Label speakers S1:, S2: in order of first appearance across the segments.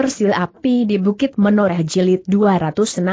S1: Sil Api di Bukit Menoreh Jilid 269.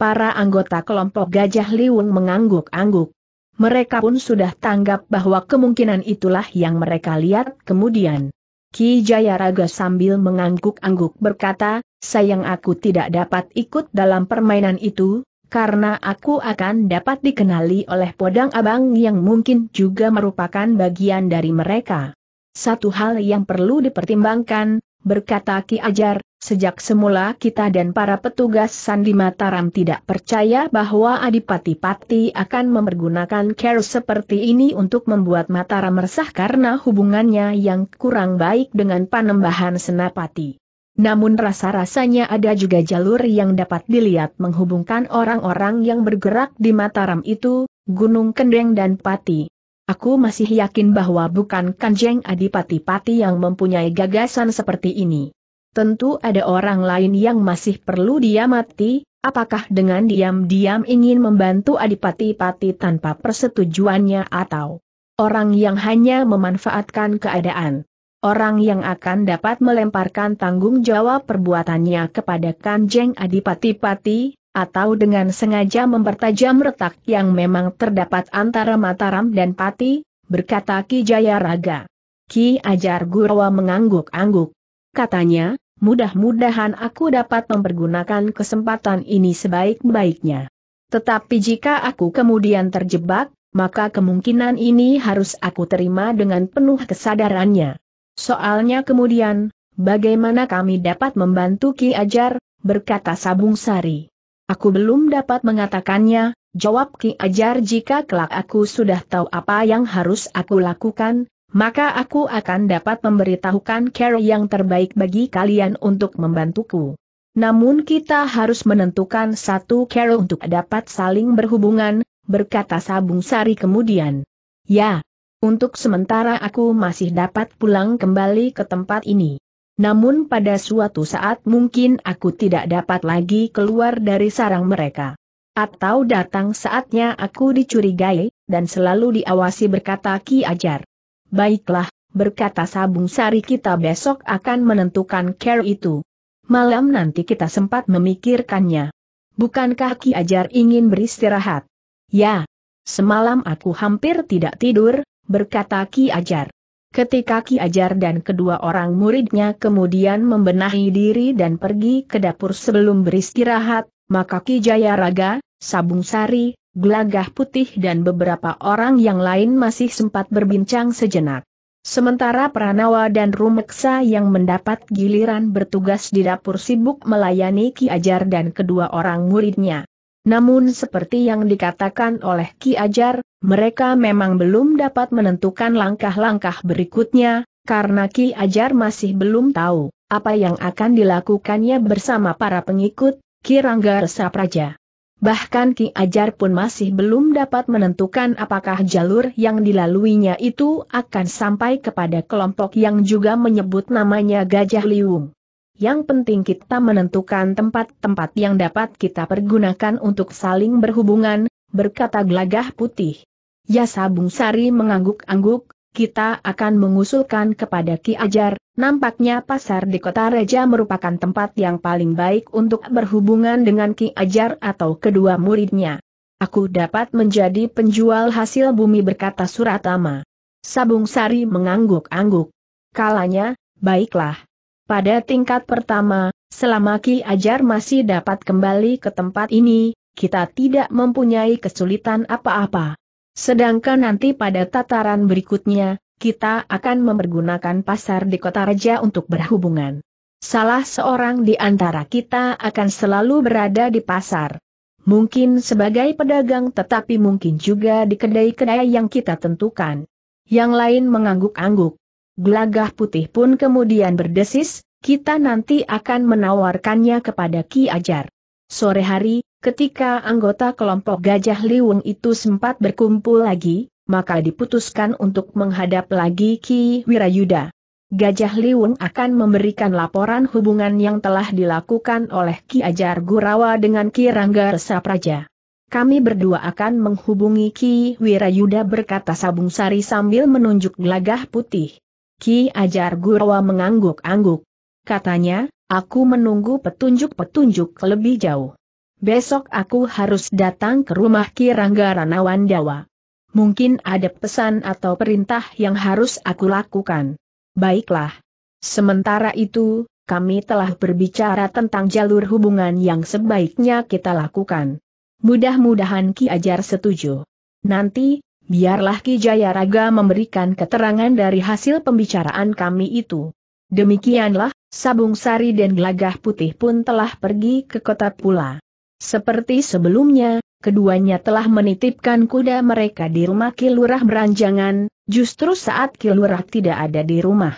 S1: Para anggota kelompok Gajah Liwung mengangguk-angguk. Mereka pun sudah tanggap bahwa kemungkinan itulah yang mereka lihat kemudian. Ki Jayaraga sambil mengangguk-angguk berkata, sayang aku tidak dapat ikut dalam permainan itu, karena aku akan dapat dikenali oleh podang abang yang mungkin juga merupakan bagian dari mereka. Satu hal yang perlu dipertimbangkan, berkata Ki Ajar, sejak semula kita dan para petugas Sandi Mataram tidak percaya bahwa Adipati Pati akan memergunakan care seperti ini untuk membuat Mataram resah karena hubungannya yang kurang baik dengan panembahan Senapati. Namun rasa-rasanya ada juga jalur yang dapat dilihat menghubungkan orang-orang yang bergerak di Mataram itu, Gunung Kendeng dan Pati. Aku masih yakin bahwa bukan Kanjeng Adipati-Pati yang mempunyai gagasan seperti ini. Tentu ada orang lain yang masih perlu dia mati, apakah dengan diam-diam ingin membantu Adipati-Pati tanpa persetujuannya atau orang yang hanya memanfaatkan keadaan. Orang yang akan dapat melemparkan tanggung jawab perbuatannya kepada Kanjeng Adipati-Pati, atau dengan sengaja mempertajam retak yang memang terdapat antara Mataram dan Pati, berkata Ki Jayaraga. Ki Ajar Gurawa mengangguk-angguk. Katanya, mudah-mudahan aku dapat mempergunakan kesempatan ini sebaik-baiknya. Tetapi jika aku kemudian terjebak, maka kemungkinan ini harus aku terima dengan penuh kesadarannya. Soalnya kemudian, bagaimana kami dapat membantu Ki Ajar, berkata Sabung Sari. Aku belum dapat mengatakannya, jawab Ki Ajar jika kelak aku sudah tahu apa yang harus aku lakukan, maka aku akan dapat memberitahukan cara yang terbaik bagi kalian untuk membantuku. Namun kita harus menentukan satu cara untuk dapat saling berhubungan, berkata Sabung Sari kemudian. Ya, untuk sementara aku masih dapat pulang kembali ke tempat ini. Namun pada suatu saat mungkin aku tidak dapat lagi keluar dari sarang mereka. Atau datang saatnya aku dicurigai, dan selalu diawasi berkata Ki Ajar. Baiklah, berkata Sabung Sari kita besok akan menentukan care itu. Malam nanti kita sempat memikirkannya. Bukankah Ki Ajar ingin beristirahat? Ya, semalam aku hampir tidak tidur, berkata Ki Ajar. Ketika Ki Ajar dan kedua orang muridnya kemudian membenahi diri dan pergi ke dapur sebelum beristirahat, maka Ki Jayaraga, Sabung Sari, Gelagah Putih dan beberapa orang yang lain masih sempat berbincang sejenak. Sementara Pranawa dan Rumeksa yang mendapat giliran bertugas di dapur sibuk melayani Ki Ajar dan kedua orang muridnya. Namun seperti yang dikatakan oleh Ki Ajar, mereka memang belum dapat menentukan langkah-langkah berikutnya, karena Ki Ajar masih belum tahu apa yang akan dilakukannya bersama para pengikut Ki Rangga Resa Praja. Bahkan Ki Ajar pun masih belum dapat menentukan apakah jalur yang dilaluinya itu akan sampai kepada kelompok yang juga menyebut namanya Gajah Liung. Yang penting kita menentukan tempat-tempat yang dapat kita pergunakan untuk saling berhubungan, berkata gelagah putih. Ya, Sabung Sari mengangguk-angguk, kita akan mengusulkan kepada Ki Ajar, nampaknya pasar di kota Raja merupakan tempat yang paling baik untuk berhubungan dengan Ki Ajar atau kedua muridnya. Aku dapat menjadi penjual hasil bumi berkata Suratama. Sabung Sari mengangguk-angguk. Kalanya, baiklah. Pada tingkat pertama, selama Ki Ajar masih dapat kembali ke tempat ini, kita tidak mempunyai kesulitan apa-apa. Sedangkan nanti pada tataran berikutnya, kita akan mempergunakan pasar di kota raja untuk berhubungan. Salah seorang di antara kita akan selalu berada di pasar. Mungkin sebagai pedagang tetapi mungkin juga di kedai-kedai yang kita tentukan. Yang lain mengangguk-angguk. Gelagah putih pun kemudian berdesis, kita nanti akan menawarkannya kepada Ki Ajar. Sore hari, ketika anggota kelompok Gajah Liwung itu sempat berkumpul lagi, maka diputuskan untuk menghadap lagi Ki Wirayuda. Gajah Liwung akan memberikan laporan hubungan yang telah dilakukan oleh Ki Ajar Gurawa dengan Ki Rangga Resa Praja. Kami berdua akan menghubungi Ki Wirayuda berkata Sabung Sari sambil menunjuk gelagah putih. Ki Ajar Gurawa mengangguk-angguk. Katanya, aku menunggu petunjuk-petunjuk lebih jauh. Besok aku harus datang ke rumah Ki Rangga Ranawandawa. Mungkin ada pesan atau perintah yang harus aku lakukan. Baiklah. Sementara itu, kami telah berbicara tentang jalur hubungan yang sebaiknya kita lakukan. Mudah-mudahan Ki Ajar setuju. Nanti, biarlah Ki Jayaraga memberikan keterangan dari hasil pembicaraan kami itu. Demikianlah, Sabung Sari dan Gelagah Putih pun telah pergi ke kota pula. Seperti sebelumnya, keduanya telah menitipkan kuda mereka di rumah Kilurah Beranjangan, justru saat Kilurah tidak ada di rumah.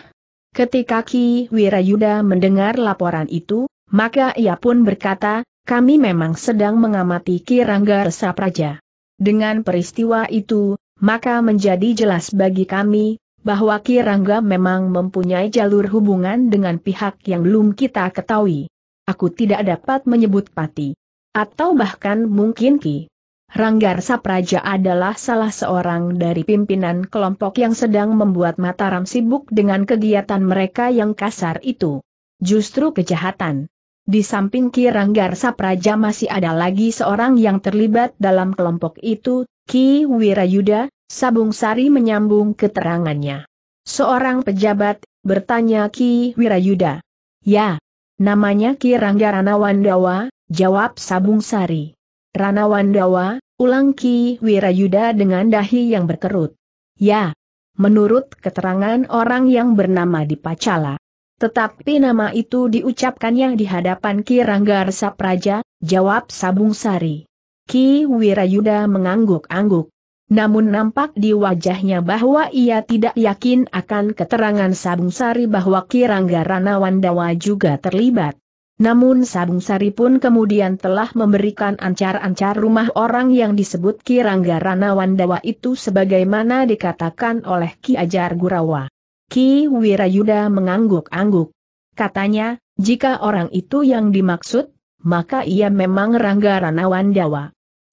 S1: Ketika Ki Wirayuda mendengar laporan itu, maka ia pun berkata, kami memang sedang mengamati Ki Rangga Praja. Dengan peristiwa itu, maka menjadi jelas bagi kami, bahwa Ki Rangga memang mempunyai jalur hubungan dengan pihak yang belum kita ketahui. Aku tidak dapat menyebut pati. Atau bahkan mungkin Ki. Ranggar Sapraja adalah salah seorang dari pimpinan kelompok yang sedang membuat Mataram sibuk dengan kegiatan mereka yang kasar itu. Justru kejahatan. Di samping Ki Kiranggar Sapraja masih ada lagi seorang yang terlibat dalam kelompok itu, Ki Wirayuda, Sabung Sari menyambung keterangannya. Seorang pejabat, bertanya Ki Wirayuda. Ya, namanya Ki Rangga Ranawandawa, jawab Sabung Sari. Ranawandawa, ulang Ki Wirayuda dengan dahi yang berkerut. Ya, menurut keterangan orang yang bernama Dipacala. Tetapi nama itu diucapkannya di hadapan Ki Ranggar Sapraja, jawab Sabung Sari. Ki Wirayuda mengangguk-angguk. Namun nampak di wajahnya bahwa ia tidak yakin akan keterangan Sabung Sari bahwa Ki Rangga Ranawandawa juga terlibat. Namun Sabung Sari pun kemudian telah memberikan ancar-ancar rumah orang yang disebut Ki Rangga Ranawandawa itu sebagaimana dikatakan oleh Ki Ajar Gurawa. Ki Wirayuda mengangguk-angguk. Katanya, jika orang itu yang dimaksud, maka ia memang Rangga Ranawan Dawa.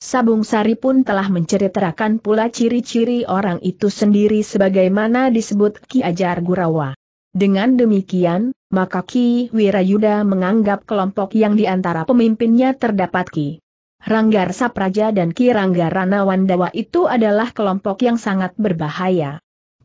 S1: Sabung Sari pun telah menceritakan pula ciri-ciri orang itu sendiri sebagaimana disebut Ki Ajar Gurawa. Dengan demikian, maka Ki Wirayuda menganggap kelompok yang diantara pemimpinnya terdapat Ki Ranggar Sapraja dan Ki Rangga Ranawan itu adalah kelompok yang sangat berbahaya.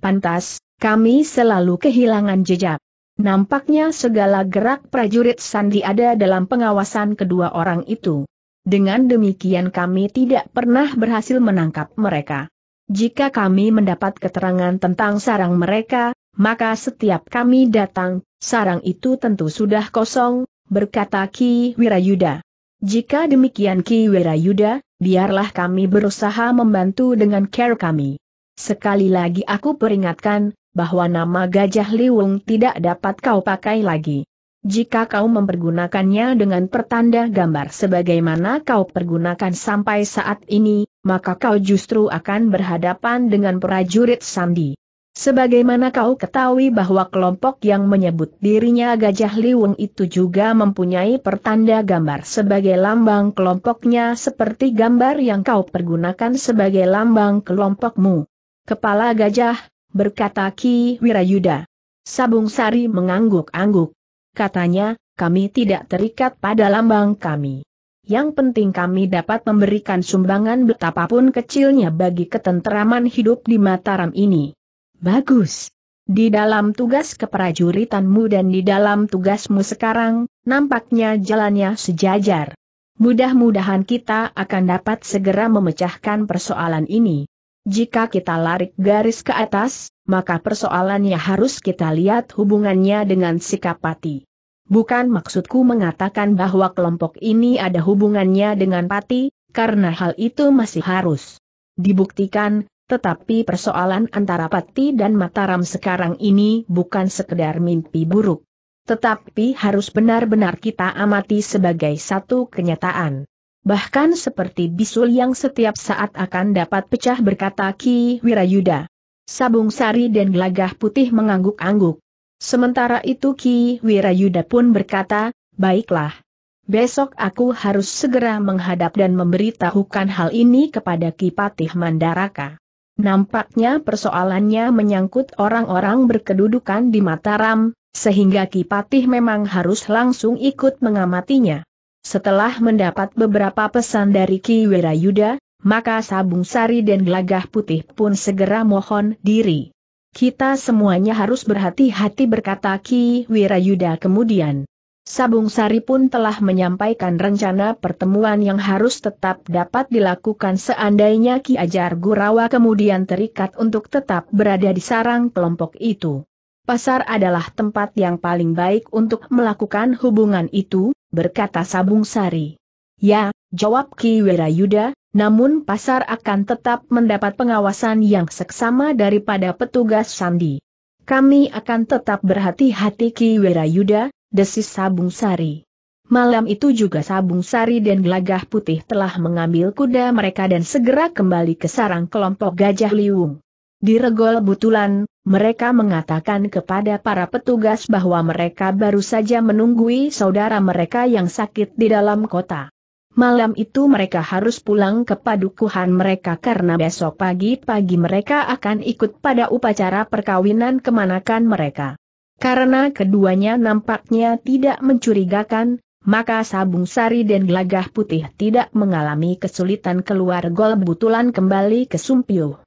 S1: Pantas, kami selalu kehilangan jejak. Nampaknya segala gerak prajurit Sandi ada dalam pengawasan kedua orang itu. Dengan demikian kami tidak pernah berhasil menangkap mereka. Jika kami mendapat keterangan tentang sarang mereka, maka setiap kami datang, sarang itu tentu sudah kosong, berkata Ki Wirayuda. Jika demikian Ki Wirayuda, biarlah kami berusaha membantu dengan care kami. Sekali lagi aku peringatkan, bahwa nama Gajah Liwung tidak dapat kau pakai lagi. Jika kau mempergunakannya dengan pertanda gambar sebagaimana kau pergunakan sampai saat ini, maka kau justru akan berhadapan dengan prajurit Sandi. Sebagaimana kau ketahui bahwa kelompok yang menyebut dirinya Gajah Liwung itu juga mempunyai pertanda gambar sebagai lambang kelompoknya seperti gambar yang kau pergunakan sebagai lambang kelompokmu. Kepala gajah, berkata Ki Wirayuda. Sabung Sari mengangguk-angguk. Katanya, kami tidak terikat pada lambang kami. Yang penting kami dapat memberikan sumbangan betapapun kecilnya bagi ketenteraman hidup di Mataram ini. Bagus. Di dalam tugas keprajuritanmu dan di dalam tugasmu sekarang, nampaknya jalannya sejajar. Mudah-mudahan kita akan dapat segera memecahkan persoalan ini. Jika kita larik garis ke atas, maka persoalannya harus kita lihat hubungannya dengan sikap Pati. Bukan maksudku mengatakan bahwa kelompok ini ada hubungannya dengan pati, karena hal itu masih harus dibuktikan, tetapi persoalan antara pati dan mataram sekarang ini bukan sekedar mimpi buruk. Tetapi harus benar-benar kita amati sebagai satu kenyataan bahkan seperti bisul yang setiap saat akan dapat pecah berkata Ki Wirayuda. Sabung Sari dan Gelagah Putih mengangguk-angguk. Sementara itu Ki Wirayuda pun berkata, baiklah. Besok aku harus segera menghadap dan memberitahukan hal ini kepada Ki Patih Mandaraka. Nampaknya persoalannya menyangkut orang-orang berkedudukan di Mataram, sehingga Ki Patih memang harus langsung ikut mengamatinya. Setelah mendapat beberapa pesan dari Ki Wirayuda, maka Sabung Sari dan Gelagah Putih pun segera mohon diri. Kita semuanya harus berhati-hati berkata Ki Wirayuda kemudian. Sabung Sari pun telah menyampaikan rencana pertemuan yang harus tetap dapat dilakukan seandainya Ki Ajar Gurawa kemudian terikat untuk tetap berada di sarang kelompok itu pasar adalah tempat yang paling baik untuk melakukan hubungan itu, berkata Sabung Sari. Ya, jawab Ki Wirayuda, namun pasar akan tetap mendapat pengawasan yang seksama daripada petugas sandi. Kami akan tetap berhati-hati Ki Wirayuda, desis Sabung Sari. Malam itu juga Sabung Sari dan Gelagah Putih telah mengambil kuda mereka dan segera kembali ke sarang kelompok Gajah Liung. Di regol butulan, mereka mengatakan kepada para petugas bahwa mereka baru saja menunggui saudara mereka yang sakit di dalam kota. Malam itu mereka harus pulang ke padukuhan mereka karena besok pagi-pagi mereka akan ikut pada upacara perkawinan kemanakan mereka. Karena keduanya nampaknya tidak mencurigakan, maka Sabung Sari dan Gelagah Putih tidak mengalami kesulitan keluar gol butulan kembali ke Sumpiuh.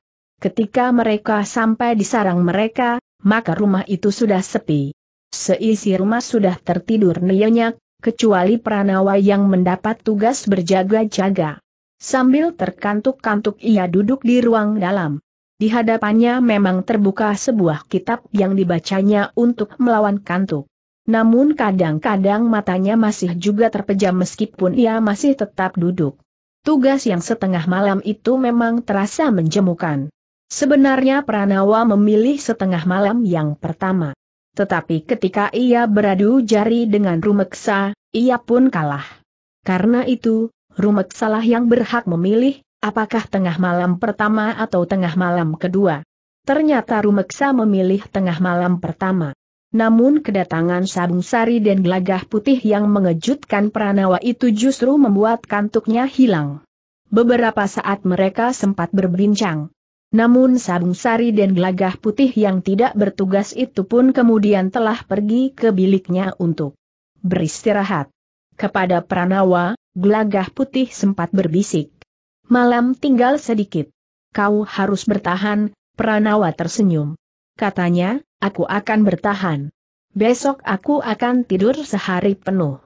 S1: Ketika mereka sampai di sarang mereka, maka rumah itu sudah sepi. Seisi rumah sudah tertidur nyenyak, kecuali Pranawa yang mendapat tugas berjaga-jaga. Sambil terkantuk-kantuk ia duduk di ruang dalam. Di hadapannya memang terbuka sebuah kitab yang dibacanya untuk melawan kantuk. Namun kadang-kadang matanya masih juga terpejam meskipun ia masih tetap duduk. Tugas yang setengah malam itu memang terasa menjemukan. Sebenarnya Pranawa memilih setengah malam yang pertama. Tetapi ketika ia beradu jari dengan Rumeksa, ia pun kalah. Karena itu, Rumeksalah yang berhak memilih, apakah tengah malam pertama atau tengah malam kedua. Ternyata Rumeksa memilih tengah malam pertama. Namun kedatangan Sabung Sari dan gelagah putih yang mengejutkan Pranawa itu justru membuat kantuknya hilang. Beberapa saat mereka sempat berbincang. Namun Sabung Sari dan Gelagah Putih yang tidak bertugas itu pun kemudian telah pergi ke biliknya untuk beristirahat. Kepada Pranawa, Gelagah Putih sempat berbisik. Malam tinggal sedikit. Kau harus bertahan, Pranawa tersenyum. Katanya, aku akan bertahan. Besok aku akan tidur sehari penuh.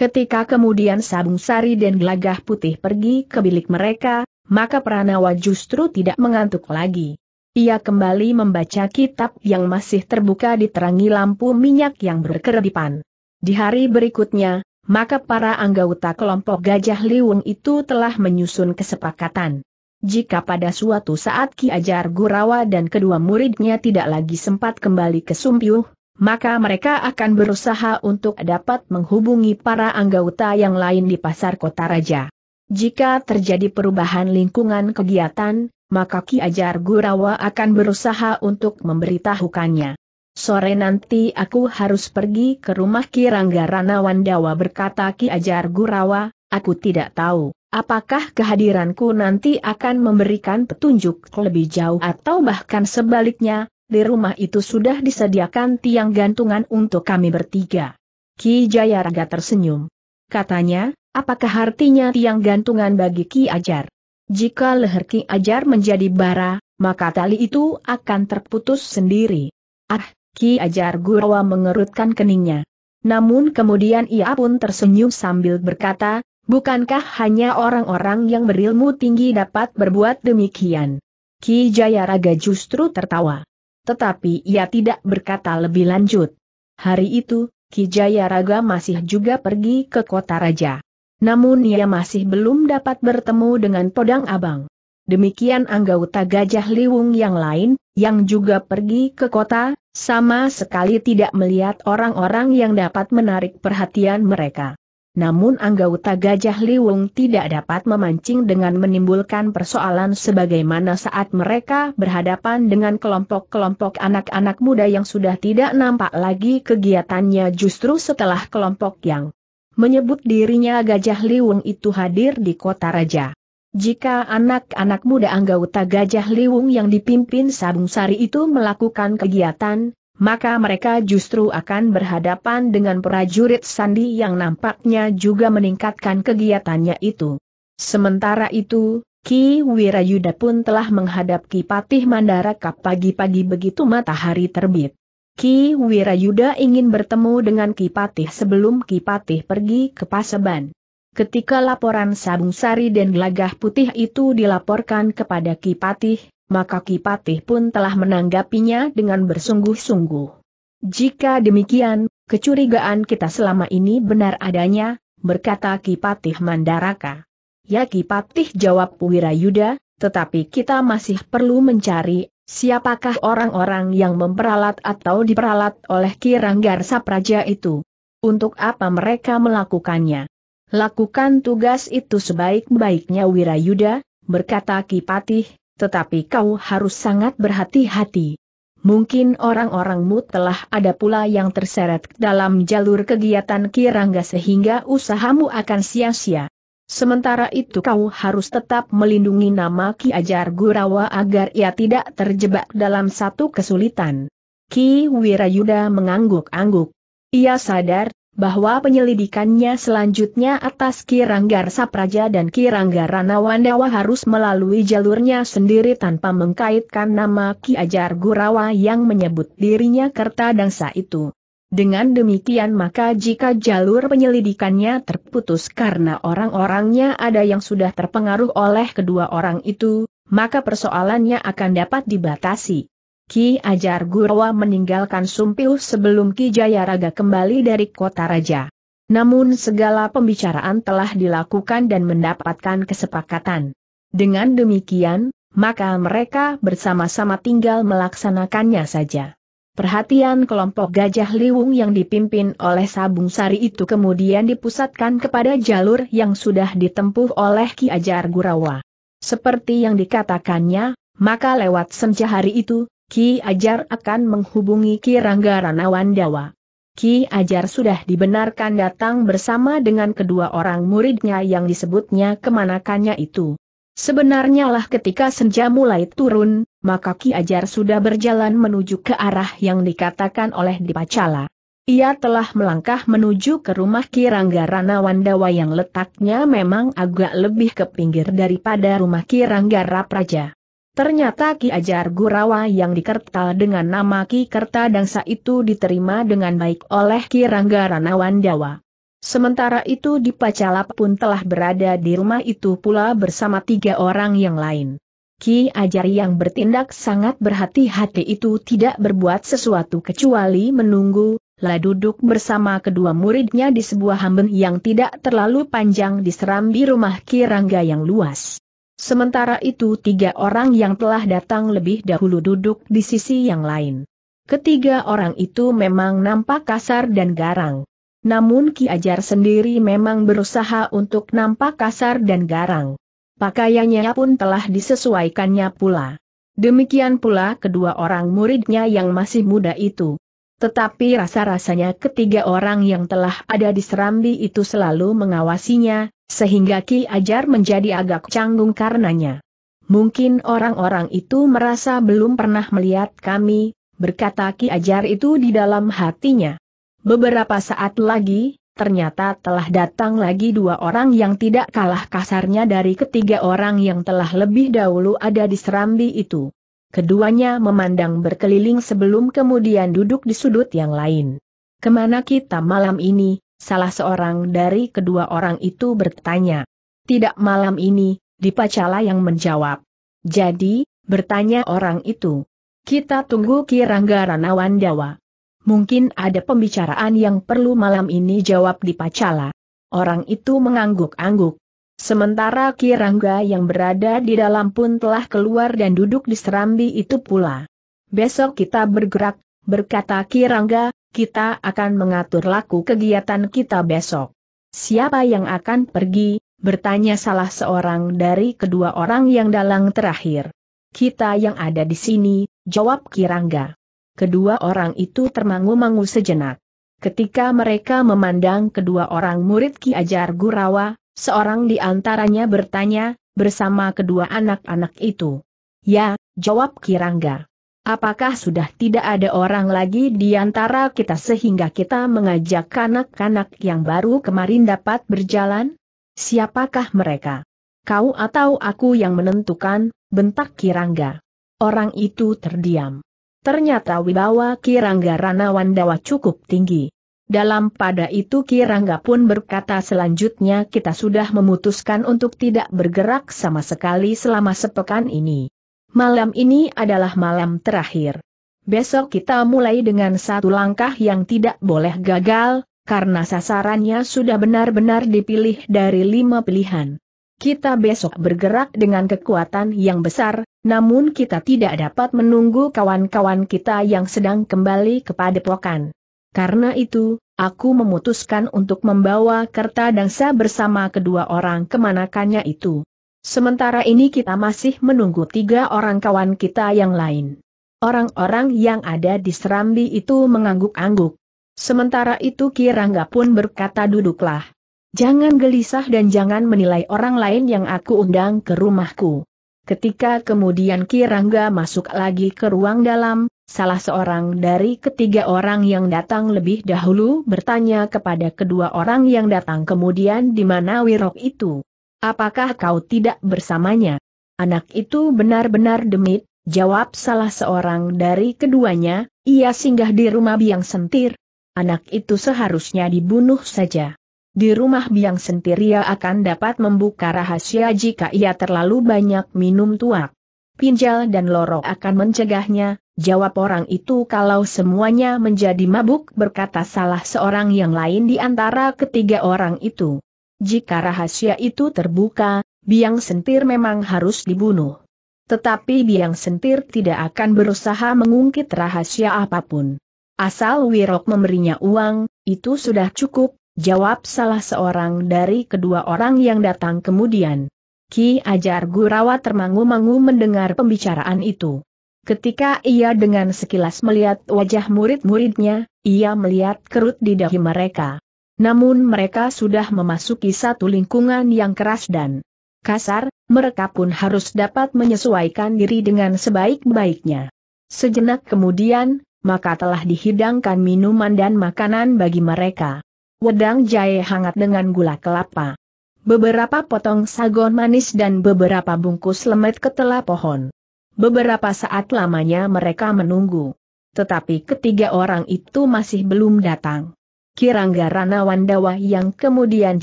S1: Ketika kemudian Sabung Sari dan Gelagah Putih pergi ke bilik mereka, maka Pranawa justru tidak mengantuk lagi. Ia kembali membaca kitab yang masih terbuka diterangi lampu minyak yang berkeredipan. Di hari berikutnya, maka para anggota kelompok Gajah Liwung itu telah menyusun kesepakatan. Jika pada suatu saat Ki Ajar Gurawa dan kedua muridnya tidak lagi sempat kembali ke Sumpiuh, maka mereka akan berusaha untuk dapat menghubungi para anggota yang lain di pasar kota raja. Jika terjadi perubahan lingkungan kegiatan, maka Ki Ajar Gurawa akan berusaha untuk memberitahukannya. Sore nanti aku harus pergi ke rumah Ki Rangga Ranawandawa berkata Ki Ajar Gurawa, aku tidak tahu. Apakah kehadiranku nanti akan memberikan petunjuk lebih jauh atau bahkan sebaliknya, di rumah itu sudah disediakan tiang gantungan untuk kami bertiga. Ki Jayaraga tersenyum. Katanya, Apakah artinya tiang gantungan bagi Ki Ajar? Jika leher Ki Ajar menjadi bara, maka tali itu akan terputus sendiri. Ah, Ki Ajar Gurawa mengerutkan keningnya. Namun kemudian ia pun tersenyum sambil berkata, bukankah hanya orang-orang yang berilmu tinggi dapat berbuat demikian? Ki Jayaraga justru tertawa. Tetapi ia tidak berkata lebih lanjut. Hari itu, Ki Jayaraga masih juga pergi ke kota raja. Namun ia masih belum dapat bertemu dengan Podang Abang. Demikian anggota Gajah Liwung yang lain, yang juga pergi ke kota, sama sekali tidak melihat orang-orang yang dapat menarik perhatian mereka. Namun anggota Gajah Liwung tidak dapat memancing dengan menimbulkan persoalan sebagaimana saat mereka berhadapan dengan kelompok-kelompok anak-anak muda yang sudah tidak nampak lagi kegiatannya justru setelah kelompok yang menyebut dirinya Gajah Liwung itu hadir di kota raja. Jika anak-anak muda anggota Gajah Liwung yang dipimpin Sabung Sari itu melakukan kegiatan, maka mereka justru akan berhadapan dengan prajurit Sandi yang nampaknya juga meningkatkan kegiatannya itu. Sementara itu, Ki Wirayuda pun telah menghadapi Patih Mandara Kap pagi-pagi begitu matahari terbit. Ki Wirayuda ingin bertemu dengan Ki Patih sebelum Ki Patih pergi ke Paseban. Ketika laporan Sabung Sari dan Gelagah Putih itu dilaporkan kepada Ki Patih, maka Ki Patih pun telah menanggapinya dengan bersungguh-sungguh. Jika demikian, kecurigaan kita selama ini benar adanya, berkata Ki Patih Mandaraka. Ya Ki Patih jawab Wirayuda, tetapi kita masih perlu mencari Siapakah orang-orang yang memperalat atau diperalat oleh Kiranggar Sapraja itu? Untuk apa mereka melakukannya? Lakukan tugas itu sebaik-baiknya Wirayuda, berkata Kipatih, tetapi kau harus sangat berhati-hati. Mungkin orang-orangmu telah ada pula yang terseret dalam jalur kegiatan Kirangga sehingga usahamu akan sia-sia. Sementara itu kau harus tetap melindungi nama Ki Ajar Gurawa agar ia tidak terjebak dalam satu kesulitan. Ki Wirayuda mengangguk-angguk. Ia sadar bahwa penyelidikannya selanjutnya atas Ki Ranggar Sapraja dan Ki Ranggar Ranawandawa harus melalui jalurnya sendiri tanpa mengkaitkan nama Ki Ajar Gurawa yang menyebut dirinya kerta dangsa itu. Dengan demikian maka jika jalur penyelidikannya terputus karena orang-orangnya ada yang sudah terpengaruh oleh kedua orang itu, maka persoalannya akan dapat dibatasi. Ki Ajar Gurawa meninggalkan Sumpiu sebelum Ki Jayaraga kembali dari kota raja. Namun segala pembicaraan telah dilakukan dan mendapatkan kesepakatan. Dengan demikian, maka mereka bersama-sama tinggal melaksanakannya saja. Perhatian kelompok Gajah Liwung yang dipimpin oleh Sabung Sari itu kemudian dipusatkan kepada jalur yang sudah ditempuh oleh Ki Ajar Gurawa. Seperti yang dikatakannya, maka lewat senja hari itu, Ki Ajar akan menghubungi Ki Rangga Ranawan Dawa. Ki Ajar sudah dibenarkan datang bersama dengan kedua orang muridnya yang disebutnya kemanakannya itu. Sebenarnya lah ketika senja mulai turun, maka Ki Ajar sudah berjalan menuju ke arah yang dikatakan oleh Dipacala. Ia telah melangkah menuju ke rumah Ki Rangga Ranawandawa yang letaknya memang agak lebih ke pinggir daripada rumah Ki Rangga Rapraja. Ternyata Ki Ajar Gurawa yang dikertal dengan nama Ki Kerta Dangsa itu diterima dengan baik oleh Ki Rangga Ranawandawa. Sementara itu Dipacala pun telah berada di rumah itu pula bersama tiga orang yang lain. Ki Ajar yang bertindak sangat berhati-hati itu tidak berbuat sesuatu kecuali menunggu, lah duduk bersama kedua muridnya di sebuah hamben yang tidak terlalu panjang di serambi rumah Ki Rangga yang luas. Sementara itu tiga orang yang telah datang lebih dahulu duduk di sisi yang lain. Ketiga orang itu memang nampak kasar dan garang. Namun Ki Ajar sendiri memang berusaha untuk nampak kasar dan garang pakaiannya pun telah disesuaikannya pula. Demikian pula kedua orang muridnya yang masih muda itu. Tetapi rasa-rasanya ketiga orang yang telah ada di Serambi itu selalu mengawasinya, sehingga Ki Ajar menjadi agak canggung karenanya. Mungkin orang-orang itu merasa belum pernah melihat kami, berkata Ki Ajar itu di dalam hatinya. Beberapa saat lagi, ternyata telah datang lagi dua orang yang tidak kalah kasarnya dari ketiga orang yang telah lebih dahulu ada di serambi itu. Keduanya memandang berkeliling sebelum kemudian duduk di sudut yang lain. Kemana kita malam ini? Salah seorang dari kedua orang itu bertanya. Tidak malam ini, Dipacala yang menjawab. Jadi, bertanya orang itu. Kita tunggu Kirangga Ranawan Dawa mungkin ada pembicaraan yang perlu malam ini jawab di Pacala. Orang itu mengangguk-angguk. Sementara Kirangga yang berada di dalam pun telah keluar dan duduk di serambi itu pula. Besok kita bergerak, berkata Kirangga, kita akan mengatur laku kegiatan kita besok. Siapa yang akan pergi, bertanya salah seorang dari kedua orang yang dalang terakhir. Kita yang ada di sini, jawab Kirangga. Kedua orang itu termangu-mangu sejenak. Ketika mereka memandang kedua orang murid Ki Ajar Gurawa, seorang di antaranya bertanya, bersama kedua anak-anak itu. Ya, jawab Kirangga. Apakah sudah tidak ada orang lagi di antara kita sehingga kita mengajak kanak-kanak yang baru kemarin dapat berjalan? Siapakah mereka? Kau atau aku yang menentukan, bentak Kirangga. Orang itu terdiam. Ternyata wibawa Kirangga Ranawan Dawa cukup tinggi. Dalam pada itu Kirangga pun berkata selanjutnya kita sudah memutuskan untuk tidak bergerak sama sekali selama sepekan ini. Malam ini adalah malam terakhir. Besok kita mulai dengan satu langkah yang tidak boleh gagal, karena sasarannya sudah benar-benar dipilih dari lima pilihan. Kita besok bergerak dengan kekuatan yang besar, namun kita tidak dapat menunggu kawan-kawan kita yang sedang kembali kepada pokan. Karena itu, aku memutuskan untuk membawa kerta dangsa bersama kedua orang kemanakannya itu. Sementara ini kita masih menunggu tiga orang kawan kita yang lain. Orang-orang yang ada di Serambi itu mengangguk-angguk. Sementara itu Kirangga pun berkata duduklah. Jangan gelisah dan jangan menilai orang lain yang aku undang ke rumahku. Ketika kemudian Kirangga masuk lagi ke ruang dalam, salah seorang dari ketiga orang yang datang lebih dahulu bertanya kepada kedua orang yang datang kemudian di mana Wirok itu. Apakah kau tidak bersamanya? Anak itu benar-benar demit, jawab salah seorang dari keduanya, ia singgah di rumah biang sentir. Anak itu seharusnya dibunuh saja. Di rumah biang sentiria akan dapat membuka rahasia jika ia terlalu banyak minum tuak. Pinjal dan lorok akan mencegahnya, jawab orang itu kalau semuanya menjadi mabuk berkata salah seorang yang lain di antara ketiga orang itu. Jika rahasia itu terbuka, biang sentir memang harus dibunuh. Tetapi biang sentir tidak akan berusaha mengungkit rahasia apapun. Asal Wirok memberinya uang, itu sudah cukup, jawab salah seorang dari kedua orang yang datang kemudian. Ki Ajar Gurawa termangu-mangu mendengar pembicaraan itu. Ketika ia dengan sekilas melihat wajah murid-muridnya, ia melihat kerut di dahi mereka. Namun mereka sudah memasuki satu lingkungan yang keras dan kasar, mereka pun harus dapat menyesuaikan diri dengan sebaik-baiknya. Sejenak kemudian, maka telah dihidangkan minuman dan makanan bagi mereka wedang jahe hangat dengan gula kelapa. Beberapa potong sagon manis dan beberapa bungkus lemet ketela pohon. Beberapa saat lamanya mereka menunggu. Tetapi ketiga orang itu masih belum datang. Kirangga Rana Wandawa yang kemudian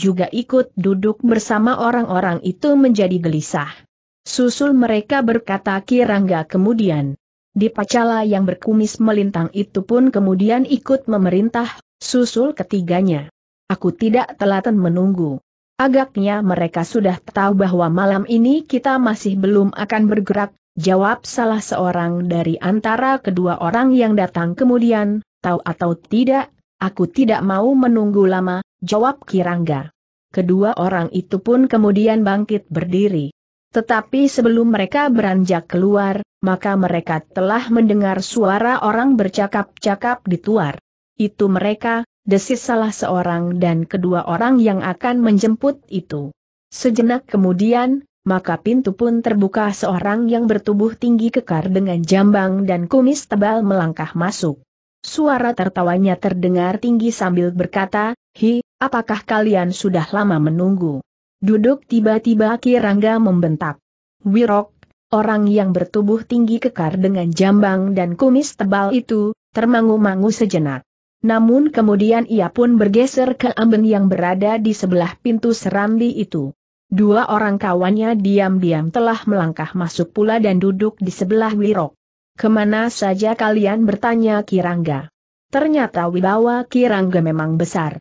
S1: juga ikut duduk bersama orang-orang itu menjadi gelisah. Susul mereka berkata Kirangga kemudian, di Pacala yang berkumis melintang itu pun kemudian ikut memerintah, susul ketiganya. Aku tidak telaten menunggu. Agaknya mereka sudah tahu bahwa malam ini kita masih belum akan bergerak, jawab salah seorang dari antara kedua orang yang datang kemudian, tahu atau tidak, aku tidak mau menunggu lama, jawab Kirangga. Kedua orang itu pun kemudian bangkit berdiri. Tetapi sebelum mereka beranjak keluar, maka mereka telah mendengar suara orang bercakap-cakap di tuar. Itu mereka, desis salah seorang dan kedua orang yang akan menjemput itu. Sejenak kemudian, maka pintu pun terbuka seorang yang bertubuh tinggi kekar dengan jambang dan kumis tebal melangkah masuk. Suara tertawanya terdengar tinggi sambil berkata, Hi, apakah kalian sudah lama menunggu? Duduk tiba-tiba Kirangga membentak. Wirok, Orang yang bertubuh tinggi kekar dengan jambang dan kumis tebal itu, termangu-mangu sejenak. Namun kemudian ia pun bergeser ke amben yang berada di sebelah pintu serambi itu. Dua orang kawannya diam-diam telah melangkah masuk pula dan duduk di sebelah Wirok. Kemana saja kalian bertanya Kirangga? Ternyata wibawa Kirangga memang besar.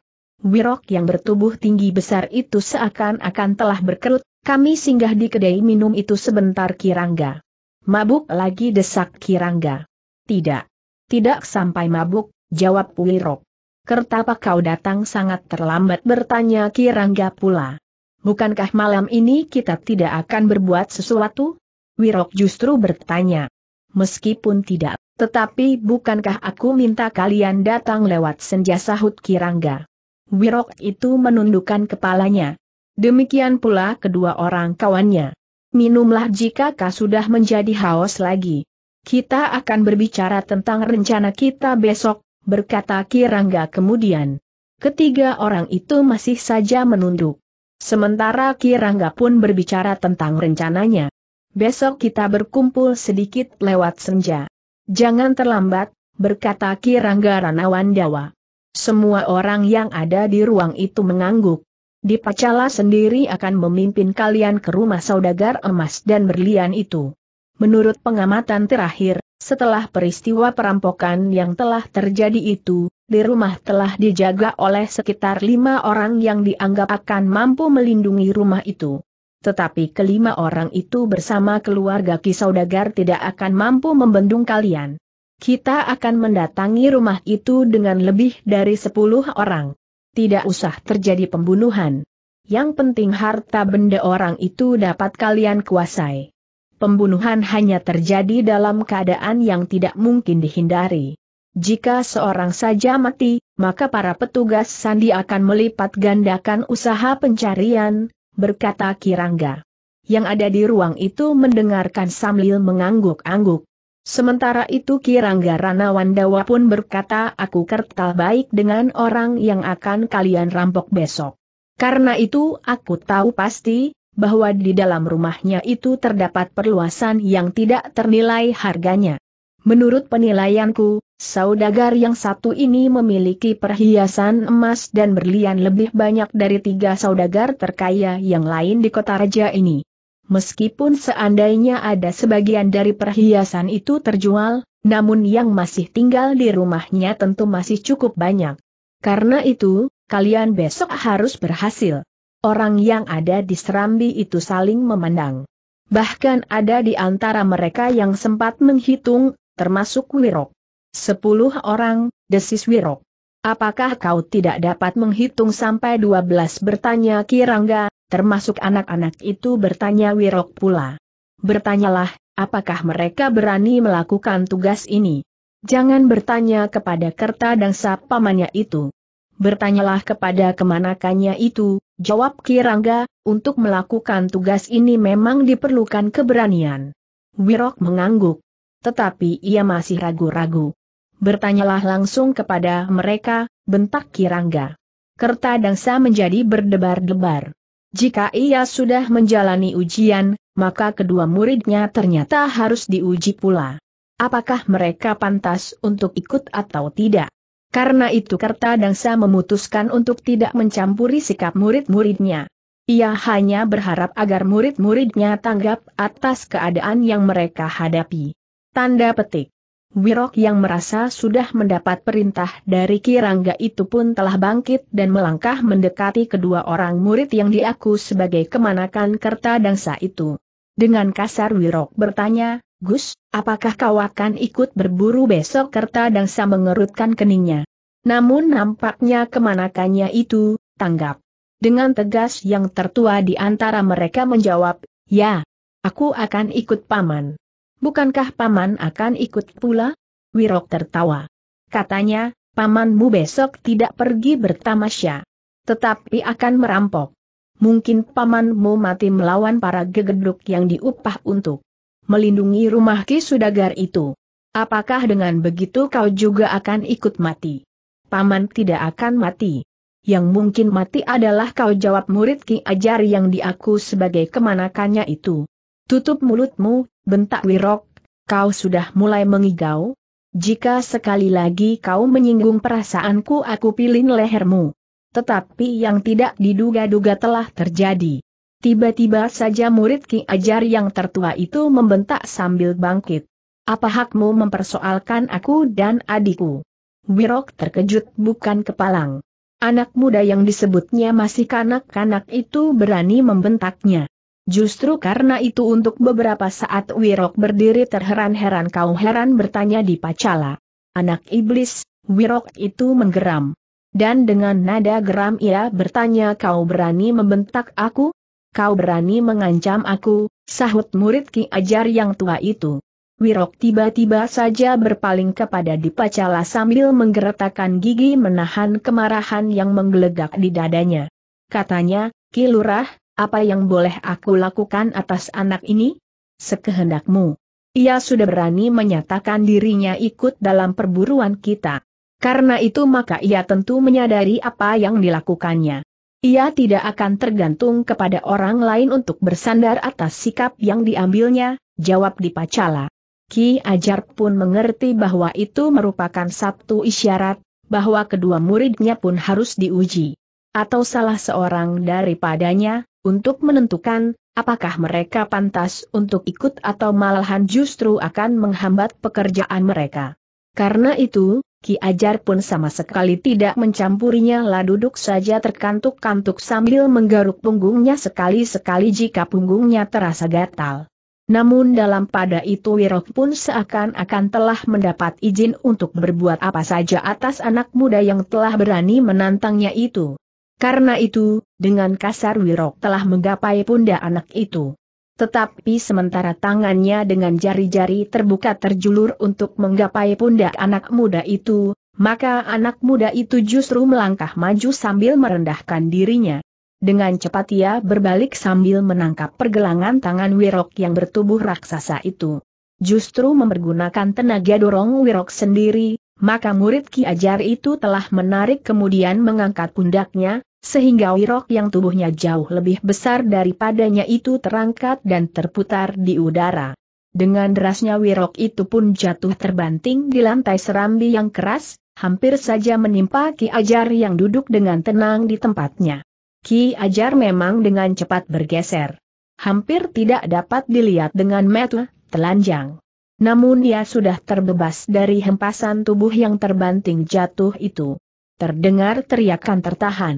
S1: Wirok yang bertubuh tinggi besar itu seakan-akan telah berkerut, kami singgah di kedai minum itu sebentar Kirangga. Mabuk lagi desak Kirangga. Tidak. Tidak sampai mabuk, jawab Wirok. Kertapa kau datang sangat terlambat bertanya Kirangga pula. Bukankah malam ini kita tidak akan berbuat sesuatu? Wirok justru bertanya. Meskipun tidak, tetapi bukankah aku minta kalian datang lewat senja sahut Kirangga? Wirok itu menundukkan kepalanya. Demikian pula kedua orang kawannya. Minumlah jika kau sudah menjadi haus lagi. Kita akan berbicara tentang rencana kita besok, berkata Kirangga kemudian. Ketiga orang itu masih saja menunduk. Sementara Kirangga pun berbicara tentang rencananya. Besok kita berkumpul sedikit lewat senja. Jangan terlambat, berkata Kirangga Ranawandawa. Semua orang yang ada di ruang itu mengangguk. Dipacala sendiri akan memimpin kalian ke rumah saudagar emas dan berlian itu. Menurut pengamatan terakhir, setelah peristiwa perampokan yang telah terjadi itu, di rumah telah dijaga oleh sekitar lima orang yang dianggap akan mampu melindungi rumah itu. Tetapi kelima orang itu bersama keluarga Ki Saudagar tidak akan mampu membendung kalian. Kita akan mendatangi rumah itu dengan lebih dari sepuluh orang. Tidak usah terjadi pembunuhan. Yang penting harta benda orang itu dapat kalian kuasai. Pembunuhan hanya terjadi dalam keadaan yang tidak mungkin dihindari. Jika seorang saja mati, maka para petugas sandi akan melipat gandakan usaha pencarian, berkata Kirangga. Yang ada di ruang itu mendengarkan sambil mengangguk-angguk. Sementara itu Kirangga Ranawandawa pun berkata aku kertal baik dengan orang yang akan kalian rampok besok. Karena itu aku tahu pasti, bahwa di dalam rumahnya itu terdapat perluasan yang tidak ternilai harganya. Menurut penilaianku, saudagar yang satu ini memiliki perhiasan emas dan berlian lebih banyak dari tiga saudagar terkaya yang lain di kota raja ini. Meskipun seandainya ada sebagian dari perhiasan itu terjual, namun yang masih tinggal di rumahnya tentu masih cukup banyak. Karena itu, kalian besok harus berhasil. Orang yang ada di Serambi itu saling memandang. Bahkan ada di antara mereka yang sempat menghitung, termasuk Wirok. Sepuluh orang, desis Wirok. Apakah kau tidak dapat menghitung sampai 12 bertanya Kirangga, termasuk anak-anak itu bertanya Wirok pula. Bertanyalah, apakah mereka berani melakukan tugas ini? Jangan bertanya kepada kerta dan pamannya itu. Bertanyalah kepada kemanakannya itu, jawab Kirangga, untuk melakukan tugas ini memang diperlukan keberanian. Wirok mengangguk. Tetapi ia masih ragu-ragu bertanyalah langsung kepada mereka, bentak Kirangga. Kerta Dangsa menjadi berdebar-debar. Jika ia sudah menjalani ujian, maka kedua muridnya ternyata harus diuji pula. Apakah mereka pantas untuk ikut atau tidak? Karena itu Kerta Dangsa memutuskan untuk tidak mencampuri sikap murid-muridnya. Ia hanya berharap agar murid-muridnya tanggap atas keadaan yang mereka hadapi. Tanda petik. Wirok yang merasa sudah mendapat perintah dari Kirangga itu pun telah bangkit dan melangkah mendekati kedua orang murid yang diaku sebagai kemanakan kerta dangsa itu. Dengan kasar Wirok bertanya, Gus, apakah kau akan ikut berburu besok kerta dangsa mengerutkan keningnya? Namun nampaknya kemanakannya itu, tanggap. Dengan tegas yang tertua di antara mereka menjawab, ya, aku akan ikut paman. Bukankah paman akan ikut pula? Wirok tertawa. Katanya, pamanmu besok tidak pergi bertamasya. Tetapi akan merampok. Mungkin pamanmu mati melawan para gegeduk yang diupah untuk melindungi rumah Ki Sudagar itu. Apakah dengan begitu kau juga akan ikut mati? Paman tidak akan mati. Yang mungkin mati adalah kau jawab murid Ki Ajar yang diaku sebagai kemanakannya itu. Tutup mulutmu, bentak Wirok, kau sudah mulai mengigau? Jika sekali lagi kau menyinggung perasaanku aku pilin lehermu. Tetapi yang tidak diduga-duga telah terjadi. Tiba-tiba saja murid Ki Ajar yang tertua itu membentak sambil bangkit. Apa hakmu mempersoalkan aku dan adikku? Wirok terkejut bukan kepalang. Anak muda yang disebutnya masih kanak-kanak itu berani membentaknya. Justru karena itu untuk beberapa saat Wirok berdiri terheran-heran kau heran bertanya di Pacala. Anak iblis, Wirok itu menggeram. Dan dengan nada geram ia bertanya kau berani membentak aku? Kau berani mengancam aku, sahut murid Ki Ajar yang tua itu. Wirok tiba-tiba saja berpaling kepada Dipacala sambil menggeretakkan gigi menahan kemarahan yang menggelegak di dadanya. Katanya, Ki Lurah, apa yang boleh aku lakukan atas anak ini? Sekehendakmu. Ia sudah berani menyatakan dirinya ikut dalam perburuan kita. Karena itu maka ia tentu menyadari apa yang dilakukannya. Ia tidak akan tergantung kepada orang lain untuk bersandar atas sikap yang diambilnya, jawab Dipacala. Ki Ajar pun mengerti bahwa itu merupakan sabtu isyarat, bahwa kedua muridnya pun harus diuji. Atau salah seorang daripadanya, untuk menentukan apakah mereka pantas untuk ikut atau malahan justru akan menghambat pekerjaan mereka. Karena itu, Ki Ajar pun sama sekali tidak mencampurinya lah duduk saja terkantuk-kantuk sambil menggaruk punggungnya sekali-sekali jika punggungnya terasa gatal. Namun dalam pada itu Wirok pun seakan-akan telah mendapat izin untuk berbuat apa saja atas anak muda yang telah berani menantangnya itu. Karena itu, dengan kasar Wirok telah menggapai pundak anak itu. Tetapi sementara tangannya dengan jari-jari terbuka terjulur untuk menggapai pundak anak muda itu, maka anak muda itu justru melangkah maju sambil merendahkan dirinya. Dengan cepat ia berbalik sambil menangkap pergelangan tangan Wirok yang bertubuh raksasa itu. Justru mempergunakan tenaga dorong Wirok sendiri, maka murid Ki Ajar itu telah menarik kemudian mengangkat pundaknya, sehingga wirok yang tubuhnya jauh lebih besar daripadanya itu terangkat dan terputar di udara. Dengan derasnya wirok itu pun jatuh terbanting di lantai serambi yang keras, hampir saja menimpa Ki Ajar yang duduk dengan tenang di tempatnya. Ki Ajar memang dengan cepat bergeser. Hampir tidak dapat dilihat dengan mata telanjang. Namun ia sudah terbebas dari hempasan tubuh yang terbanting jatuh itu. Terdengar teriakan tertahan.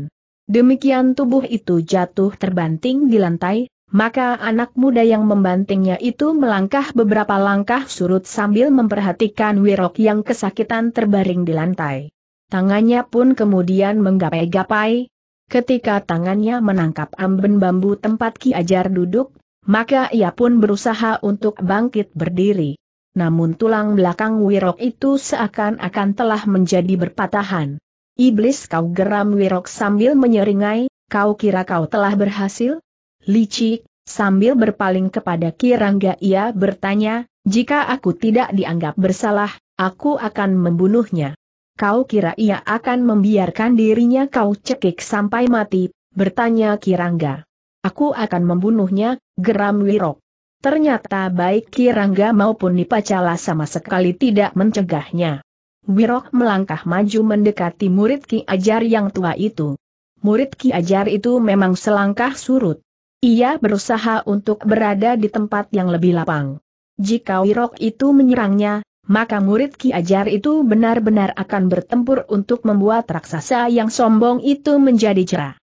S1: Demikian tubuh itu jatuh terbanting di lantai, maka anak muda yang membantingnya itu melangkah beberapa langkah surut sambil memperhatikan Wirok yang kesakitan terbaring di lantai. Tangannya pun kemudian menggapai-gapai. Ketika tangannya menangkap amben bambu tempat Ki Ajar duduk, maka ia pun berusaha untuk bangkit berdiri. Namun tulang belakang Wirok itu seakan-akan telah menjadi berpatahan. Iblis kau geram Wirok sambil menyeringai, kau kira kau telah berhasil? Licik, sambil berpaling kepada Kirangga ia bertanya, jika aku tidak dianggap bersalah, aku akan membunuhnya. Kau kira ia akan membiarkan dirinya kau cekik sampai mati, bertanya Kirangga. Aku akan membunuhnya, geram Wirok. Ternyata baik Kirangga maupun Nipacala sama sekali tidak mencegahnya. Wirok melangkah maju mendekati murid Ki Ajar yang tua itu. Murid Ki Ajar itu memang selangkah surut. Ia berusaha untuk berada di tempat yang lebih lapang. Jika Wirok itu menyerangnya, maka murid Ki Ajar itu benar-benar akan bertempur untuk membuat raksasa yang sombong itu menjadi cerah.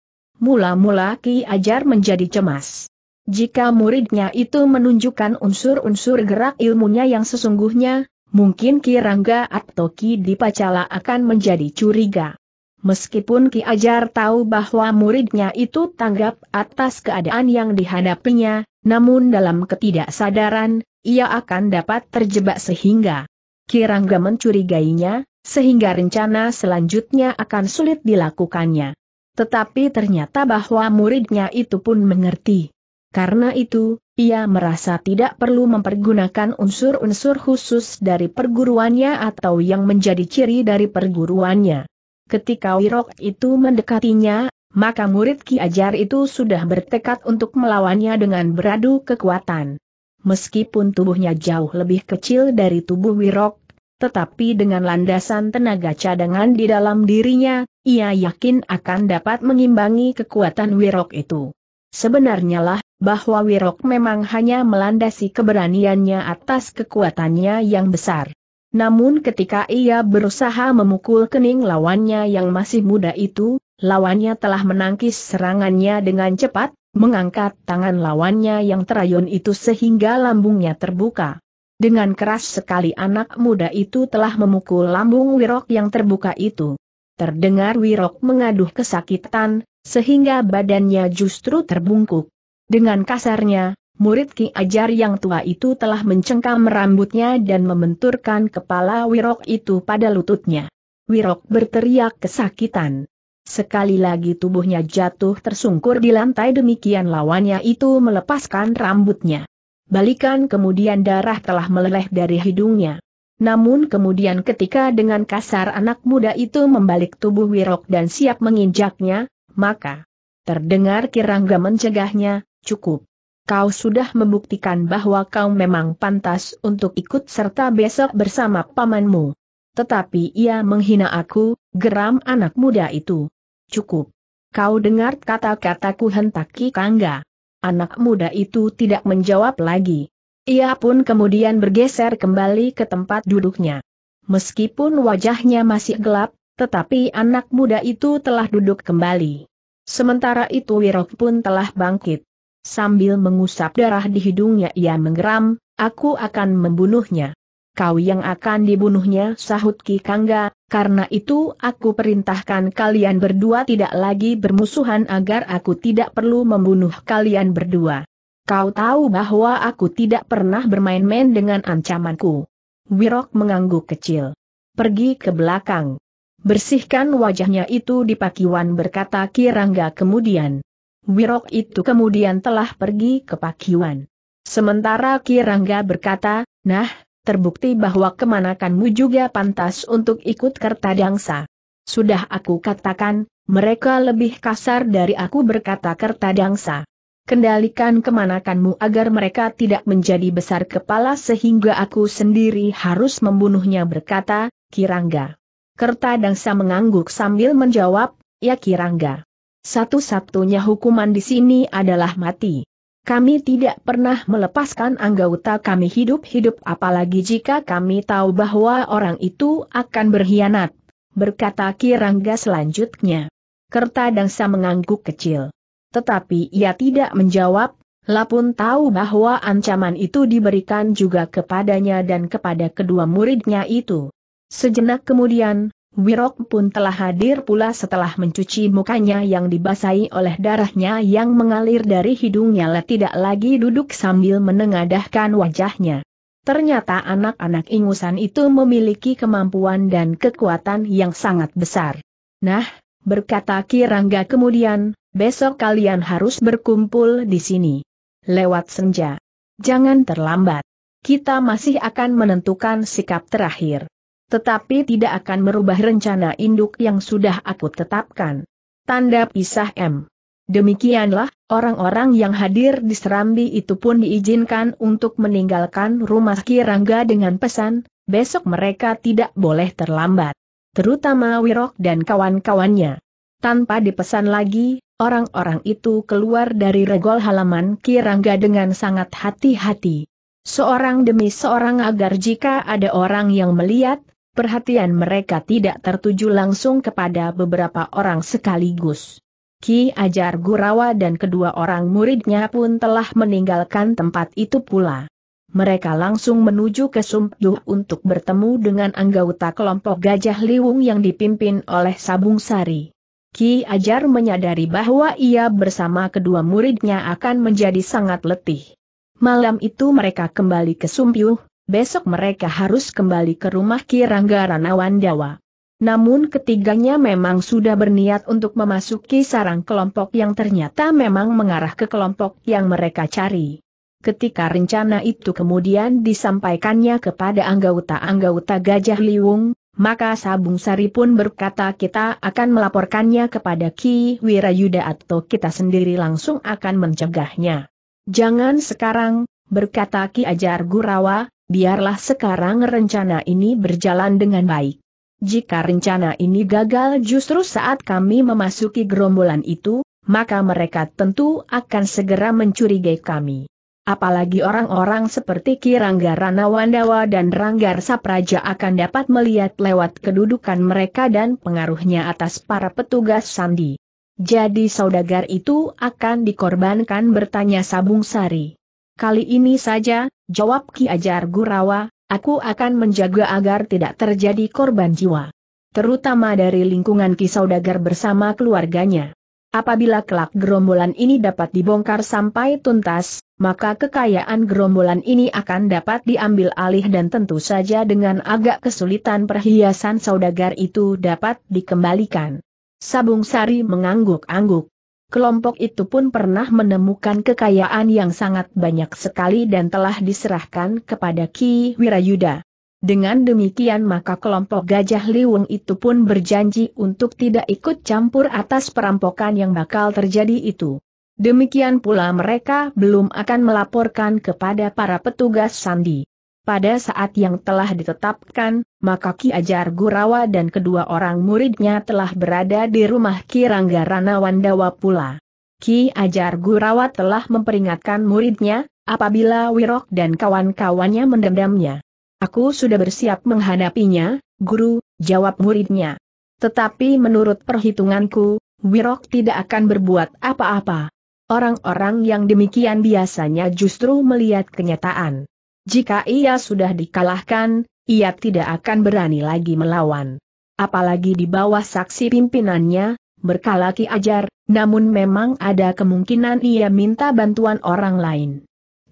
S1: Mula-mula Ki Ajar menjadi cemas. Jika muridnya itu menunjukkan unsur-unsur gerak ilmunya yang sesungguhnya, mungkin Ki Rangga atau Ki Dipacala akan menjadi curiga. Meskipun Ki Ajar tahu bahwa muridnya itu tanggap atas keadaan yang dihadapinya, namun dalam ketidaksadaran, ia akan dapat terjebak sehingga Ki Rangga mencurigainya, sehingga rencana selanjutnya akan sulit dilakukannya. Tetapi ternyata bahwa muridnya itu pun mengerti. Karena itu, ia merasa tidak perlu mempergunakan unsur-unsur khusus dari perguruannya atau yang menjadi ciri dari perguruannya. Ketika Wirok itu mendekatinya, maka murid Ki Ajar itu sudah bertekad untuk melawannya dengan beradu kekuatan. Meskipun tubuhnya jauh lebih kecil dari tubuh Wirok, tetapi dengan landasan tenaga cadangan di dalam dirinya, ia yakin akan dapat mengimbangi kekuatan Wirok itu. Sebenarnya lah, bahwa Wirok memang hanya melandasi keberaniannya atas kekuatannya yang besar. Namun ketika ia berusaha memukul kening lawannya yang masih muda itu, lawannya telah menangkis serangannya dengan cepat, mengangkat tangan lawannya yang terayun itu sehingga lambungnya terbuka. Dengan keras sekali anak muda itu telah memukul lambung Wirok yang terbuka itu. Terdengar Wirok mengaduh kesakitan, sehingga badannya justru terbungkuk. Dengan kasarnya, murid Ki Ajar yang tua itu telah mencengkam rambutnya dan membenturkan kepala Wirok itu pada lututnya. Wirok berteriak kesakitan. Sekali lagi tubuhnya jatuh tersungkur di lantai demikian lawannya itu melepaskan rambutnya. Balikan kemudian darah telah meleleh dari hidungnya. Namun kemudian ketika dengan kasar anak muda itu membalik tubuh Wirok dan siap menginjaknya, maka terdengar Kirangga mencegahnya, cukup. Kau sudah membuktikan bahwa kau memang pantas untuk ikut serta besok bersama pamanmu. Tetapi ia menghina aku, geram anak muda itu. Cukup. Kau dengar kata-kataku hentaki Kangga. Anak muda itu tidak menjawab lagi. Ia pun kemudian bergeser kembali ke tempat duduknya. Meskipun wajahnya masih gelap, tetapi anak muda itu telah duduk kembali. Sementara itu Wirok pun telah bangkit. Sambil mengusap darah di hidungnya ia menggeram, aku akan membunuhnya. Kau yang akan dibunuhnya sahut Ki Kangga, karena itu aku perintahkan kalian berdua tidak lagi bermusuhan agar aku tidak perlu membunuh kalian berdua. Kau tahu bahwa aku tidak pernah bermain-main dengan ancamanku. Wirok mengangguk kecil. Pergi ke belakang. Bersihkan wajahnya itu di Pakiwan berkata Kirangga kemudian. Wirok itu kemudian telah pergi ke Pakiwan. Sementara Kirangga berkata, nah, terbukti bahwa kemanakanmu juga pantas untuk ikut Kertadangsa. Sudah aku katakan, mereka lebih kasar dari aku berkata Kertadangsa. Kendalikan kemanakanmu agar mereka tidak menjadi besar kepala sehingga aku sendiri harus membunuhnya berkata, Kirangga. Kerta Dangsa mengangguk sambil menjawab, ya Kirangga. Satu-satunya hukuman di sini adalah mati. Kami tidak pernah melepaskan anggota kami hidup-hidup apalagi jika kami tahu bahwa orang itu akan berkhianat, berkata Kirangga selanjutnya. Kerta Dangsa mengangguk kecil. Tetapi ia tidak menjawab, Lapun tahu bahwa ancaman itu diberikan juga kepadanya dan kepada kedua muridnya itu. Sejenak kemudian, Wirok pun telah hadir pula setelah mencuci mukanya yang dibasahi oleh darahnya yang mengalir dari hidungnya le tidak lagi duduk sambil menengadahkan wajahnya. Ternyata anak-anak ingusan itu memiliki kemampuan dan kekuatan yang sangat besar. Nah, berkata Kirangga kemudian, besok kalian harus berkumpul di sini. Lewat senja. Jangan terlambat. Kita masih akan menentukan sikap terakhir tetapi tidak akan merubah rencana induk yang sudah aku tetapkan. Tanda pisah M. Demikianlah, orang-orang yang hadir di Serambi itu pun diizinkan untuk meninggalkan rumah Kirangga dengan pesan, besok mereka tidak boleh terlambat. Terutama Wirok dan kawan-kawannya. Tanpa dipesan lagi, orang-orang itu keluar dari regol halaman Kirangga dengan sangat hati-hati. Seorang demi seorang agar jika ada orang yang melihat, perhatian mereka tidak tertuju langsung kepada beberapa orang sekaligus. Ki Ajar Gurawa dan kedua orang muridnya pun telah meninggalkan tempat itu pula. Mereka langsung menuju ke Sumpyuh untuk bertemu dengan anggota kelompok Gajah Liwung yang dipimpin oleh Sabung Sari. Ki Ajar menyadari bahwa ia bersama kedua muridnya akan menjadi sangat letih. Malam itu mereka kembali ke Sumpyuh, besok mereka harus kembali ke rumah Kirangga Ranawan Dawa. Namun ketiganya memang sudah berniat untuk memasuki sarang kelompok yang ternyata memang mengarah ke kelompok yang mereka cari. Ketika rencana itu kemudian disampaikannya kepada anggota-anggota Gajah Liwung, maka Sabung Sari pun berkata kita akan melaporkannya kepada Ki Wirayuda atau kita sendiri langsung akan mencegahnya. Jangan sekarang, berkata Ki Ajar Gurawa, biarlah sekarang rencana ini berjalan dengan baik. Jika rencana ini gagal justru saat kami memasuki gerombolan itu, maka mereka tentu akan segera mencurigai kami. Apalagi orang-orang seperti Kirangga Ranawandawa dan Ranggar Sapraja akan dapat melihat lewat kedudukan mereka dan pengaruhnya atas para petugas sandi. Jadi saudagar itu akan dikorbankan bertanya Sabung Sari. Kali ini saja, jawab Ki Ajar Gurawa, aku akan menjaga agar tidak terjadi korban jiwa. Terutama dari lingkungan Ki Saudagar bersama keluarganya. Apabila kelak gerombolan ini dapat dibongkar sampai tuntas, maka kekayaan gerombolan ini akan dapat diambil alih dan tentu saja dengan agak kesulitan perhiasan saudagar itu dapat dikembalikan. Sabung Sari mengangguk-angguk kelompok itu pun pernah menemukan kekayaan yang sangat banyak sekali dan telah diserahkan kepada Ki Wirayuda. Dengan demikian maka kelompok Gajah Liwung itu pun berjanji untuk tidak ikut campur atas perampokan yang bakal terjadi itu. Demikian pula mereka belum akan melaporkan kepada para petugas sandi. Pada saat yang telah ditetapkan, maka Ki Ajar Gurawa dan kedua orang muridnya telah berada di rumah Ki Ranggarana Wandawa pula. Ki Ajar Gurawa telah memperingatkan muridnya, apabila Wirok dan kawan-kawannya mendendamnya. Aku sudah bersiap menghadapinya, guru, jawab muridnya. Tetapi menurut perhitunganku, Wirok tidak akan berbuat apa-apa. Orang-orang yang demikian biasanya justru melihat kenyataan. Jika ia sudah dikalahkan, ia tidak akan berani lagi melawan. Apalagi di bawah saksi pimpinannya, berkala Ki Ajar, namun memang ada kemungkinan ia minta bantuan orang lain.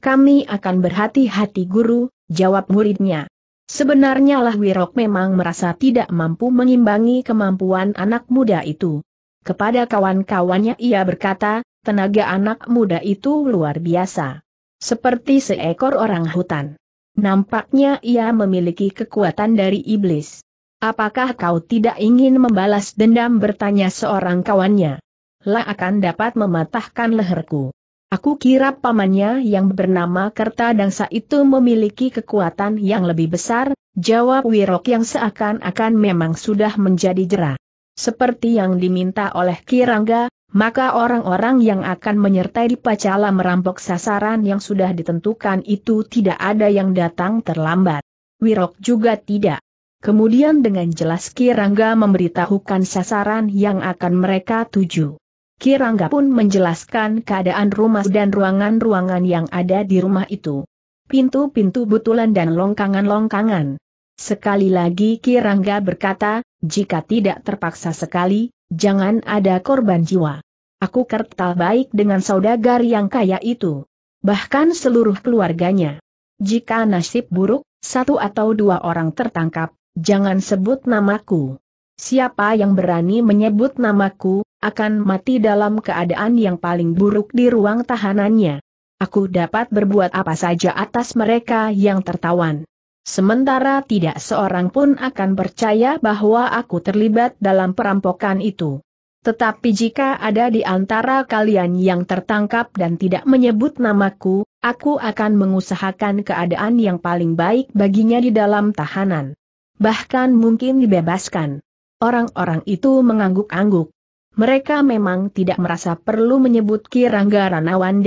S1: Kami akan berhati-hati guru, jawab muridnya. Sebenarnya lah Wirok memang merasa tidak mampu mengimbangi kemampuan anak muda itu. Kepada kawan-kawannya ia berkata, tenaga anak muda itu luar biasa. Seperti seekor orang hutan. Nampaknya ia memiliki kekuatan dari iblis. Apakah kau tidak ingin membalas dendam bertanya seorang kawannya? La akan dapat mematahkan leherku. Aku kira pamannya yang bernama Kerta Dangsa itu memiliki kekuatan yang lebih besar, jawab Wirok yang seakan-akan memang sudah menjadi jerah. Seperti yang diminta oleh Kirangga, maka orang-orang yang akan menyertai di Pacala merampok sasaran yang sudah ditentukan itu tidak ada yang datang terlambat. Wirok juga tidak. Kemudian dengan jelas Kirangga memberitahukan sasaran yang akan mereka tuju. Kirangga pun menjelaskan keadaan rumah dan ruangan-ruangan yang ada di rumah itu. Pintu-pintu butulan dan longkangan-longkangan. Sekali lagi Kirangga berkata, jika tidak terpaksa sekali, jangan ada korban jiwa. Aku kertal baik dengan saudagar yang kaya itu. Bahkan seluruh keluarganya. Jika nasib buruk, satu atau dua orang tertangkap, jangan sebut namaku. Siapa yang berani menyebut namaku, akan mati dalam keadaan yang paling buruk di ruang tahanannya. Aku dapat berbuat apa saja atas mereka yang tertawan. Sementara tidak seorang pun akan percaya bahwa aku terlibat dalam perampokan itu. Tetapi jika ada di antara kalian yang tertangkap dan tidak menyebut namaku, aku akan mengusahakan keadaan yang paling baik baginya di dalam tahanan. Bahkan mungkin dibebaskan. Orang-orang itu mengangguk-angguk. Mereka memang tidak merasa perlu menyebut Kirangga Ranawan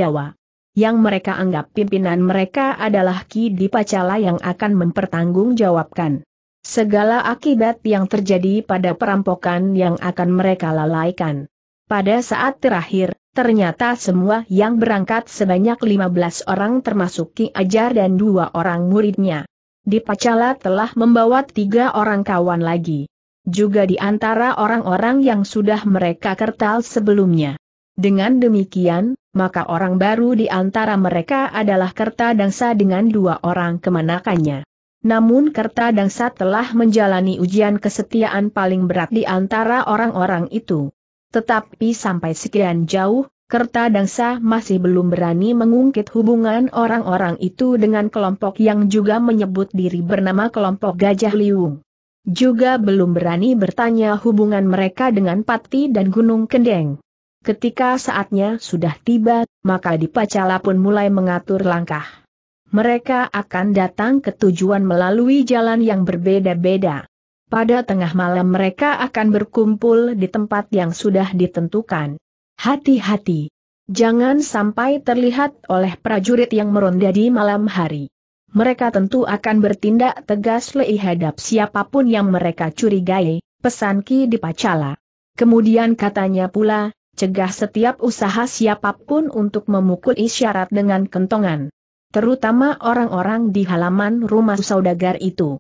S1: yang mereka anggap pimpinan mereka adalah Ki Dipacala yang akan mempertanggungjawabkan segala akibat yang terjadi pada perampokan yang akan mereka lalaikan. Pada saat terakhir, ternyata semua yang berangkat sebanyak 15 orang termasuk Ki Ajar dan dua orang muridnya. Dipacala telah membawa tiga orang kawan lagi. Juga di antara orang-orang yang sudah mereka kertal sebelumnya. Dengan demikian, maka orang baru di antara mereka adalah Kerta Dangsa dengan dua orang kemanakannya. Namun Kerta Dangsa telah menjalani ujian kesetiaan paling berat di antara orang-orang itu. Tetapi sampai sekian jauh, Kerta Dangsa masih belum berani mengungkit hubungan orang-orang itu dengan kelompok yang juga menyebut diri bernama kelompok Gajah Liung. Juga belum berani bertanya hubungan mereka dengan Pati dan Gunung Kendeng. Ketika saatnya sudah tiba, maka Dipacala pun mulai mengatur langkah. Mereka akan datang ke tujuan melalui jalan yang berbeda-beda. Pada tengah malam mereka akan berkumpul di tempat yang sudah ditentukan. Hati-hati. Jangan sampai terlihat oleh prajurit yang meronda di malam hari. Mereka tentu akan bertindak tegas lehadap siapapun yang mereka curigai, pesan Ki Dipacala. Kemudian katanya pula, cegah setiap usaha siapapun untuk memukul isyarat dengan kentongan. Terutama orang-orang di halaman rumah saudagar itu.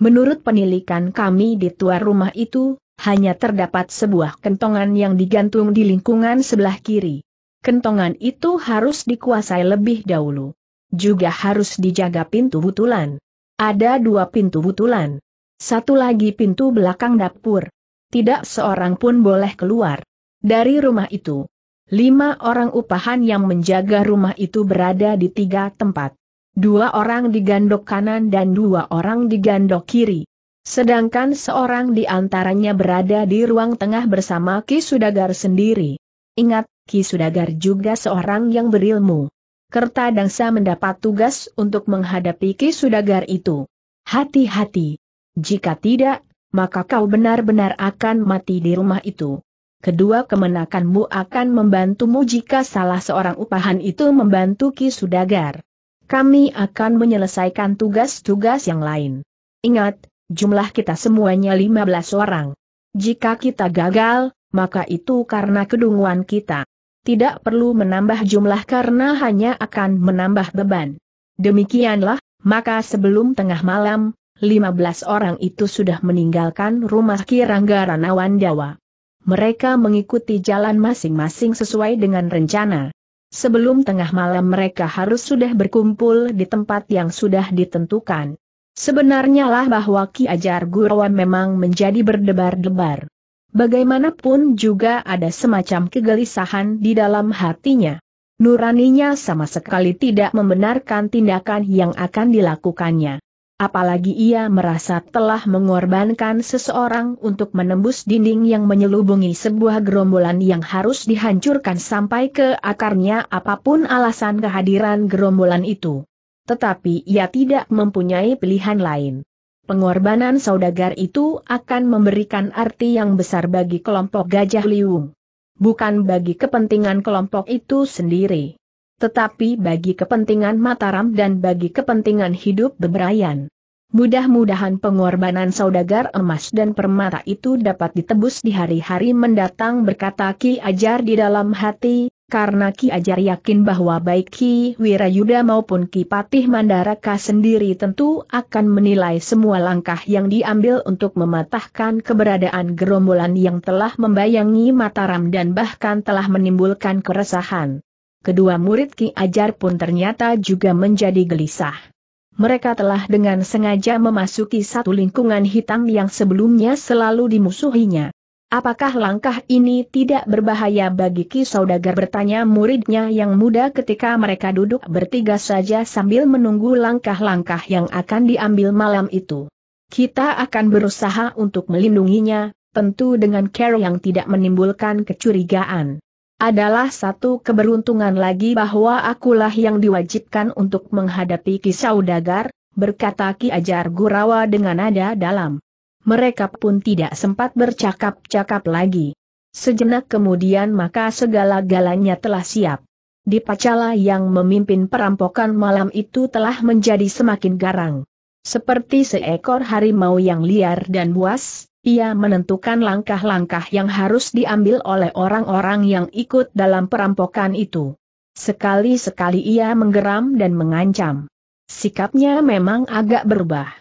S1: Menurut penilikan kami di tuar rumah itu, hanya terdapat sebuah kentongan yang digantung di lingkungan sebelah kiri. Kentongan itu harus dikuasai lebih dahulu. Juga harus dijaga pintu butulan. Ada dua pintu butulan. Satu lagi pintu belakang dapur. Tidak seorang pun boleh keluar. Dari rumah itu, lima orang upahan yang menjaga rumah itu berada di tiga tempat. Dua orang di gandok kanan dan dua orang di gandok kiri. Sedangkan seorang di antaranya berada di ruang tengah bersama Ki Sudagar sendiri. Ingat, Ki Sudagar juga seorang yang berilmu. Kerta Dangsa mendapat tugas untuk menghadapi Ki Sudagar itu. Hati-hati. Jika tidak, maka kau benar-benar akan mati di rumah itu kedua kemenakanmu akan membantumu jika salah seorang upahan itu membantu Ki Sudagar. Kami akan menyelesaikan tugas-tugas yang lain. Ingat, jumlah kita semuanya 15 orang. Jika kita gagal, maka itu karena kedunguan kita. Tidak perlu menambah jumlah karena hanya akan menambah beban. Demikianlah, maka sebelum tengah malam, 15 orang itu sudah meninggalkan rumah Kirangga Ranawan mereka mengikuti jalan masing-masing sesuai dengan rencana. Sebelum tengah malam mereka harus sudah berkumpul di tempat yang sudah ditentukan. Sebenarnya lah bahwa Ki Ajar Gurawan memang menjadi berdebar-debar. Bagaimanapun juga ada semacam kegelisahan di dalam hatinya. Nuraninya sama sekali tidak membenarkan tindakan yang akan dilakukannya. Apalagi ia merasa telah mengorbankan seseorang untuk menembus dinding yang menyelubungi sebuah gerombolan yang harus dihancurkan sampai ke akarnya apapun alasan kehadiran gerombolan itu. Tetapi ia tidak mempunyai pilihan lain. Pengorbanan saudagar itu akan memberikan arti yang besar bagi kelompok Gajah Liung. Bukan bagi kepentingan kelompok itu sendiri tetapi bagi kepentingan Mataram dan bagi kepentingan hidup beberayan. Mudah-mudahan pengorbanan saudagar emas dan permata itu dapat ditebus di hari-hari mendatang berkata Ki Ajar di dalam hati, karena Ki Ajar yakin bahwa baik Ki Wirayuda maupun Ki Patih Mandaraka sendiri tentu akan menilai semua langkah yang diambil untuk mematahkan keberadaan gerombolan yang telah membayangi Mataram dan bahkan telah menimbulkan keresahan kedua murid Ki Ajar pun ternyata juga menjadi gelisah. Mereka telah dengan sengaja memasuki satu lingkungan hitam yang sebelumnya selalu dimusuhinya. Apakah langkah ini tidak berbahaya bagi Ki Saudagar bertanya muridnya yang muda ketika mereka duduk bertiga saja sambil menunggu langkah-langkah yang akan diambil malam itu. Kita akan berusaha untuk melindunginya, tentu dengan care yang tidak menimbulkan kecurigaan. Adalah satu keberuntungan lagi bahwa akulah yang diwajibkan untuk menghadapi kisau dagar, berkata Ki Ajar Gurawa dengan nada dalam. Mereka pun tidak sempat bercakap-cakap lagi. Sejenak kemudian maka segala-galanya telah siap. Dipacala yang memimpin perampokan malam itu telah menjadi semakin garang. Seperti seekor harimau yang liar dan buas, ia menentukan langkah-langkah yang harus diambil oleh orang-orang yang ikut dalam perampokan itu. Sekali-sekali ia menggeram dan mengancam. Sikapnya memang agak berubah.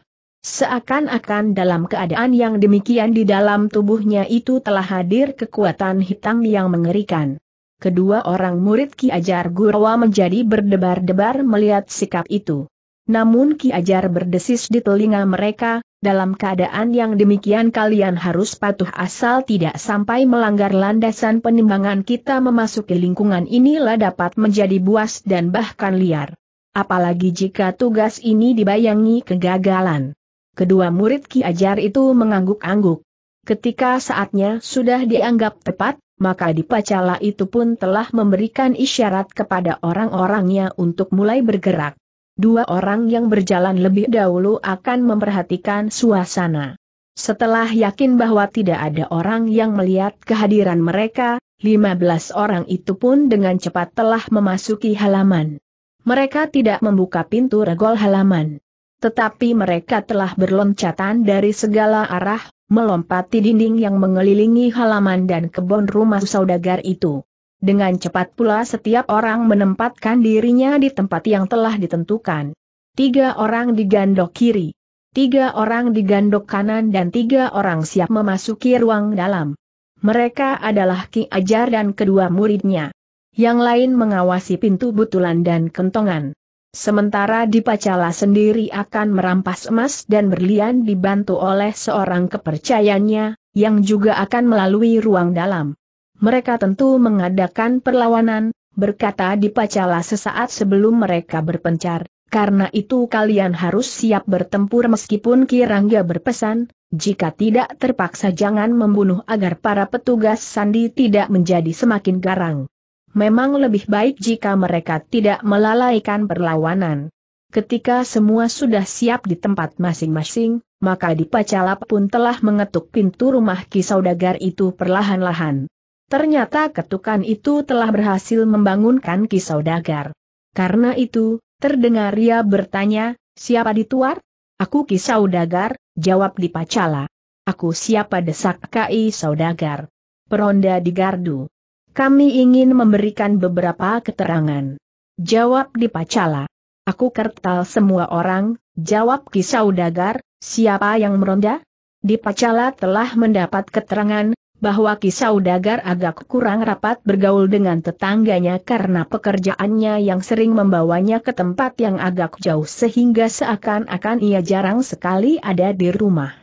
S1: Seakan-akan dalam keadaan yang demikian di dalam tubuhnya itu telah hadir kekuatan hitam yang mengerikan. Kedua orang murid Ki Ajar Gurwa menjadi berdebar-debar melihat sikap itu. Namun Ki Ajar berdesis di telinga mereka, dalam keadaan yang demikian kalian harus patuh asal tidak sampai melanggar landasan penimbangan kita memasuki lingkungan inilah dapat menjadi buas dan bahkan liar. Apalagi jika tugas ini dibayangi kegagalan. Kedua murid Ki Ajar itu mengangguk-angguk. Ketika saatnya sudah dianggap tepat, maka Dipacala itu pun telah memberikan isyarat kepada orang-orangnya untuk mulai bergerak dua orang yang berjalan lebih dahulu akan memperhatikan suasana. Setelah yakin bahwa tidak ada orang yang melihat kehadiran mereka, 15 orang itu pun dengan cepat telah memasuki halaman. Mereka tidak membuka pintu regol halaman. Tetapi mereka telah berloncatan dari segala arah, melompati dinding yang mengelilingi halaman dan kebun rumah saudagar itu. Dengan cepat pula setiap orang menempatkan dirinya di tempat yang telah ditentukan. Tiga orang digandok kiri, tiga orang digandok kanan dan tiga orang siap memasuki ruang dalam. Mereka adalah Ki Ajar dan kedua muridnya. Yang lain mengawasi pintu butulan dan kentongan. Sementara Dipacala sendiri akan merampas emas dan berlian dibantu oleh seorang kepercayaannya, yang juga akan melalui ruang dalam mereka tentu mengadakan perlawanan, berkata Dipacala sesaat sebelum mereka berpencar, karena itu kalian harus siap bertempur meskipun Kirangga berpesan, jika tidak terpaksa jangan membunuh agar para petugas sandi tidak menjadi semakin garang. Memang lebih baik jika mereka tidak melalaikan perlawanan. Ketika semua sudah siap di tempat masing-masing, maka Dipacala pun telah mengetuk pintu rumah Ki Saudagar itu perlahan-lahan. Ternyata ketukan itu telah berhasil membangunkan kisau dagar. Karena itu, terdengar ia bertanya, siapa dituar? Aku kisau dagar, jawab Dipacala. Aku siapa desak kai saudagar. Peronda di gardu. Kami ingin memberikan beberapa keterangan. Jawab Dipacala. Aku kertal semua orang, jawab kisau dagar, siapa yang meronda? Dipacala telah mendapat keterangan, bahwa Kisau Dagar agak kurang rapat bergaul dengan tetangganya karena pekerjaannya yang sering membawanya ke tempat yang agak jauh sehingga seakan-akan ia jarang sekali ada di rumah.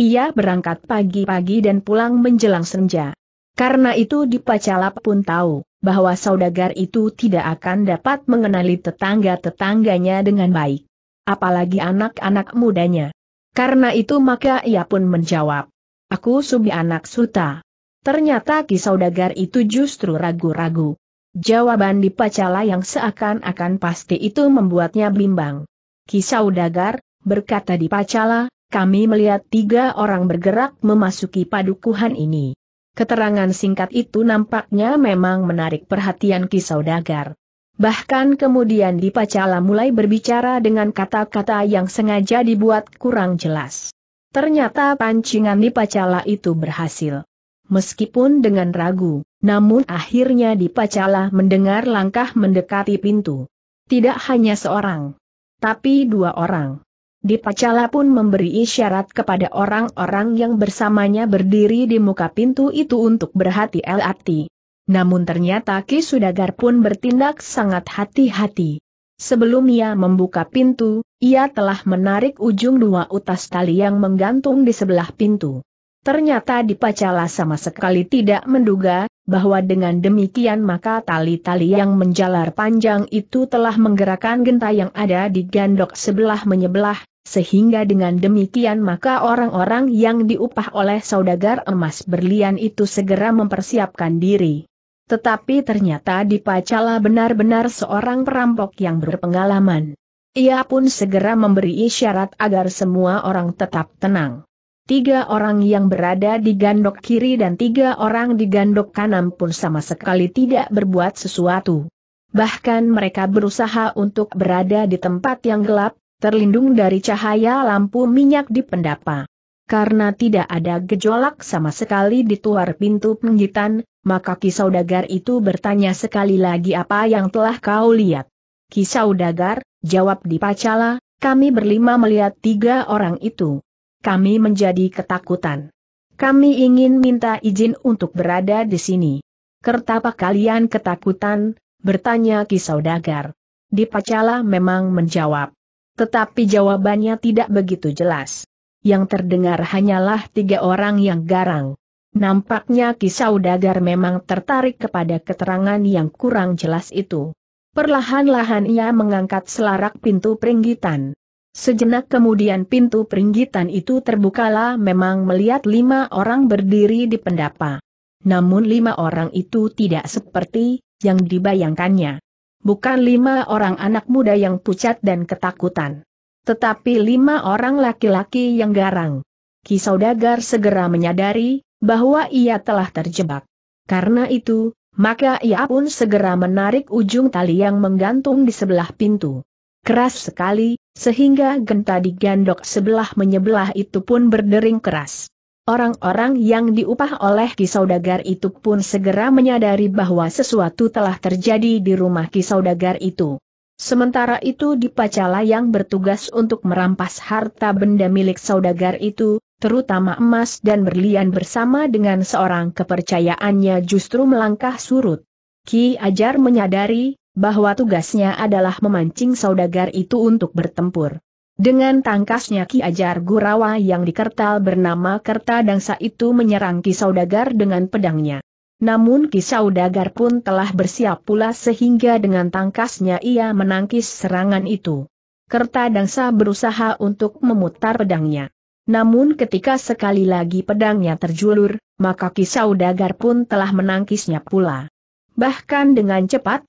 S1: Ia berangkat pagi-pagi dan pulang menjelang senja. Karena itu di pun tahu bahwa saudagar itu tidak akan dapat mengenali tetangga-tetangganya dengan baik. Apalagi anak-anak mudanya. Karena itu maka ia pun menjawab, Aku subi anak suta. Ternyata Ki Saudagar itu justru ragu-ragu. Jawaban di Pacala yang seakan-akan pasti itu membuatnya bimbang. Ki Saudagar, berkata di Pacala, kami melihat tiga orang bergerak memasuki padukuhan ini. Keterangan singkat itu nampaknya memang menarik perhatian Ki Saudagar. Bahkan kemudian Dipacala mulai berbicara dengan kata-kata yang sengaja dibuat kurang jelas. Ternyata pancingan di Pacala itu berhasil. Meskipun dengan ragu, namun akhirnya di Pacala mendengar langkah mendekati pintu. Tidak hanya seorang, tapi dua orang. Di Pacala pun memberi isyarat kepada orang-orang yang bersamanya berdiri di muka pintu itu untuk berhati-hati. Namun ternyata Ki Sudagar pun bertindak sangat hati-hati. Sebelum ia membuka pintu, ia telah menarik ujung dua utas tali yang menggantung di sebelah pintu. Ternyata Dipacala sama sekali tidak menduga, bahwa dengan demikian maka tali-tali yang menjalar panjang itu telah menggerakkan genta yang ada di gandok sebelah menyebelah, sehingga dengan demikian maka orang-orang yang diupah oleh saudagar emas berlian itu segera mempersiapkan diri. Tetapi ternyata Dipacala benar-benar seorang perampok yang berpengalaman. Ia pun segera memberi isyarat agar semua orang tetap tenang. Tiga orang yang berada di gandok kiri dan tiga orang di gandok kanan pun sama sekali tidak berbuat sesuatu. Bahkan mereka berusaha untuk berada di tempat yang gelap, terlindung dari cahaya lampu minyak di pendapa. Karena tidak ada gejolak sama sekali di tuar pintu penggitan, maka Kisaudagar itu bertanya sekali lagi apa yang telah kau lihat. Kisaudagar, jawab Dipacala, kami berlima melihat tiga orang itu. Kami menjadi ketakutan. Kami ingin minta izin untuk berada di sini. Kertapa kalian ketakutan, bertanya Kisaudagar. Dipacala memang menjawab. Tetapi jawabannya tidak begitu jelas. Yang terdengar hanyalah tiga orang yang garang. Nampaknya kisau dagar memang tertarik kepada keterangan yang kurang jelas itu. Perlahan-lahan ia mengangkat selarak pintu peringgitan. Sejenak kemudian pintu peringgitan itu terbukalah, memang melihat lima orang berdiri di pendapa. Namun lima orang itu tidak seperti yang dibayangkannya. Bukan lima orang anak muda yang pucat dan ketakutan. Tetapi lima orang laki-laki yang garang. Kisau Dagar segera menyadari, bahwa ia telah terjebak. Karena itu, maka ia pun segera menarik ujung tali yang menggantung di sebelah pintu. Keras sekali, sehingga genta digandok sebelah menyebelah itu pun berdering keras. Orang-orang yang diupah oleh Kisaudagar itu pun segera menyadari bahwa sesuatu telah terjadi di rumah Kisaudagar itu. Sementara itu di Pacala yang bertugas untuk merampas harta benda milik saudagar itu, terutama emas dan berlian bersama dengan seorang kepercayaannya justru melangkah surut. Ki Ajar menyadari bahwa tugasnya adalah memancing saudagar itu untuk bertempur. Dengan tangkasnya Ki Ajar Gurawa yang dikertal bernama Kerta Dangsa itu menyerang Ki Saudagar dengan pedangnya. Namun Ki Saudagar pun telah bersiap pula sehingga dengan tangkasnya ia menangkis serangan itu. Kerta Dangsa berusaha untuk memutar pedangnya. Namun ketika sekali lagi pedangnya terjulur, maka dagar pun telah menangkisnya pula. Bahkan dengan cepat,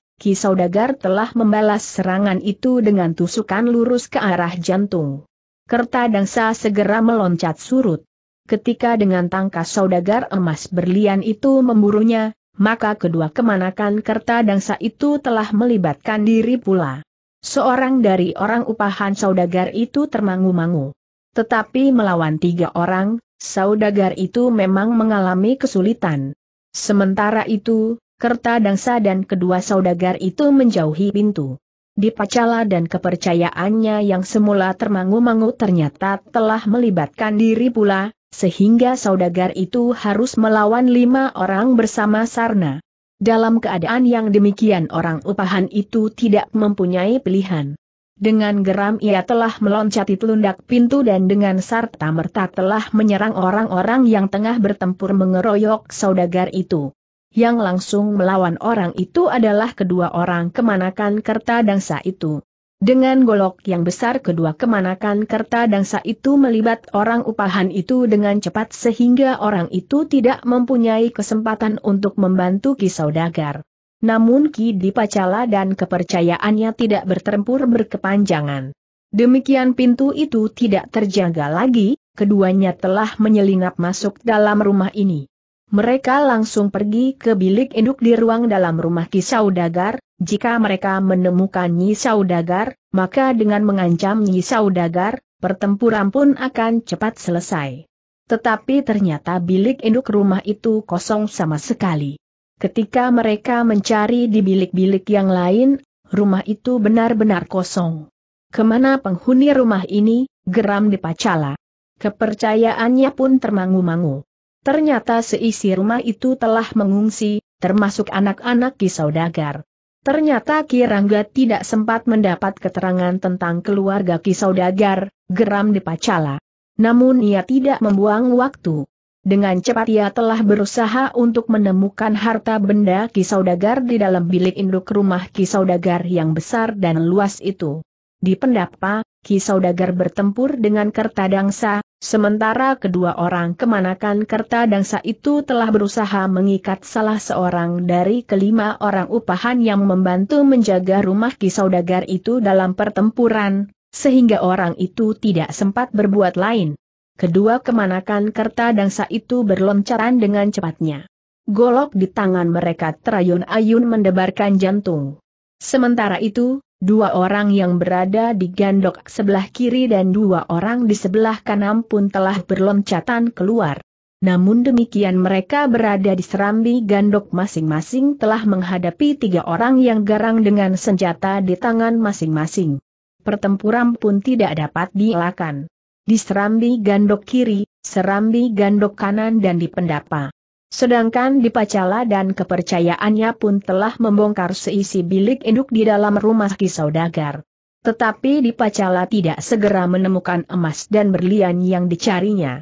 S1: dagar telah membalas serangan itu dengan tusukan lurus ke arah jantung. Kerta Dangsa segera meloncat surut. Ketika dengan tangkas saudagar emas berlian itu memburunya, maka kedua kemanakan Kerta Dangsa itu telah melibatkan diri pula. Seorang dari orang upahan saudagar itu termangu-mangu. Tetapi melawan tiga orang, saudagar itu memang mengalami kesulitan. Sementara itu, Kertadangsa dan kedua saudagar itu menjauhi pintu. Dipacala dan kepercayaannya yang semula termangu-mangu ternyata telah melibatkan diri pula, sehingga saudagar itu harus melawan lima orang bersama Sarna. Dalam keadaan yang demikian orang upahan itu tidak mempunyai pilihan. Dengan geram ia telah meloncati telundak pintu dan dengan serta merta telah menyerang orang-orang yang tengah bertempur mengeroyok saudagar itu. Yang langsung melawan orang itu adalah kedua orang kemanakan kerta dangsa itu. Dengan golok yang besar kedua kemanakan kerta dangsa itu melibat orang upahan itu dengan cepat sehingga orang itu tidak mempunyai kesempatan untuk membantu kisaudagar. Namun Ki Dipacala dan kepercayaannya tidak bertempur berkepanjangan. Demikian pintu itu tidak terjaga lagi, keduanya telah menyelinap masuk dalam rumah ini. Mereka langsung pergi ke bilik induk di ruang dalam rumah Ki Saudagar, jika mereka menemukan Nyi Saudagar, maka dengan mengancam Nyi Saudagar, pertempuran pun akan cepat selesai. Tetapi ternyata bilik induk rumah itu kosong sama sekali. Ketika mereka mencari di bilik-bilik yang lain, rumah itu benar-benar kosong. Kemana penghuni rumah ini, geram dipacala. Kepercayaannya pun termangu-mangu. Ternyata seisi rumah itu telah mengungsi, termasuk anak-anak Kisaudagar. Ternyata Kirangga tidak sempat mendapat keterangan tentang keluarga Kisaudagar, geram dipacala. Namun ia tidak membuang waktu. Dengan cepat ia telah berusaha untuk menemukan harta benda Kisaudagar di dalam bilik induk rumah Kisaudagar yang besar dan luas itu. Di pendapa, Kisaudagar bertempur dengan Kertadangsa, sementara kedua orang kemanakan Kertadangsa itu telah berusaha mengikat salah seorang dari kelima orang upahan yang membantu menjaga rumah Kisaudagar itu dalam pertempuran, sehingga orang itu tidak sempat berbuat lain. Kedua kemanakan kerta dangsa itu berloncaran dengan cepatnya. Golok di tangan mereka terayun-ayun mendebarkan jantung. Sementara itu, dua orang yang berada di gandok sebelah kiri dan dua orang di sebelah kanan pun telah berloncatan keluar. Namun demikian mereka berada di serambi gandok masing-masing telah menghadapi tiga orang yang garang dengan senjata di tangan masing-masing. Pertempuran pun tidak dapat dielakkan di serambi gandok kiri, serambi gandok kanan dan di dipendapa. Sedangkan di Pacala dan kepercayaannya pun telah membongkar seisi bilik induk di dalam rumah Kisaudagar. Tetapi di Pacala tidak segera menemukan emas dan berlian yang dicarinya.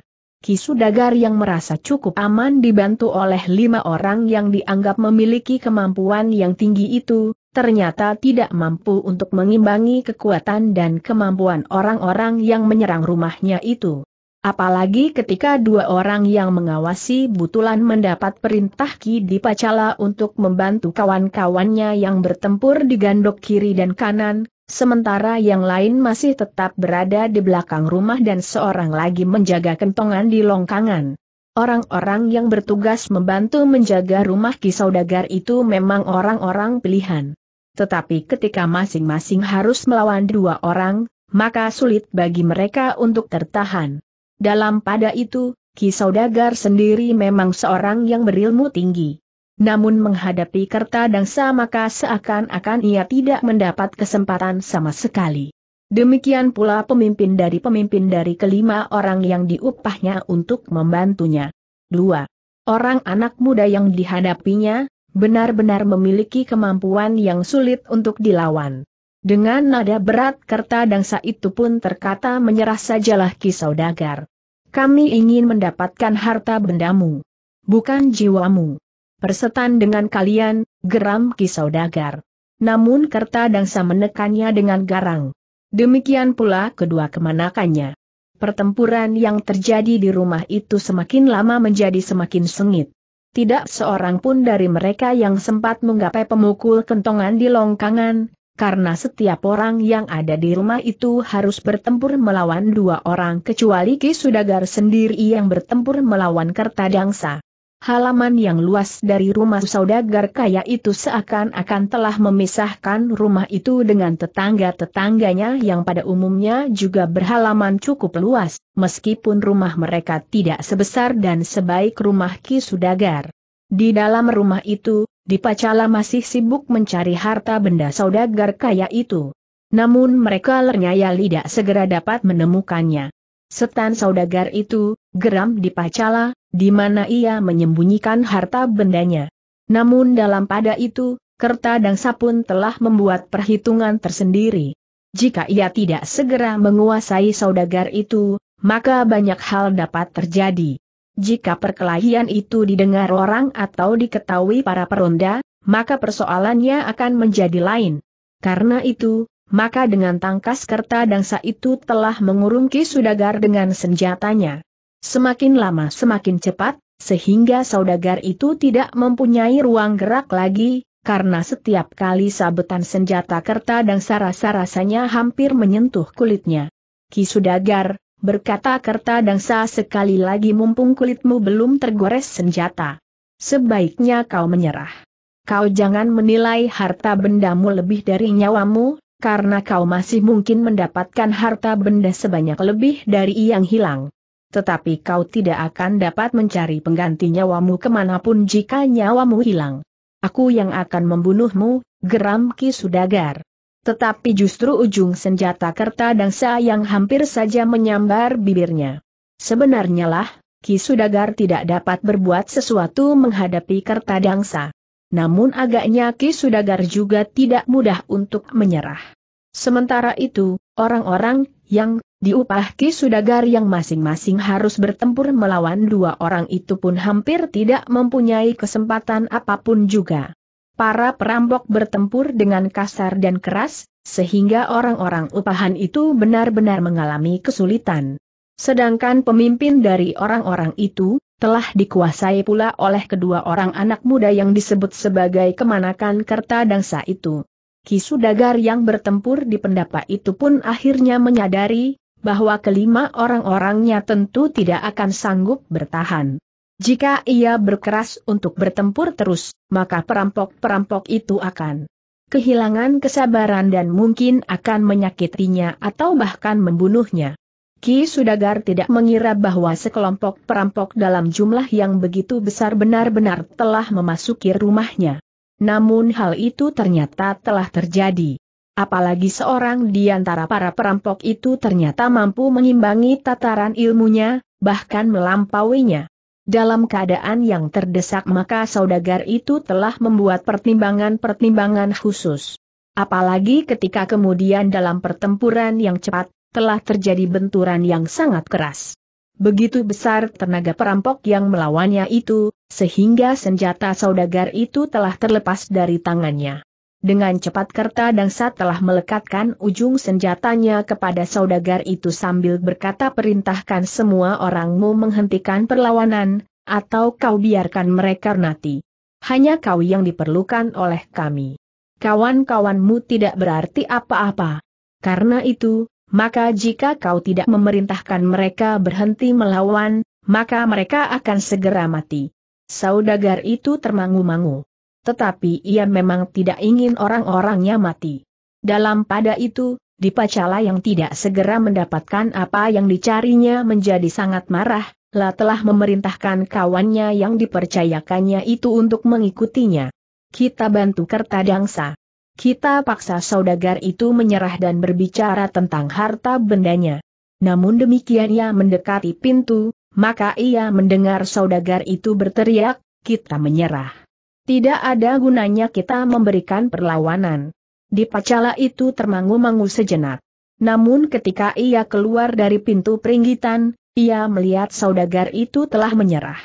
S1: Dagar yang merasa cukup aman dibantu oleh lima orang yang dianggap memiliki kemampuan yang tinggi itu, ternyata tidak mampu untuk mengimbangi kekuatan dan kemampuan orang-orang yang menyerang rumahnya itu. Apalagi ketika dua orang yang mengawasi Butulan mendapat perintah Ki Dipacala untuk membantu kawan-kawannya yang bertempur di gandok kiri dan kanan, sementara yang lain masih tetap berada di belakang rumah dan seorang lagi menjaga kentongan di longkangan. Orang-orang yang bertugas membantu menjaga rumah Ki Saudagar itu memang orang-orang pilihan. Tetapi ketika masing-masing harus melawan dua orang, maka sulit bagi mereka untuk tertahan. Dalam pada itu, Ki Saudagar sendiri memang seorang yang berilmu tinggi. Namun menghadapi kerta Kertadangsa maka seakan-akan ia tidak mendapat kesempatan sama sekali. Demikian pula pemimpin dari pemimpin dari kelima orang yang diupahnya untuk membantunya. 2. Orang anak muda yang dihadapinya, benar-benar memiliki kemampuan yang sulit untuk dilawan. Dengan nada berat kerta dangsa itu pun terkata menyerah sajalah kisaudagar. Kami ingin mendapatkan harta bendamu. Bukan jiwamu. Persetan dengan kalian, geram kisaudagar. Namun kerta dangsa menekannya dengan garang. Demikian pula kedua kemanakannya. Pertempuran yang terjadi di rumah itu semakin lama menjadi semakin sengit tidak seorang pun dari mereka yang sempat menggapai pemukul kentongan di longkangan, karena setiap orang yang ada di rumah itu harus bertempur melawan dua orang kecuali Ki Sudagar sendiri yang bertempur melawan Kertadangsa. Halaman yang luas dari rumah saudagar kaya itu seakan-akan telah memisahkan rumah itu dengan tetangga-tetangganya yang pada umumnya juga berhalaman cukup luas, meskipun rumah mereka tidak sebesar dan sebaik rumah Ki Sudagar. Di dalam rumah itu, Dipacala masih sibuk mencari harta benda saudagar kaya itu. Namun mereka lernyaya tidak segera dapat menemukannya. Setan saudagar itu, geram Dipacala, di mana ia menyembunyikan harta bendanya. Namun dalam pada itu, Kerta Dangsa pun telah membuat perhitungan tersendiri. Jika ia tidak segera menguasai saudagar itu, maka banyak hal dapat terjadi. Jika perkelahian itu didengar orang atau diketahui para peronda, maka persoalannya akan menjadi lain. Karena itu, maka dengan tangkas kerta dangsa itu telah mengurungki Saudagar dengan senjatanya. Semakin lama semakin cepat, sehingga saudagar itu tidak mempunyai ruang gerak lagi, karena setiap kali sabetan senjata kerta dan sarasa rasanya hampir menyentuh kulitnya. Kisudagar, berkata kerta dangsa sekali lagi mumpung kulitmu belum tergores senjata. Sebaiknya kau menyerah. Kau jangan menilai harta bendamu lebih dari nyawamu, karena kau masih mungkin mendapatkan harta benda sebanyak lebih dari yang hilang tetapi kau tidak akan dapat mencari pengganti nyawamu kemanapun jika nyawamu hilang. Aku yang akan membunuhmu, geram Ki Sudagar. Tetapi justru ujung senjata kerta dangsa yang hampir saja menyambar bibirnya. Sebenarnya lah, Ki Sudagar tidak dapat berbuat sesuatu menghadapi kerta dangsa. Namun agaknya Ki Sudagar juga tidak mudah untuk menyerah. Sementara itu, orang-orang yang diupah Ki Sudagar yang masing-masing harus bertempur melawan dua orang itu pun hampir tidak mempunyai kesempatan apapun juga. Para perampok bertempur dengan kasar dan keras, sehingga orang-orang upahan itu benar-benar mengalami kesulitan. Sedangkan pemimpin dari orang-orang itu, telah dikuasai pula oleh kedua orang anak muda yang disebut sebagai kemanakan kerta dangsa itu. Kisudagar yang bertempur di pendapa itu pun akhirnya menyadari, bahwa kelima orang-orangnya tentu tidak akan sanggup bertahan. Jika ia berkeras untuk bertempur terus, maka perampok-perampok itu akan kehilangan kesabaran dan mungkin akan menyakitinya atau bahkan membunuhnya. Ki Sudagar tidak mengira bahwa sekelompok perampok dalam jumlah yang begitu besar benar-benar telah memasuki rumahnya. Namun hal itu ternyata telah terjadi. Apalagi seorang di antara para perampok itu ternyata mampu mengimbangi tataran ilmunya, bahkan melampauinya. Dalam keadaan yang terdesak maka saudagar itu telah membuat pertimbangan-pertimbangan khusus. Apalagi ketika kemudian dalam pertempuran yang cepat, telah terjadi benturan yang sangat keras. Begitu besar tenaga perampok yang melawannya itu, sehingga senjata saudagar itu telah terlepas dari tangannya. Dengan cepat Kerta Dangsa telah melekatkan ujung senjatanya kepada saudagar itu sambil berkata perintahkan semua orangmu menghentikan perlawanan, atau kau biarkan mereka nanti. Hanya kau yang diperlukan oleh kami. Kawan-kawanmu tidak berarti apa-apa. Karena itu, maka jika kau tidak memerintahkan mereka berhenti melawan, maka mereka akan segera mati. Saudagar itu termangu-mangu. Tetapi ia memang tidak ingin orang-orangnya mati. Dalam pada itu, Dipacala yang tidak segera mendapatkan apa yang dicarinya menjadi sangat marah, lah telah memerintahkan kawannya yang dipercayakannya itu untuk mengikutinya. Kita bantu Kertadangsa kita paksa saudagar itu menyerah dan berbicara tentang harta bendanya. Namun demikian ia mendekati pintu, maka ia mendengar saudagar itu berteriak, kita menyerah. Tidak ada gunanya kita memberikan perlawanan. Di pacala itu termangu-mangu sejenak. Namun ketika ia keluar dari pintu peringgitan, ia melihat saudagar itu telah menyerah.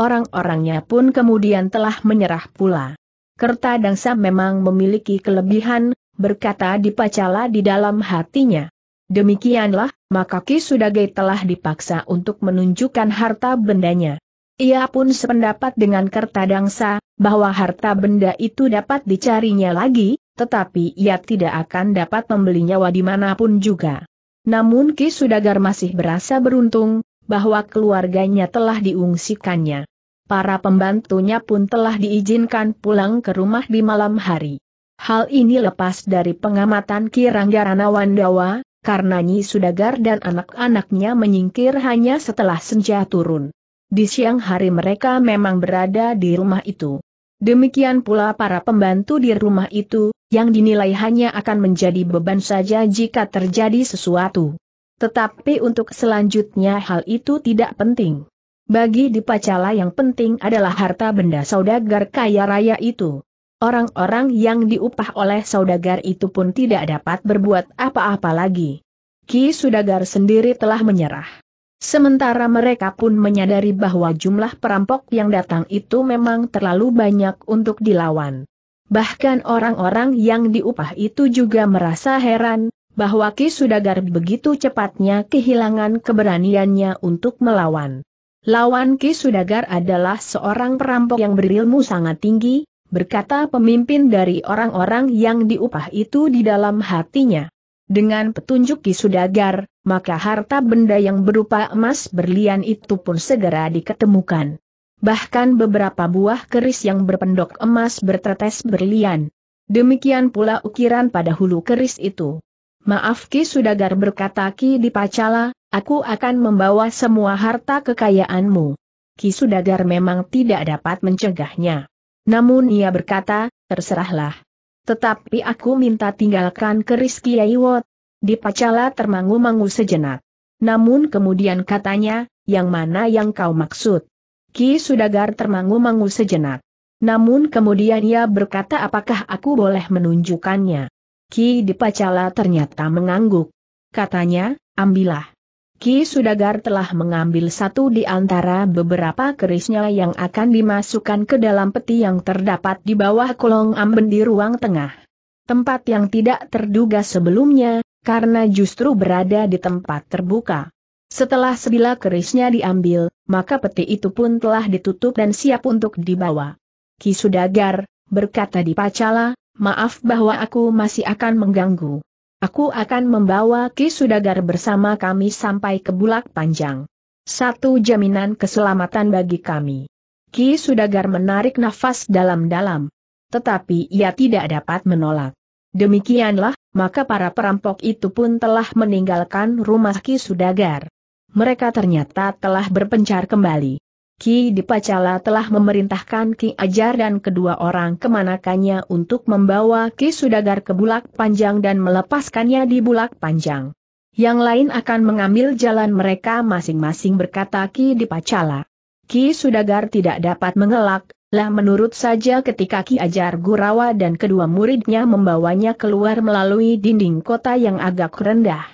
S1: Orang-orangnya pun kemudian telah menyerah pula. Kerta Dangsa memang memiliki kelebihan, berkata dipacala di dalam hatinya. Demikianlah, maka Ki Sudage telah dipaksa untuk menunjukkan harta bendanya. Ia pun sependapat dengan Kerta Kertadangsa, bahwa harta benda itu dapat dicarinya lagi, tetapi ia tidak akan dapat membeli nyawa dimanapun juga. Namun Ki Sudagar masih berasa beruntung, bahwa keluarganya telah diungsikannya para pembantunya pun telah diizinkan pulang ke rumah di malam hari. Hal ini lepas dari pengamatan Kiranggarana Wandawa, karena Nyi Sudagar dan anak-anaknya menyingkir hanya setelah senja turun. Di siang hari mereka memang berada di rumah itu. Demikian pula para pembantu di rumah itu, yang dinilai hanya akan menjadi beban saja jika terjadi sesuatu. Tetapi untuk selanjutnya hal itu tidak penting. Bagi Dipacala yang penting adalah harta benda saudagar kaya raya itu. Orang-orang yang diupah oleh saudagar itu pun tidak dapat berbuat apa-apa lagi. Ki Sudagar sendiri telah menyerah. Sementara mereka pun menyadari bahwa jumlah perampok yang datang itu memang terlalu banyak untuk dilawan. Bahkan orang-orang yang diupah itu juga merasa heran, bahwa Ki Sudagar begitu cepatnya kehilangan keberaniannya untuk melawan. Lawan Ki Sudagar adalah seorang perampok yang berilmu sangat tinggi, berkata pemimpin dari orang-orang yang diupah itu di dalam hatinya. Dengan petunjuk Ki Sudagar, maka harta benda yang berupa emas berlian itu pun segera diketemukan. Bahkan beberapa buah keris yang berpendok emas bertetes berlian. Demikian pula ukiran pada hulu keris itu. Maaf Ki Sudagar berkata Ki Dipacala, Aku akan membawa semua harta kekayaanmu. Kisudagar memang tidak dapat mencegahnya. Namun ia berkata, terserahlah. Tetapi aku minta tinggalkan keris Kiai Wot. Dipacala termangu-mangu sejenak. Namun kemudian katanya, yang mana yang kau maksud? Ki Sudagar termangu-mangu sejenak. Namun kemudian ia berkata apakah aku boleh menunjukkannya. Ki Dipacala ternyata mengangguk. Katanya, ambillah. Ki Sudagar telah mengambil satu di antara beberapa kerisnya yang akan dimasukkan ke dalam peti yang terdapat di bawah kolong amben di ruang tengah. Tempat yang tidak terduga sebelumnya, karena justru berada di tempat terbuka. Setelah sebilah kerisnya diambil, maka peti itu pun telah ditutup dan siap untuk dibawa. Ki Sudagar, berkata di Pacala, maaf bahwa aku masih akan mengganggu. Aku akan membawa Ki Sudagar bersama kami sampai ke Bulak Panjang. Satu jaminan keselamatan bagi kami. Ki Sudagar menarik nafas dalam-dalam. Tetapi ia tidak dapat menolak. Demikianlah, maka para perampok itu pun telah meninggalkan rumah Ki Sudagar. Mereka ternyata telah berpencar kembali. Ki Dipacala telah memerintahkan Ki Ajar dan kedua orang kemanakannya untuk membawa Ki Sudagar ke Bulak Panjang dan melepaskannya di Bulak Panjang. Yang lain akan mengambil jalan mereka masing-masing berkata Ki Dipacala. Ki Sudagar tidak dapat mengelak, lah menurut saja ketika Ki Ajar Gurawa dan kedua muridnya membawanya keluar melalui dinding kota yang agak rendah.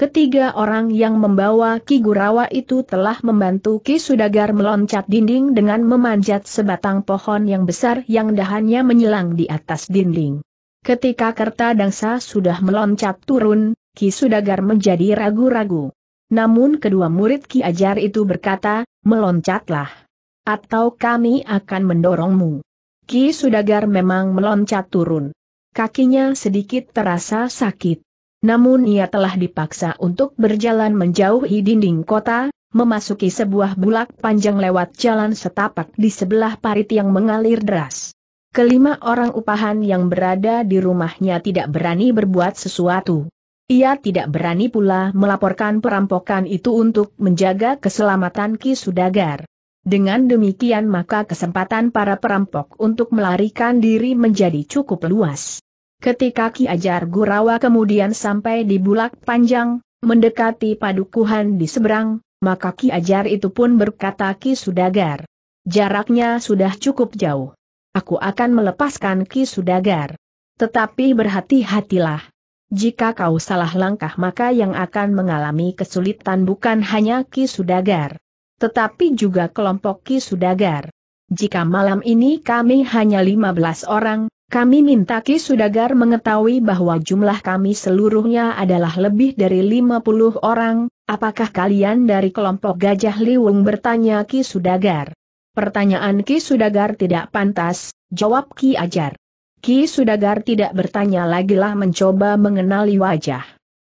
S1: Ketiga orang yang membawa Ki Gurawa itu telah membantu Ki Sudagar meloncat dinding dengan memanjat sebatang pohon yang besar yang dahannya menyilang di atas dinding. Ketika Kerta Dangsa sudah meloncat turun, Ki Sudagar menjadi ragu-ragu. Namun kedua murid Ki Ajar itu berkata, meloncatlah. Atau kami akan mendorongmu. Ki Sudagar memang meloncat turun. Kakinya sedikit terasa sakit. Namun ia telah dipaksa untuk berjalan menjauhi dinding kota, memasuki sebuah bulak panjang lewat jalan setapak di sebelah parit yang mengalir deras. Kelima orang upahan yang berada di rumahnya tidak berani berbuat sesuatu. Ia tidak berani pula melaporkan perampokan itu untuk menjaga keselamatan Ki Sudagar. Dengan demikian maka kesempatan para perampok untuk melarikan diri menjadi cukup luas. Ketika Ki Ajar Gurawa kemudian sampai di Bulak Panjang, mendekati padukuhan di seberang, maka Ki Ajar itu pun berkata Ki Sudagar. Jaraknya sudah cukup jauh. Aku akan melepaskan Ki Sudagar. Tetapi berhati-hatilah. Jika kau salah langkah maka yang akan mengalami kesulitan bukan hanya Ki Sudagar. Tetapi juga kelompok Ki Sudagar. Jika malam ini kami hanya 15 orang, kami minta Ki Sudagar mengetahui bahwa jumlah kami seluruhnya adalah lebih dari 50 orang, apakah kalian dari kelompok Gajah Liwung bertanya Ki Sudagar? Pertanyaan Ki Sudagar tidak pantas, jawab Ki Ajar. Ki Sudagar tidak bertanya lagi lah mencoba mengenali wajah.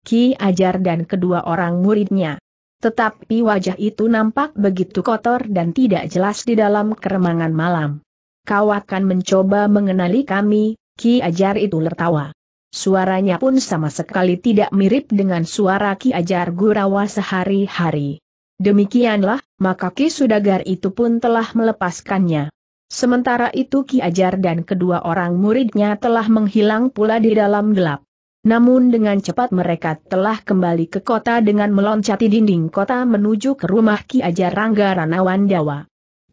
S1: Ki Ajar dan kedua orang muridnya. Tetapi wajah itu nampak begitu kotor dan tidak jelas di dalam keremangan malam kau akan mencoba mengenali kami, Ki Ajar itu tertawa. Suaranya pun sama sekali tidak mirip dengan suara Ki Ajar Gurawa sehari-hari. Demikianlah, maka Ki Sudagar itu pun telah melepaskannya. Sementara itu Ki Ajar dan kedua orang muridnya telah menghilang pula di dalam gelap. Namun dengan cepat mereka telah kembali ke kota dengan meloncati dinding kota menuju ke rumah Ki Ajar Rangga Ranawan Dawa.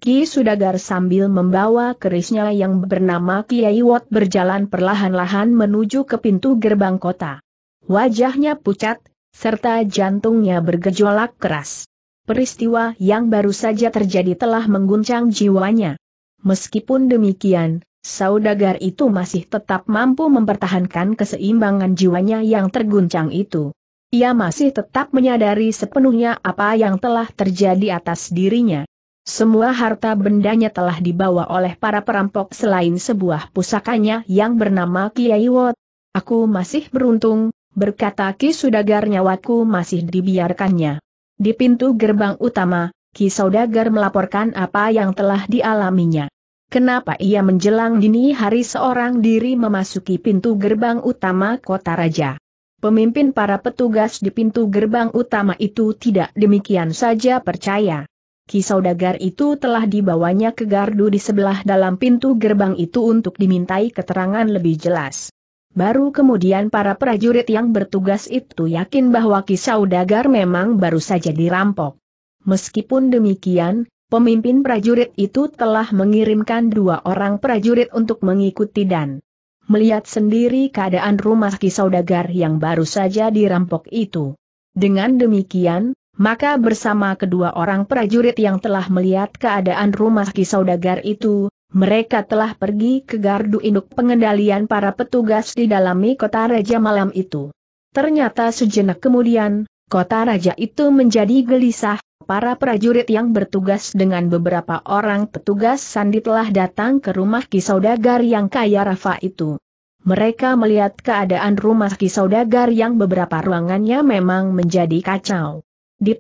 S1: Ki Sudagar sambil membawa kerisnya yang bernama Kiai Wat berjalan perlahan-lahan menuju ke pintu gerbang kota. Wajahnya pucat, serta jantungnya bergejolak keras. Peristiwa yang baru saja terjadi telah mengguncang jiwanya. Meskipun demikian, saudagar itu masih tetap mampu mempertahankan keseimbangan jiwanya yang terguncang itu. Ia masih tetap menyadari sepenuhnya apa yang telah terjadi atas dirinya. Semua harta bendanya telah dibawa oleh para perampok selain sebuah pusakanya yang bernama Kiai Wot. Aku masih beruntung, berkata Ki Sudagar nyawaku masih dibiarkannya. Di pintu gerbang utama, Ki Saudagar melaporkan apa yang telah dialaminya. Kenapa ia menjelang dini hari seorang diri memasuki pintu gerbang utama kota raja. Pemimpin para petugas di pintu gerbang utama itu tidak demikian saja percaya. Ki Saudagar itu telah dibawanya ke gardu di sebelah dalam pintu gerbang itu untuk dimintai keterangan lebih jelas. Baru kemudian para prajurit yang bertugas itu yakin bahwa Ki Saudagar memang baru saja dirampok. Meskipun demikian, pemimpin prajurit itu telah mengirimkan dua orang prajurit untuk mengikuti dan melihat sendiri keadaan rumah Ki Saudagar yang baru saja dirampok itu. Dengan demikian, maka bersama kedua orang prajurit yang telah melihat keadaan rumah kisaudagar itu, mereka telah pergi ke gardu induk pengendalian para petugas di dalam kota raja malam itu. Ternyata sejenak kemudian, kota raja itu menjadi gelisah, para prajurit yang bertugas dengan beberapa orang petugas sandi telah datang ke rumah kisaudagar yang kaya Rafa itu. Mereka melihat keadaan rumah kisaudagar yang beberapa ruangannya memang menjadi kacau. Di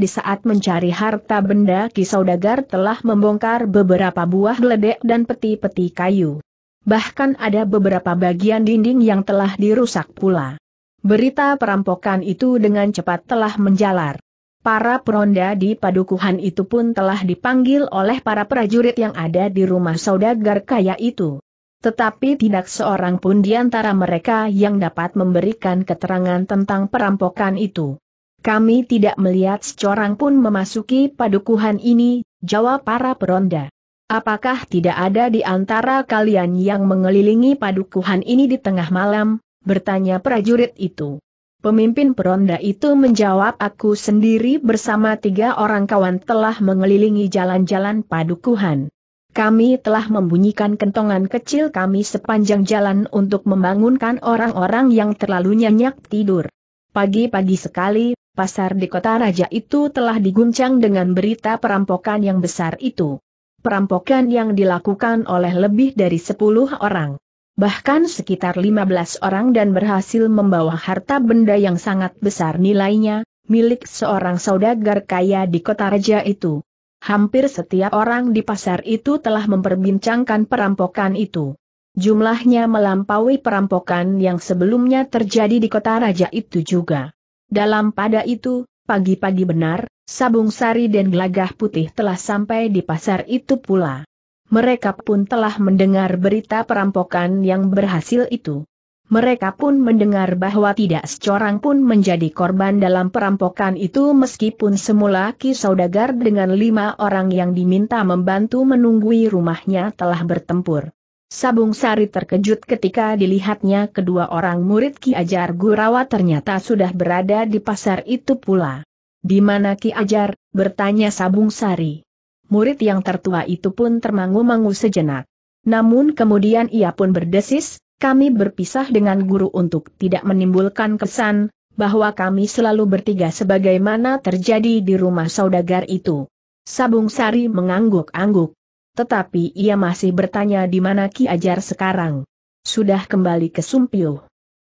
S1: di saat mencari harta benda Ki Saudagar telah membongkar beberapa buah geledek dan peti-peti kayu. Bahkan ada beberapa bagian dinding yang telah dirusak pula. Berita perampokan itu dengan cepat telah menjalar. Para peronda di padukuhan itu pun telah dipanggil oleh para prajurit yang ada di rumah saudagar kaya itu. Tetapi tidak seorang pun di antara mereka yang dapat memberikan keterangan tentang perampokan itu. Kami tidak melihat seorang pun memasuki padukuhan ini, jawab para peronda. Apakah tidak ada di antara kalian yang mengelilingi padukuhan ini di tengah malam? bertanya prajurit itu. Pemimpin peronda itu menjawab aku sendiri bersama tiga orang kawan telah mengelilingi jalan-jalan padukuhan. Kami telah membunyikan kentongan kecil kami sepanjang jalan untuk membangunkan orang-orang yang terlalu nyenyak tidur. Pagi-pagi sekali, pasar di kota raja itu telah diguncang dengan berita perampokan yang besar itu. Perampokan yang dilakukan oleh lebih dari 10 orang. Bahkan sekitar 15 orang dan berhasil membawa harta benda yang sangat besar nilainya, milik seorang saudagar kaya di kota raja itu. Hampir setiap orang di pasar itu telah memperbincangkan perampokan itu. Jumlahnya melampaui perampokan yang sebelumnya terjadi di kota raja itu juga. Dalam pada itu, pagi-pagi benar, Sabung Sari dan Gelagah Putih telah sampai di pasar itu pula. Mereka pun telah mendengar berita perampokan yang berhasil itu. Mereka pun mendengar bahwa tidak seorang pun menjadi korban dalam perampokan itu meskipun semula Ki Saudagar dengan lima orang yang diminta membantu menunggui rumahnya telah bertempur. Sabung Sari terkejut ketika dilihatnya kedua orang murid Ki Ajar Gurawa ternyata sudah berada di pasar itu pula. Di mana Ki Ajar? bertanya Sabung Sari. Murid yang tertua itu pun termangu-mangu sejenak. Namun kemudian ia pun berdesis, kami berpisah dengan guru untuk tidak menimbulkan kesan, bahwa kami selalu bertiga sebagaimana terjadi di rumah saudagar itu. Sabung Sari mengangguk-angguk. Tetapi ia masih bertanya di mana Ki Ajar sekarang. Sudah kembali ke Sumpil.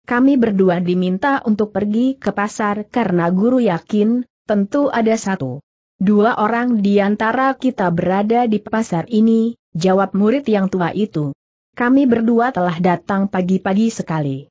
S1: Kami berdua diminta untuk pergi ke pasar karena guru yakin, tentu ada satu. Dua orang di antara kita berada di pasar ini, jawab murid yang tua itu. Kami berdua telah datang pagi-pagi sekali.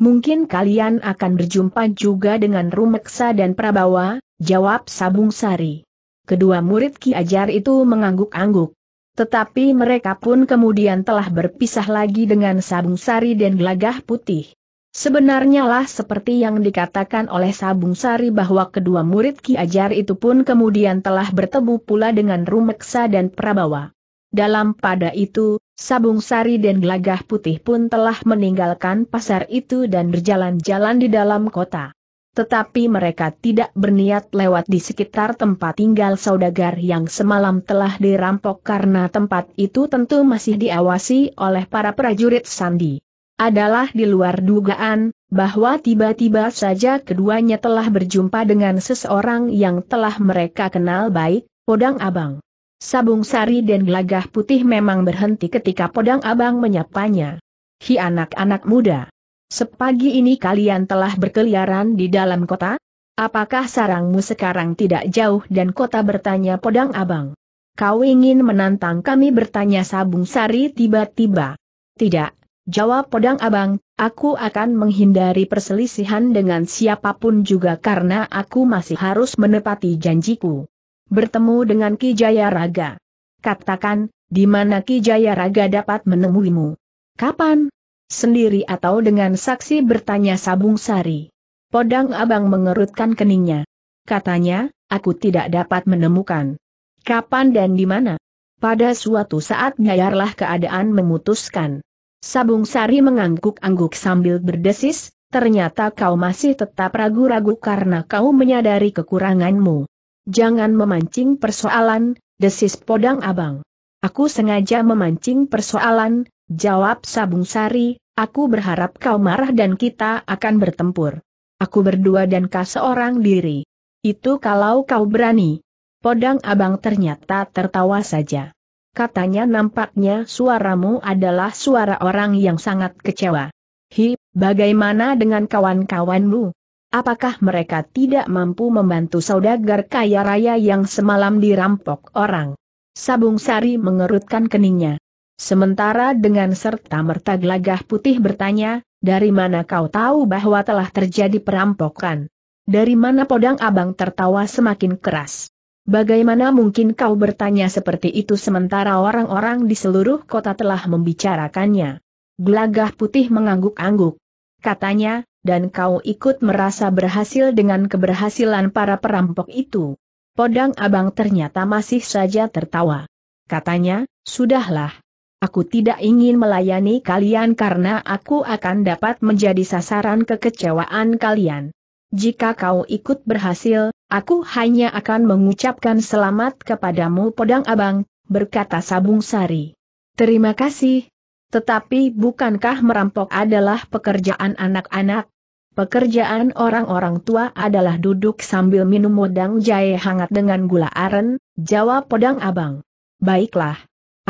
S1: Mungkin kalian akan berjumpa juga dengan Rumeksa dan Prabawa, jawab Sabung Sari. Kedua murid Ki Ajar itu mengangguk-angguk. Tetapi mereka pun kemudian telah berpisah lagi dengan Sabung Sari dan Gelagah Putih. Sebenarnya lah seperti yang dikatakan oleh Sabung Sari bahwa kedua murid Ki Ajar itu pun kemudian telah bertemu pula dengan Rumeksa dan Prabawa. Dalam pada itu, Sabung Sari dan Gelagah Putih pun telah meninggalkan pasar itu dan berjalan-jalan di dalam kota. Tetapi mereka tidak berniat lewat di sekitar tempat tinggal saudagar yang semalam telah dirampok karena tempat itu tentu masih diawasi oleh para prajurit Sandi. Adalah di luar dugaan, bahwa tiba-tiba saja keduanya telah berjumpa dengan seseorang yang telah mereka kenal baik, Podang Abang. Sabung Sari dan Gelagah Putih memang berhenti ketika Podang Abang menyapanya. Hi anak-anak muda. Sepagi ini kalian telah berkeliaran di dalam kota? Apakah sarangmu sekarang tidak jauh dan kota bertanya podang abang? Kau ingin menantang kami bertanya sabung sari tiba-tiba? Tidak, jawab podang abang, aku akan menghindari perselisihan dengan siapapun juga karena aku masih harus menepati janjiku. Bertemu dengan Ki Jaya Raga. Katakan, di mana Ki Jaya Raga dapat menemuimu? Kapan? Sendiri atau dengan saksi bertanya Sabung Sari. Podang abang mengerutkan keningnya. Katanya, aku tidak dapat menemukan. Kapan dan di mana? Pada suatu saat nyayarlah keadaan memutuskan. Sabung Sari mengangguk-angguk sambil berdesis, ternyata kau masih tetap ragu-ragu karena kau menyadari kekuranganmu. Jangan memancing persoalan, desis podang abang. Aku sengaja memancing persoalan, jawab Sabung Sari, Aku berharap kau marah dan kita akan bertempur. Aku berdua dan kau seorang diri. Itu kalau kau berani. Podang abang ternyata tertawa saja. Katanya nampaknya suaramu adalah suara orang yang sangat kecewa. Hi, bagaimana dengan kawan-kawanmu? Apakah mereka tidak mampu membantu saudagar kaya raya yang semalam dirampok orang? Sabung Sari mengerutkan keningnya. Sementara dengan serta-merta gelagah putih bertanya, dari mana kau tahu bahwa telah terjadi perampokan? Dari mana podang abang tertawa semakin keras? Bagaimana mungkin kau bertanya seperti itu sementara orang-orang di seluruh kota telah membicarakannya? Gelagah putih mengangguk-angguk. Katanya, dan kau ikut merasa berhasil dengan keberhasilan para perampok itu. Podang abang ternyata masih saja tertawa. Katanya, sudahlah, Aku tidak ingin melayani kalian karena aku akan dapat menjadi sasaran kekecewaan kalian. Jika kau ikut berhasil, aku hanya akan mengucapkan selamat kepadamu pedang abang, berkata Sabung Sari. Terima kasih. Tetapi bukankah merampok adalah pekerjaan anak-anak? Pekerjaan orang-orang tua adalah duduk sambil minum modang jahe hangat dengan gula aren, jawab pedang abang. Baiklah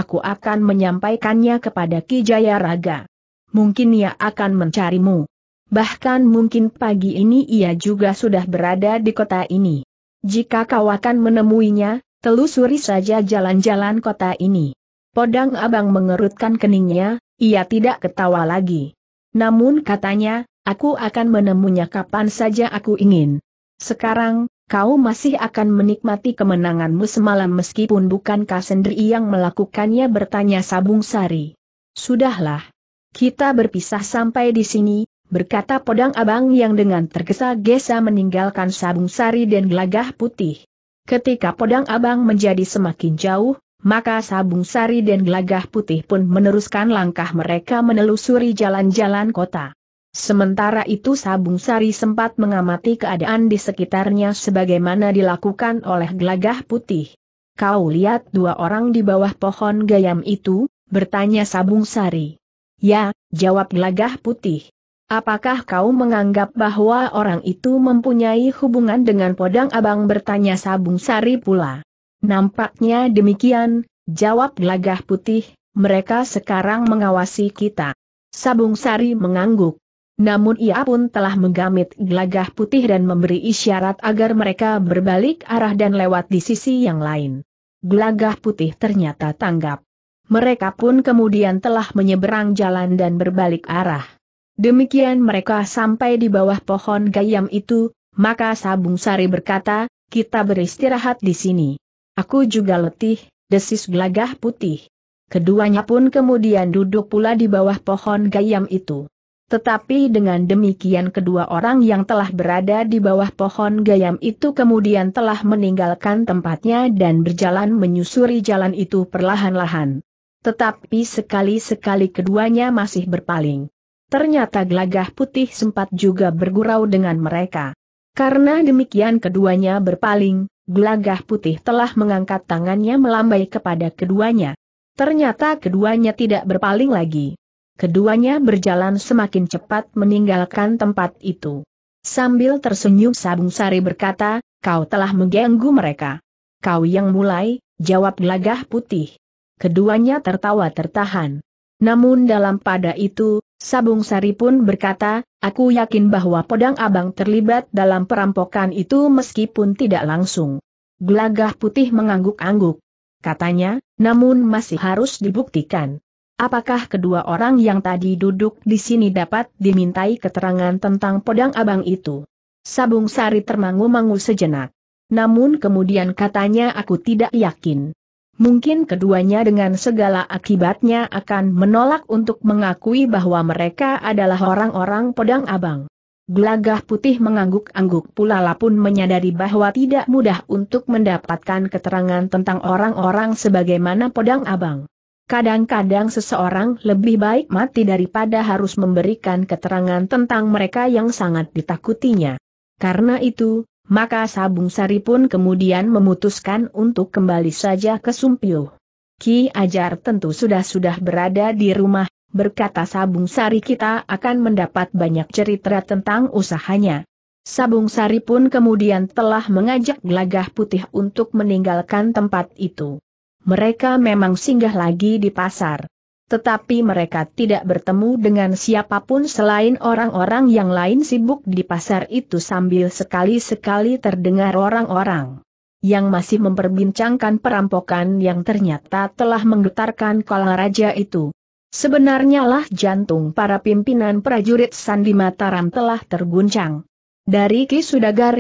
S1: aku akan menyampaikannya kepada Ki Jayaraga. Mungkin ia akan mencarimu. Bahkan mungkin pagi ini ia juga sudah berada di kota ini. Jika kau akan menemuinya, telusuri saja jalan-jalan kota ini. Podang abang mengerutkan keningnya, ia tidak ketawa lagi. Namun katanya, aku akan menemunya kapan saja aku ingin. Sekarang, kau masih akan menikmati kemenanganmu semalam meskipun bukan sendiri yang melakukannya bertanya Sabung Sari. Sudahlah. Kita berpisah sampai di sini, berkata Podang Abang yang dengan tergesa-gesa meninggalkan Sabung Sari dan gelagah putih. Ketika Podang Abang menjadi semakin jauh, maka Sabung Sari dan gelagah putih pun meneruskan langkah mereka menelusuri jalan-jalan kota. Sementara itu Sabung Sari sempat mengamati keadaan di sekitarnya sebagaimana dilakukan oleh gelagah putih. Kau lihat dua orang di bawah pohon gayam itu, bertanya Sabung Sari. Ya, jawab gelagah putih. Apakah kau menganggap bahwa orang itu mempunyai hubungan dengan podang abang bertanya Sabung Sari pula. Nampaknya demikian, jawab gelagah putih, mereka sekarang mengawasi kita. Sabung Sari mengangguk. Namun ia pun telah menggamit gelagah putih dan memberi isyarat agar mereka berbalik arah dan lewat di sisi yang lain. Gelagah putih ternyata tanggap. Mereka pun kemudian telah menyeberang jalan dan berbalik arah. Demikian mereka sampai di bawah pohon gayam itu, maka Sabung Sari berkata, kita beristirahat di sini. Aku juga letih, desis gelagah putih. Keduanya pun kemudian duduk pula di bawah pohon gayam itu. Tetapi dengan demikian kedua orang yang telah berada di bawah pohon gayam itu kemudian telah meninggalkan tempatnya dan berjalan menyusuri jalan itu perlahan-lahan. Tetapi sekali-sekali keduanya masih berpaling. Ternyata gelagah putih sempat juga bergurau dengan mereka. Karena demikian keduanya berpaling, gelagah putih telah mengangkat tangannya melambai kepada keduanya. Ternyata keduanya tidak berpaling lagi. Keduanya berjalan semakin cepat meninggalkan tempat itu. Sambil tersenyum Sabung Sari berkata, kau telah mengganggu mereka. Kau yang mulai, jawab gelagah putih. Keduanya tertawa tertahan. Namun dalam pada itu, Sabung Sari pun berkata, aku yakin bahwa pedang abang terlibat dalam perampokan itu meskipun tidak langsung. Gelagah putih mengangguk-angguk. Katanya, namun masih harus dibuktikan. Apakah kedua orang yang tadi duduk di sini dapat dimintai keterangan tentang pedang abang itu? Sabung Sari termangu-mangu sejenak. Namun kemudian katanya aku tidak yakin. Mungkin keduanya dengan segala akibatnya akan menolak untuk mengakui bahwa mereka adalah orang-orang pedang abang. Glagah putih mengangguk-angguk pula lapun menyadari bahwa tidak mudah untuk mendapatkan keterangan tentang orang-orang sebagaimana pedang abang. Kadang-kadang seseorang lebih baik mati daripada harus memberikan keterangan tentang mereka yang sangat ditakutinya. Karena itu, maka Sabung Sari pun kemudian memutuskan untuk kembali saja ke Sumpio. Ki Ajar tentu sudah-sudah berada di rumah, berkata Sabung Sari kita akan mendapat banyak cerita tentang usahanya. Sabung Sari pun kemudian telah mengajak Gelagah Putih untuk meninggalkan tempat itu mereka memang singgah lagi di pasar. Tetapi mereka tidak bertemu dengan siapapun selain orang-orang yang lain sibuk di pasar itu sambil sekali-sekali terdengar orang-orang yang masih memperbincangkan perampokan yang ternyata telah menggetarkan kala raja itu. Sebenarnya lah jantung para pimpinan prajurit Sandi Mataram telah terguncang. Dari Ki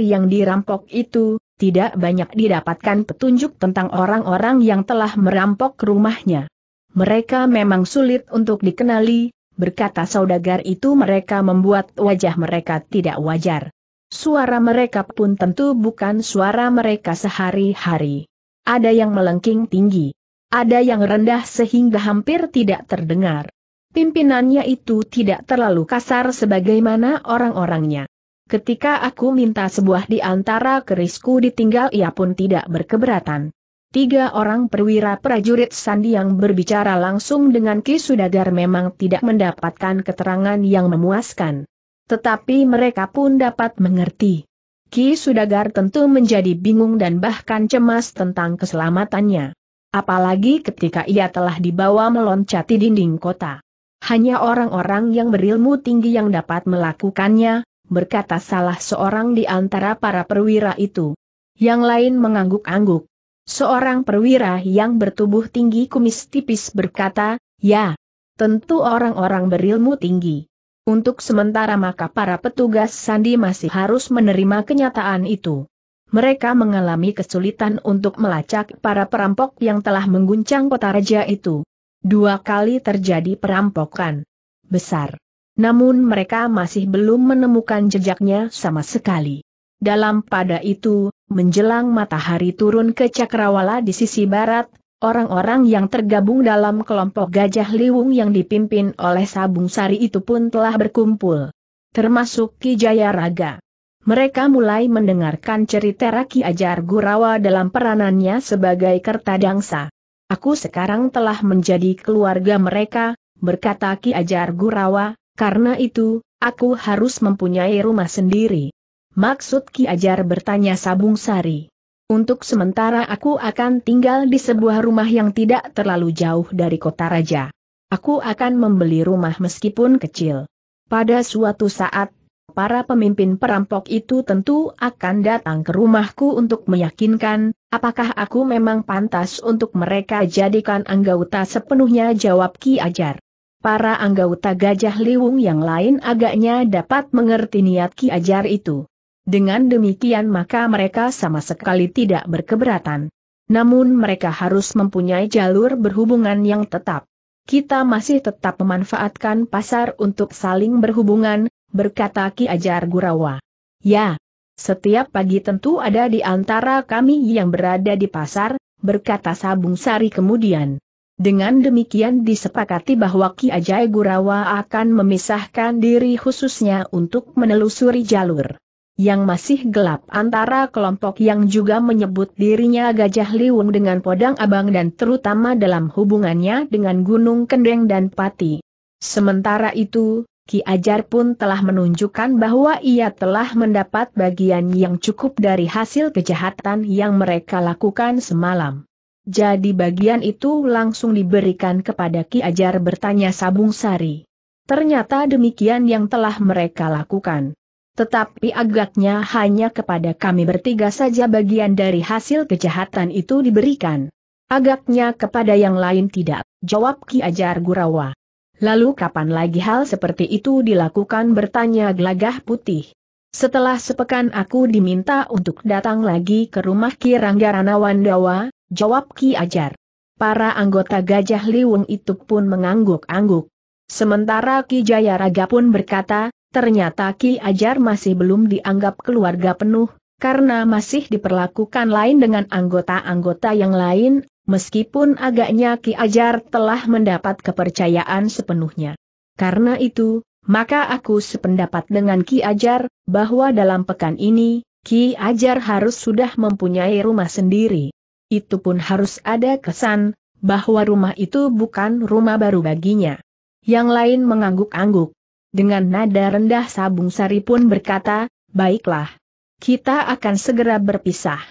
S1: yang dirampok itu, tidak banyak didapatkan petunjuk tentang orang-orang yang telah merampok rumahnya. Mereka memang sulit untuk dikenali, berkata saudagar itu mereka membuat wajah mereka tidak wajar. Suara mereka pun tentu bukan suara mereka sehari-hari. Ada yang melengking tinggi. Ada yang rendah sehingga hampir tidak terdengar. Pimpinannya itu tidak terlalu kasar sebagaimana orang-orangnya. Ketika aku minta sebuah di antara kerisku ditinggal ia pun tidak berkeberatan. Tiga orang perwira prajurit Sandi yang berbicara langsung dengan Ki Sudagar memang tidak mendapatkan keterangan yang memuaskan. Tetapi mereka pun dapat mengerti. Ki Sudagar tentu menjadi bingung dan bahkan cemas tentang keselamatannya. Apalagi ketika ia telah dibawa meloncati dinding kota. Hanya orang-orang yang berilmu tinggi yang dapat melakukannya, berkata salah seorang di antara para perwira itu. Yang lain mengangguk-angguk. Seorang perwira yang bertubuh tinggi kumis tipis berkata, ya, tentu orang-orang berilmu tinggi. Untuk sementara maka para petugas sandi masih harus menerima kenyataan itu mereka mengalami kesulitan untuk melacak para perampok yang telah mengguncang kota raja itu. Dua kali terjadi perampokan besar namun mereka masih belum menemukan jejaknya sama sekali. Dalam pada itu, menjelang matahari turun ke Cakrawala di sisi barat, orang-orang yang tergabung dalam kelompok Gajah Liwung yang dipimpin oleh Sabung Sari itu pun telah berkumpul. Termasuk Ki Jaya Raga. Mereka mulai mendengarkan cerita Raki Ajar Gurawa dalam peranannya sebagai Kertadangsa. Aku sekarang telah menjadi keluarga mereka, berkata Ki Ajar Gurawa, karena itu, aku harus mempunyai rumah sendiri. Maksud Ki Ajar bertanya Sabung Sari. Untuk sementara aku akan tinggal di sebuah rumah yang tidak terlalu jauh dari kota raja. Aku akan membeli rumah meskipun kecil. Pada suatu saat, para pemimpin perampok itu tentu akan datang ke rumahku untuk meyakinkan, apakah aku memang pantas untuk mereka jadikan anggota sepenuhnya jawab Ki Ajar. Para anggota Gajah Liwung yang lain agaknya dapat mengerti niat Ki Ajar itu. Dengan demikian maka mereka sama sekali tidak berkeberatan. Namun mereka harus mempunyai jalur berhubungan yang tetap. Kita masih tetap memanfaatkan pasar untuk saling berhubungan, berkata Ki Ajar Gurawa. Ya, setiap pagi tentu ada di antara kami yang berada di pasar, berkata Sabung Sari kemudian. Dengan demikian disepakati bahwa Ki Ajai Gurawa akan memisahkan diri khususnya untuk menelusuri jalur yang masih gelap antara kelompok yang juga menyebut dirinya Gajah Liwung dengan Podang Abang dan terutama dalam hubungannya dengan Gunung Kendeng dan Pati. Sementara itu, Ki Ajar pun telah menunjukkan bahwa ia telah mendapat bagian yang cukup dari hasil kejahatan yang mereka lakukan semalam. Jadi bagian itu langsung diberikan kepada Ki Ajar bertanya Sabung Sari. Ternyata demikian yang telah mereka lakukan. Tetapi agaknya hanya kepada kami bertiga saja bagian dari hasil kejahatan itu diberikan. Agaknya kepada yang lain tidak, jawab Ki Ajar Gurawa. Lalu kapan lagi hal seperti itu dilakukan bertanya gelagah putih. Setelah sepekan aku diminta untuk datang lagi ke rumah Ki Ranggaranawan Dawa, jawab Ki Ajar. Para anggota Gajah Liwung itu pun mengangguk-angguk. Sementara Ki Jayaraga pun berkata, ternyata Ki Ajar masih belum dianggap keluarga penuh, karena masih diperlakukan lain dengan anggota-anggota yang lain, meskipun agaknya Ki Ajar telah mendapat kepercayaan sepenuhnya. Karena itu, maka aku sependapat dengan Ki Ajar, bahwa dalam pekan ini, Ki Ajar harus sudah mempunyai rumah sendiri itu pun harus ada kesan, bahwa rumah itu bukan rumah baru baginya. Yang lain mengangguk-angguk. Dengan nada rendah Sabung Sari pun berkata, baiklah. Kita akan segera berpisah.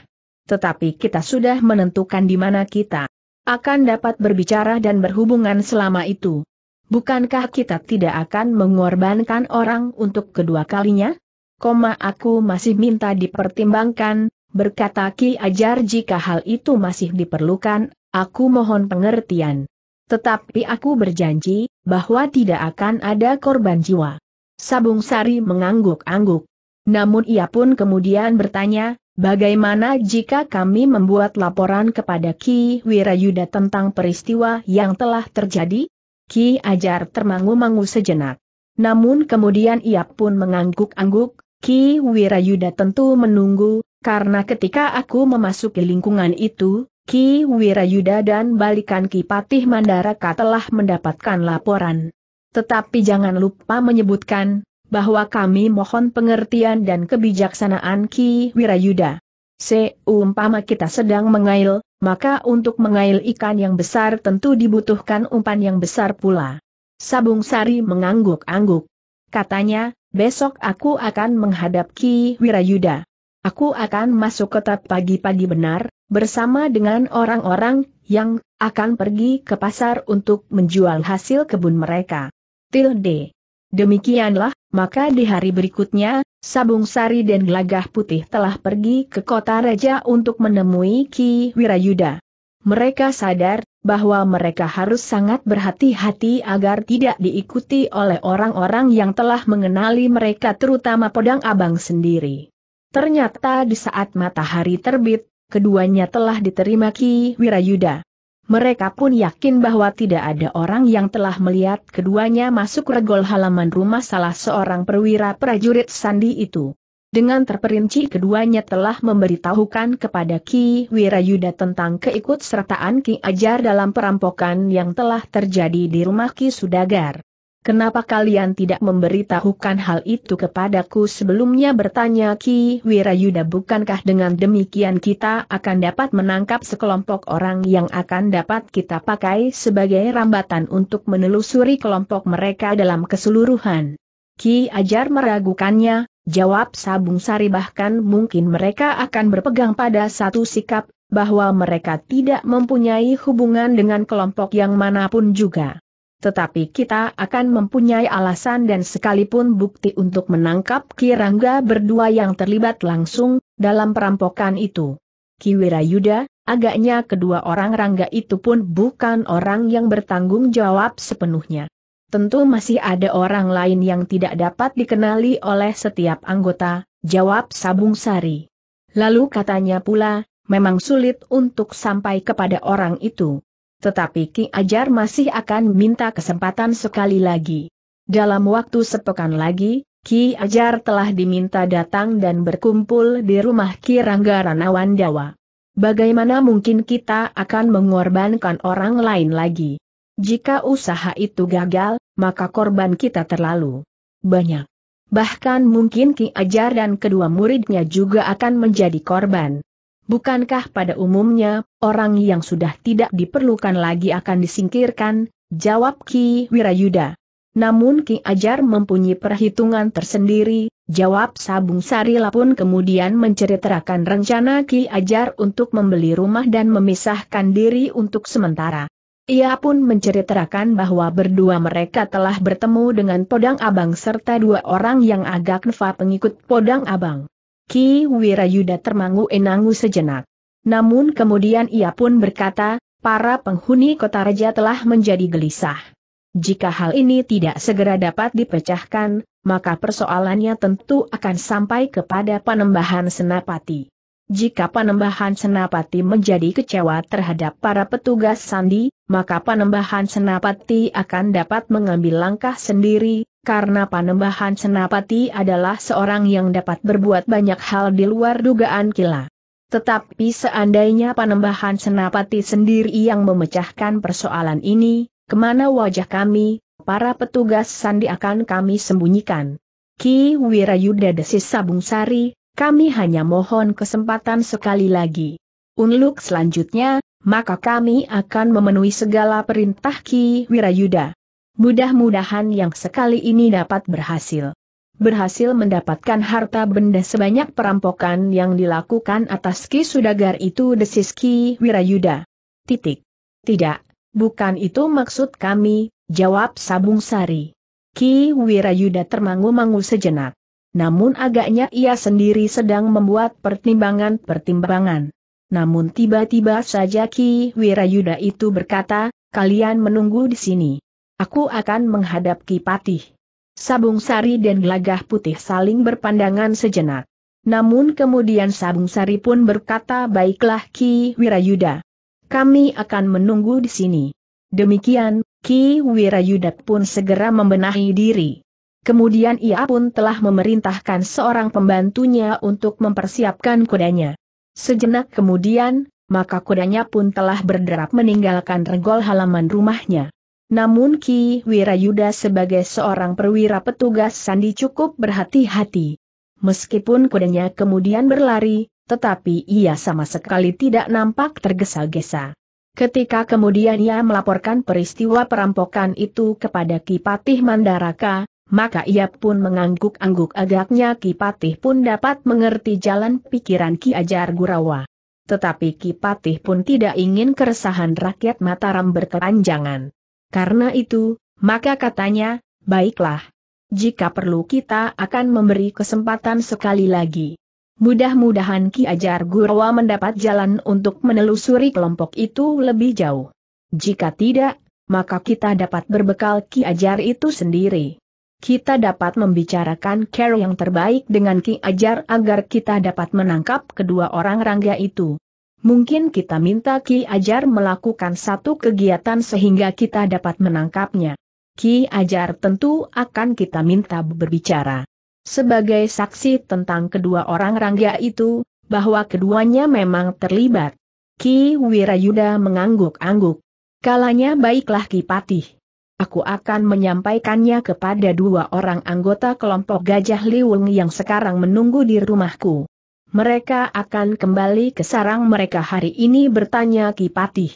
S1: Tetapi kita sudah menentukan di mana kita akan dapat berbicara dan berhubungan selama itu. Bukankah kita tidak akan mengorbankan orang untuk kedua kalinya? Koma aku masih minta dipertimbangkan, berkata Ki Ajar jika hal itu masih diperlukan, aku mohon pengertian. Tetapi aku berjanji, bahwa tidak akan ada korban jiwa. Sabung Sari mengangguk-angguk. Namun ia pun kemudian bertanya, bagaimana jika kami membuat laporan kepada Ki Wirayuda tentang peristiwa yang telah terjadi? Ki Ajar termangu-mangu sejenak. Namun kemudian ia pun mengangguk-angguk, Ki Wirayuda tentu menunggu, karena ketika aku memasuki lingkungan itu, Ki Wirayuda dan balikan Ki Patih Mandaraka telah mendapatkan laporan. Tetapi jangan lupa menyebutkan, bahwa kami mohon pengertian dan kebijaksanaan Ki Wirayuda. Seumpama kita sedang mengail, maka untuk mengail ikan yang besar tentu dibutuhkan umpan yang besar pula. Sabung Sari mengangguk-angguk. Katanya, besok aku akan menghadap Ki Wirayuda. Aku akan masuk ke tap pagi-pagi benar, bersama dengan orang-orang yang akan pergi ke pasar untuk menjual hasil kebun mereka. Tilde. Demikianlah, maka di hari berikutnya, Sabung Sari dan Gelagah Putih telah pergi ke kota Raja untuk menemui Ki Wirayuda. Mereka sadar bahwa mereka harus sangat berhati-hati agar tidak diikuti oleh orang-orang yang telah mengenali mereka terutama Podang Abang sendiri. Ternyata di saat matahari terbit, keduanya telah diterima Ki Wirayuda. Mereka pun yakin bahwa tidak ada orang yang telah melihat keduanya masuk regol halaman rumah salah seorang perwira prajurit sandi itu. Dengan terperinci keduanya telah memberitahukan kepada Ki Wirayuda tentang keikutsertaan Ki Ajar dalam perampokan yang telah terjadi di rumah Ki Sudagar. Kenapa kalian tidak memberitahukan hal itu kepadaku sebelumnya bertanya Ki Wirayuda bukankah dengan demikian kita akan dapat menangkap sekelompok orang yang akan dapat kita pakai sebagai rambatan untuk menelusuri kelompok mereka dalam keseluruhan. Ki Ajar meragukannya, jawab Sabung Sari bahkan mungkin mereka akan berpegang pada satu sikap, bahwa mereka tidak mempunyai hubungan dengan kelompok yang manapun juga tetapi kita akan mempunyai alasan dan sekalipun bukti untuk menangkap Kirangga berdua yang terlibat langsung dalam perampokan itu. Kiwira Yuda, agaknya kedua orang Rangga itu pun bukan orang yang bertanggung jawab sepenuhnya. Tentu masih ada orang lain yang tidak dapat dikenali oleh setiap anggota, jawab Sabung Sari. Lalu katanya pula, memang sulit untuk sampai kepada orang itu tetapi Ki Ajar masih akan minta kesempatan sekali lagi. Dalam waktu sepekan lagi, Ki Ajar telah diminta datang dan berkumpul di rumah Ki Rangga Ranawan Dawa. Bagaimana mungkin kita akan mengorbankan orang lain lagi? Jika usaha itu gagal, maka korban kita terlalu banyak. Bahkan mungkin Ki Ajar dan kedua muridnya juga akan menjadi korban. Bukankah pada umumnya, orang yang sudah tidak diperlukan lagi akan disingkirkan, jawab Ki Wirayuda. Namun Ki Ajar mempunyai perhitungan tersendiri, jawab Sabung Sarila pun kemudian menceritakan rencana Ki Ajar untuk membeli rumah dan memisahkan diri untuk sementara. Ia pun menceritakan bahwa berdua mereka telah bertemu dengan Podang Abang serta dua orang yang agak nefa pengikut Podang Abang. Ki Wirayuda termangu enangu sejenak. Namun kemudian ia pun berkata, para penghuni kota raja telah menjadi gelisah. Jika hal ini tidak segera dapat dipecahkan, maka persoalannya tentu akan sampai kepada panembahan senapati. Jika panembahan senapati menjadi kecewa terhadap para petugas sandi, maka panembahan senapati akan dapat mengambil langkah sendiri, karena Panembahan Senapati adalah seorang yang dapat berbuat banyak hal di luar dugaan Kila. Tetapi seandainya Panembahan Senapati sendiri yang memecahkan persoalan ini, kemana wajah kami, para petugas sandi akan kami sembunyikan. Ki Wirayuda Desis Sabung Sari, kami hanya mohon kesempatan sekali lagi. Unluk selanjutnya, maka kami akan memenuhi segala perintah Ki Wirayuda. Mudah-mudahan yang sekali ini dapat berhasil. Berhasil mendapatkan harta benda sebanyak perampokan yang dilakukan atas Ki Sudagar itu desis Ki Wirayuda. Titik. Tidak, bukan itu maksud kami, jawab Sabung Sari. Ki Wirayuda termangu-mangu sejenak. Namun agaknya ia sendiri sedang membuat pertimbangan-pertimbangan. Namun tiba-tiba saja Ki Wirayuda itu berkata, kalian menunggu di sini. Aku akan menghadap Patih. Sabung Sari dan Gelagah Putih saling berpandangan sejenak. Namun kemudian Sabung Sari pun berkata baiklah Ki Wirayuda. Kami akan menunggu di sini. Demikian, Ki Wirayuda pun segera membenahi diri. Kemudian ia pun telah memerintahkan seorang pembantunya untuk mempersiapkan kudanya. Sejenak kemudian, maka kudanya pun telah berderap meninggalkan regol halaman rumahnya. Namun Ki Wirayuda sebagai seorang perwira petugas sandi cukup berhati-hati. Meskipun kudanya kemudian berlari, tetapi ia sama sekali tidak nampak tergesa-gesa. Ketika kemudian ia melaporkan peristiwa perampokan itu kepada Ki Patih Mandaraka, maka ia pun mengangguk-angguk agaknya Ki Patih pun dapat mengerti jalan pikiran Ki Ajar Gurawa. Tetapi Ki Patih pun tidak ingin keresahan rakyat Mataram berkepanjangan. Karena itu, maka katanya, baiklah. Jika perlu kita akan memberi kesempatan sekali lagi. Mudah-mudahan Ki Ajar Gurawa mendapat jalan untuk menelusuri kelompok itu lebih jauh. Jika tidak, maka kita dapat berbekal Ki Ajar itu sendiri. Kita dapat membicarakan care yang terbaik dengan Ki Ajar agar kita dapat menangkap kedua orang rangga itu mungkin kita minta Ki Ajar melakukan satu kegiatan sehingga kita dapat menangkapnya. Ki Ajar tentu akan kita minta berbicara. Sebagai saksi tentang kedua orang Rangga itu, bahwa keduanya memang terlibat. Ki Wirayuda mengangguk-angguk. Kalanya baiklah Ki Patih. Aku akan menyampaikannya kepada dua orang anggota kelompok Gajah Liwung yang sekarang menunggu di rumahku. Mereka akan kembali ke sarang mereka hari ini bertanya Kipatih.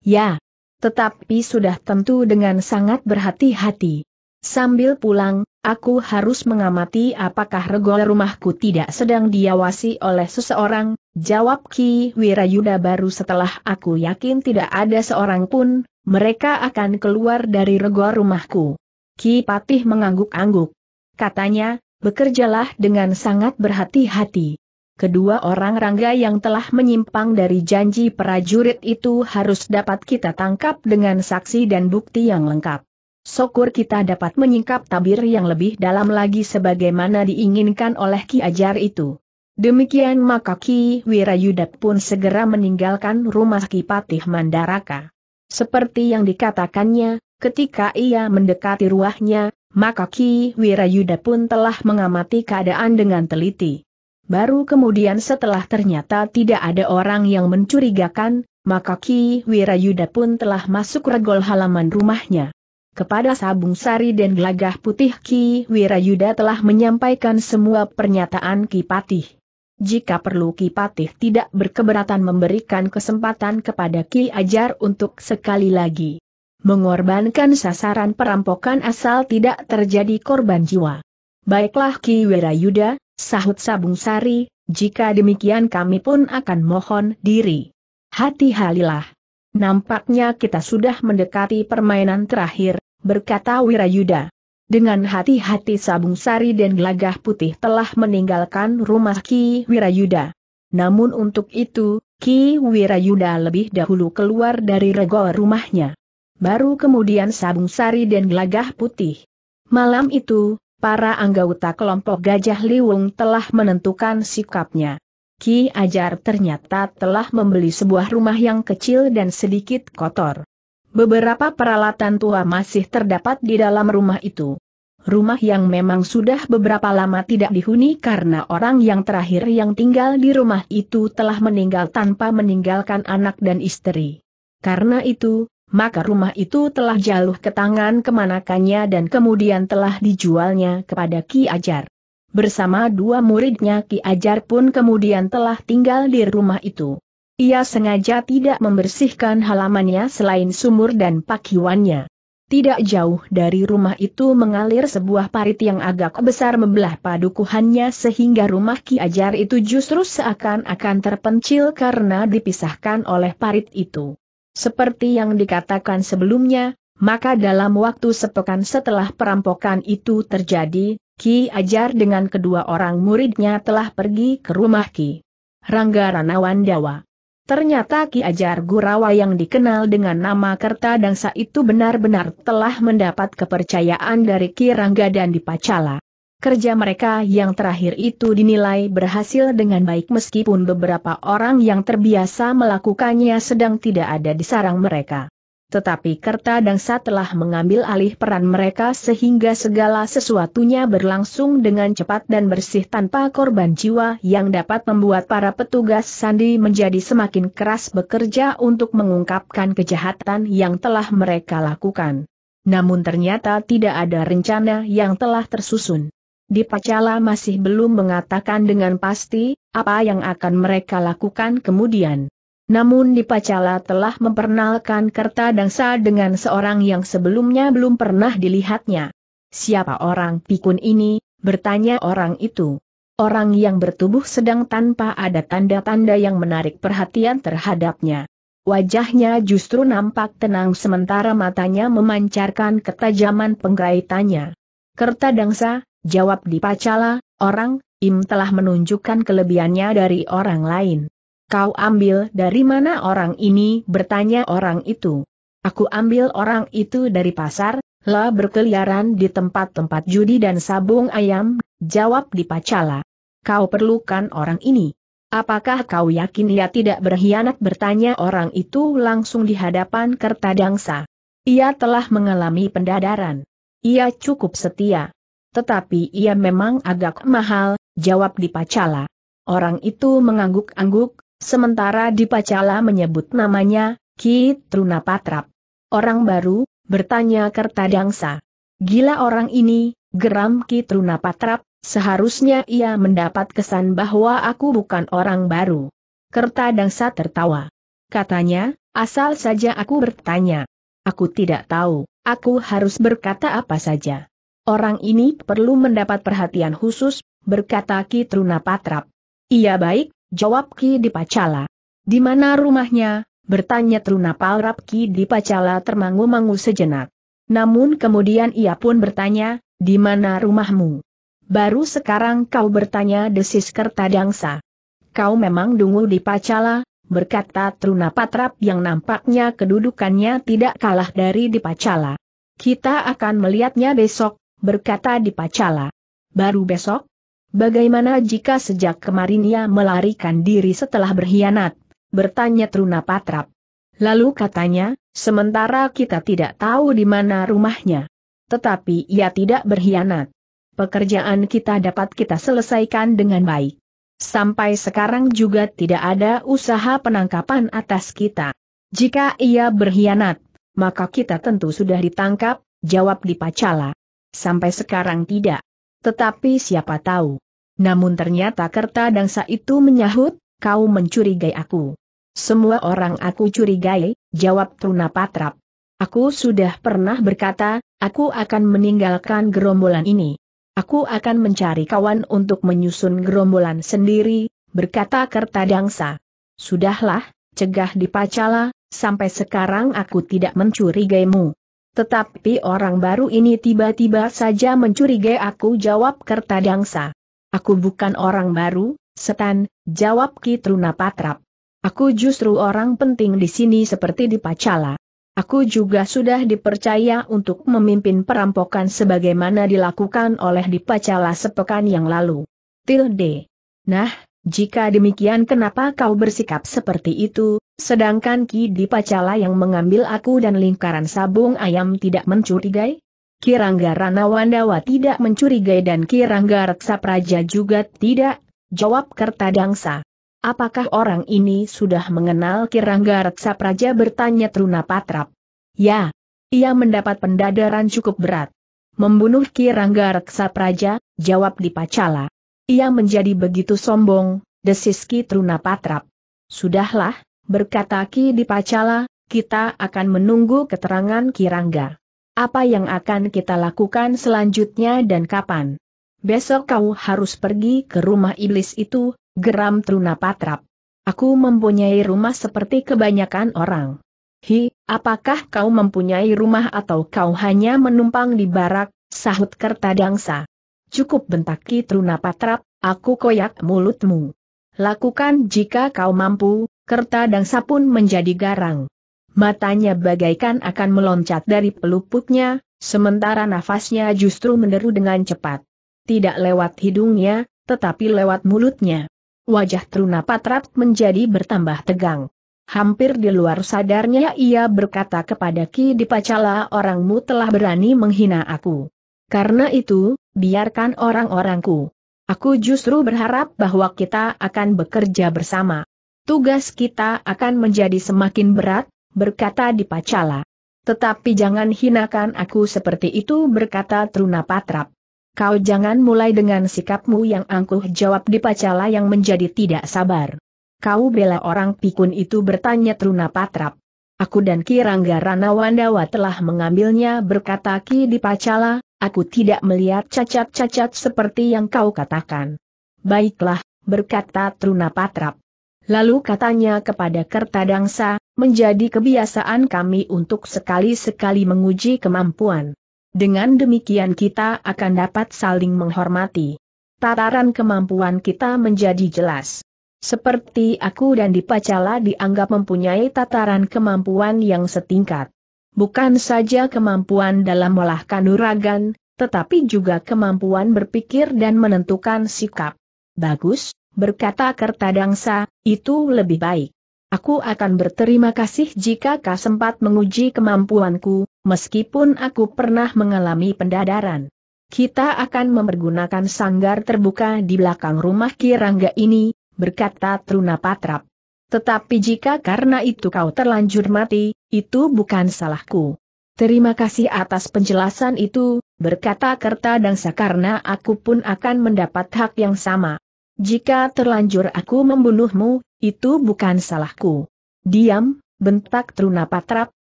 S1: Ya. Tetapi sudah tentu dengan sangat berhati-hati. Sambil pulang, aku harus mengamati apakah regol rumahku tidak sedang diawasi oleh seseorang, jawab Ki Wirayuda baru setelah aku yakin tidak ada seorang pun, mereka akan keluar dari regol rumahku. Ki Patih mengangguk-angguk. Katanya, bekerjalah dengan sangat berhati-hati kedua orang Rangga yang telah menyimpang dari janji prajurit itu harus dapat kita tangkap dengan saksi dan bukti yang lengkap. Syukur kita dapat menyingkap tabir yang lebih dalam lagi sebagaimana diinginkan oleh Ki Ajar itu. Demikian maka Ki Wirayuda pun segera meninggalkan rumah Ki Patih Mandaraka. Seperti yang dikatakannya, ketika ia mendekati ruahnya, maka Ki Wirayuda pun telah mengamati keadaan dengan teliti. Baru kemudian setelah ternyata tidak ada orang yang mencurigakan, maka Ki Wirayuda pun telah masuk regol halaman rumahnya. Kepada Sabung Sari dan Gelagah Putih Ki Wirayuda telah menyampaikan semua pernyataan Ki Patih. Jika perlu Ki Patih tidak berkeberatan memberikan kesempatan kepada Ki Ajar untuk sekali lagi mengorbankan sasaran perampokan asal tidak terjadi korban jiwa. Baiklah Ki Wirayuda, Sahut Sabung Sari, jika demikian kami pun akan mohon diri. Hati-halilah. Nampaknya kita sudah mendekati permainan terakhir, berkata Wirayuda. Dengan hati-hati Sabung Sari dan Gelagah Putih telah meninggalkan rumah Ki Wirayuda. Namun untuk itu, Ki Wirayuda lebih dahulu keluar dari regol rumahnya. Baru kemudian Sabung Sari dan Gelagah Putih. Malam itu, para anggota kelompok Gajah Liwung telah menentukan sikapnya. Ki Ajar ternyata telah membeli sebuah rumah yang kecil dan sedikit kotor. Beberapa peralatan tua masih terdapat di dalam rumah itu. Rumah yang memang sudah beberapa lama tidak dihuni karena orang yang terakhir yang tinggal di rumah itu telah meninggal tanpa meninggalkan anak dan istri. Karena itu, maka rumah itu telah jaluh ke tangan kemanakannya dan kemudian telah dijualnya kepada Ki Ajar. Bersama dua muridnya Ki Ajar pun kemudian telah tinggal di rumah itu. Ia sengaja tidak membersihkan halamannya selain sumur dan pakiwannya. Tidak jauh dari rumah itu mengalir sebuah parit yang agak besar membelah padukuhannya sehingga rumah Ki Ajar itu justru seakan-akan terpencil karena dipisahkan oleh parit itu. Seperti yang dikatakan sebelumnya, maka dalam waktu sepekan setelah perampokan itu terjadi, Ki Ajar dengan kedua orang muridnya telah pergi ke rumah Ki Rangga Ranawan Dawa. Ternyata Ki Ajar Gurawa yang dikenal dengan nama Kerta Dangsa itu benar-benar telah mendapat kepercayaan dari Ki Rangga dan Dipacala. Kerja mereka yang terakhir itu dinilai berhasil dengan baik meskipun beberapa orang yang terbiasa melakukannya sedang tidak ada di sarang mereka. Tetapi Kerta Dangsa telah mengambil alih peran mereka sehingga segala sesuatunya berlangsung dengan cepat dan bersih tanpa korban jiwa yang dapat membuat para petugas sandi menjadi semakin keras bekerja untuk mengungkapkan kejahatan yang telah mereka lakukan. Namun ternyata tidak ada rencana yang telah tersusun. Dipacala masih belum mengatakan dengan pasti, apa yang akan mereka lakukan kemudian. Namun Dipacala telah memperkenalkan Kerta Dangsa dengan seorang yang sebelumnya belum pernah dilihatnya. Siapa orang pikun ini? bertanya orang itu. Orang yang bertubuh sedang tanpa ada tanda-tanda yang menarik perhatian terhadapnya. Wajahnya justru nampak tenang sementara matanya memancarkan ketajaman penggaitannya. Kerta Dangsa, Jawab Dipacala, orang, Im telah menunjukkan kelebihannya dari orang lain. Kau ambil dari mana orang ini bertanya orang itu. Aku ambil orang itu dari pasar, lah berkeliaran di tempat-tempat judi dan sabung ayam, jawab Dipacala. Kau perlukan orang ini. Apakah kau yakin ia tidak berkhianat bertanya orang itu langsung di hadapan Kertadangsa? Ia telah mengalami pendadaran. Ia cukup setia. Tetapi ia memang agak mahal, jawab Dipacala. Orang itu mengangguk-angguk, sementara Dipacala menyebut namanya, Ki Trunapatrap. Orang baru, bertanya Kertadangsa. Gila orang ini, geram Ki Trunapatrap, seharusnya ia mendapat kesan bahwa aku bukan orang baru. Kertadangsa tertawa. Katanya, asal saja aku bertanya. Aku tidak tahu, aku harus berkata apa saja. Orang ini perlu mendapat perhatian khusus, berkata Ki Truna Patrap. Iya baik, jawab Ki Dipacala. Di mana rumahnya? Bertanya Truna Patrap Ki Dipacala termangu-mangu sejenak. Namun kemudian ia pun bertanya, di mana rumahmu? Baru sekarang kau bertanya desis Kertadangsa. Kau memang dungu Dipacala, berkata Truna Patrap yang nampaknya kedudukannya tidak kalah dari Dipacala. Kita akan melihatnya besok, berkata Dipacala. Baru besok? Bagaimana jika sejak kemarin ia melarikan diri setelah berkhianat? Bertanya Truna Patrap. Lalu katanya, sementara kita tidak tahu di mana rumahnya. Tetapi ia tidak berkhianat. Pekerjaan kita dapat kita selesaikan dengan baik. Sampai sekarang juga tidak ada usaha penangkapan atas kita. Jika ia berkhianat, maka kita tentu sudah ditangkap, jawab Dipacala sampai sekarang tidak. Tetapi siapa tahu. Namun ternyata kerta dangsa itu menyahut, kau mencurigai aku. Semua orang aku curigai, jawab Truna Patrap. Aku sudah pernah berkata, aku akan meninggalkan gerombolan ini. Aku akan mencari kawan untuk menyusun gerombolan sendiri, berkata kerta Kertadangsa. Sudahlah, cegah dipacala, sampai sekarang aku tidak mencurigaimu. Tetapi orang baru ini tiba-tiba saja mencurigai aku jawab Kertadangsa. Aku bukan orang baru, setan, jawab Kitruna Patrap. Aku justru orang penting di sini seperti di Pacala. Aku juga sudah dipercaya untuk memimpin perampokan sebagaimana dilakukan oleh di Pacala sepekan yang lalu. Tilde. Nah, jika demikian kenapa kau bersikap seperti itu, Sedangkan Ki Dipacala yang mengambil aku dan lingkaran sabung ayam tidak mencurigai? Kirangga Ranawandawa tidak mencurigai dan Kirangga Reksa Praja juga tidak, jawab Kertadangsa. Apakah orang ini sudah mengenal Kirangga Reksa Praja bertanya Truna Patrap? Ya, ia mendapat pendadaran cukup berat. Membunuh Kirangga Reksa Praja, jawab Dipacala. Ia menjadi begitu sombong, desis Ki Truna Patrap. Sudahlah, Berkata Ki Dipacala, kita akan menunggu keterangan Kirangga. Apa yang akan kita lakukan selanjutnya dan kapan? Besok kau harus pergi ke rumah iblis itu, geram Truna Patrap. Aku mempunyai rumah seperti kebanyakan orang. Hi, apakah kau mempunyai rumah atau kau hanya menumpang di barak, sahut Kertadangsa. Cukup bentak Ki Truna Patrap, aku koyak mulutmu. Lakukan jika kau mampu, kerta dangsa pun menjadi garang. Matanya bagaikan akan meloncat dari pelupuknya, sementara nafasnya justru menderu dengan cepat. Tidak lewat hidungnya, tetapi lewat mulutnya. Wajah Truna Patrat menjadi bertambah tegang. Hampir di luar sadarnya ia berkata kepada Ki Dipacala orangmu telah berani menghina aku. Karena itu, biarkan orang-orangku. Aku justru berharap bahwa kita akan bekerja bersama tugas kita akan menjadi semakin berat, berkata Dipacala. Tetapi jangan hinakan aku seperti itu berkata Truna Patrap. Kau jangan mulai dengan sikapmu yang angkuh jawab Dipacala yang menjadi tidak sabar. Kau bela orang pikun itu bertanya Truna Patrap. Aku dan Ki Rangga Ranawandawa telah mengambilnya berkata Ki Dipacala, aku tidak melihat cacat-cacat seperti yang kau katakan. Baiklah, berkata Truna Patrap. Lalu katanya kepada Kertadangsa, menjadi kebiasaan kami untuk sekali-sekali menguji kemampuan. Dengan demikian kita akan dapat saling menghormati. Tataran kemampuan kita menjadi jelas. Seperti aku dan Dipacala dianggap mempunyai tataran kemampuan yang setingkat. Bukan saja kemampuan dalam olah kanuragan, tetapi juga kemampuan berpikir dan menentukan sikap. Bagus, berkata Kertadangsa, itu lebih baik. Aku akan berterima kasih jika kau sempat menguji kemampuanku, meskipun aku pernah mengalami pendadaran. Kita akan mempergunakan sanggar terbuka di belakang rumah Kirangga ini, berkata Truna Patrap. Tetapi jika karena itu kau terlanjur mati, itu bukan salahku. Terima kasih atas penjelasan itu, berkata Kertadangsa karena aku pun akan mendapat hak yang sama. Jika terlanjur aku membunuhmu, itu bukan salahku. Diam, bentak Truna Patrap,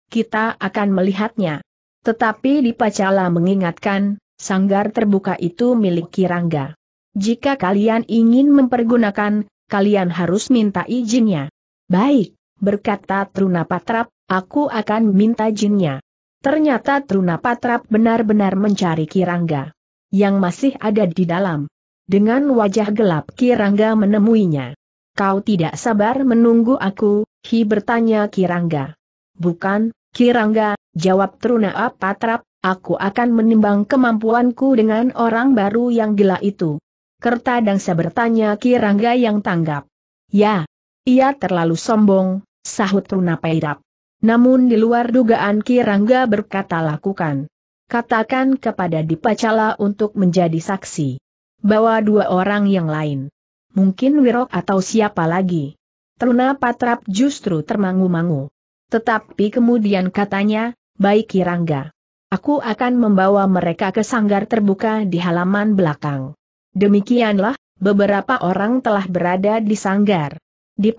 S1: kita akan melihatnya. Tetapi Dipacala mengingatkan, sanggar terbuka itu milik Kirangga. Jika kalian ingin mempergunakan, kalian harus minta izinnya. Baik, berkata Truna Patrap, aku akan minta izinnya. Ternyata Truna Patrap benar-benar mencari Kirangga yang masih ada di dalam. Dengan wajah gelap Kirangga menemuinya. Kau tidak sabar menunggu aku, Hi bertanya Kirangga. Bukan, Kirangga, jawab Truna Apatrap, aku akan menimbang kemampuanku dengan orang baru yang gila itu. Kerta Kertadangsa bertanya Kirangga yang tanggap. Ya, ia terlalu sombong, sahut Truna Pairap. Namun di luar dugaan Kirangga berkata lakukan. Katakan kepada Dipacala untuk menjadi saksi. Bawa dua orang yang lain. Mungkin Wirok atau siapa lagi. Teruna Patrap justru termangu-mangu. Tetapi kemudian katanya, baik Kirangga. Aku akan membawa mereka ke sanggar terbuka di halaman belakang. Demikianlah, beberapa orang telah berada di sanggar. Di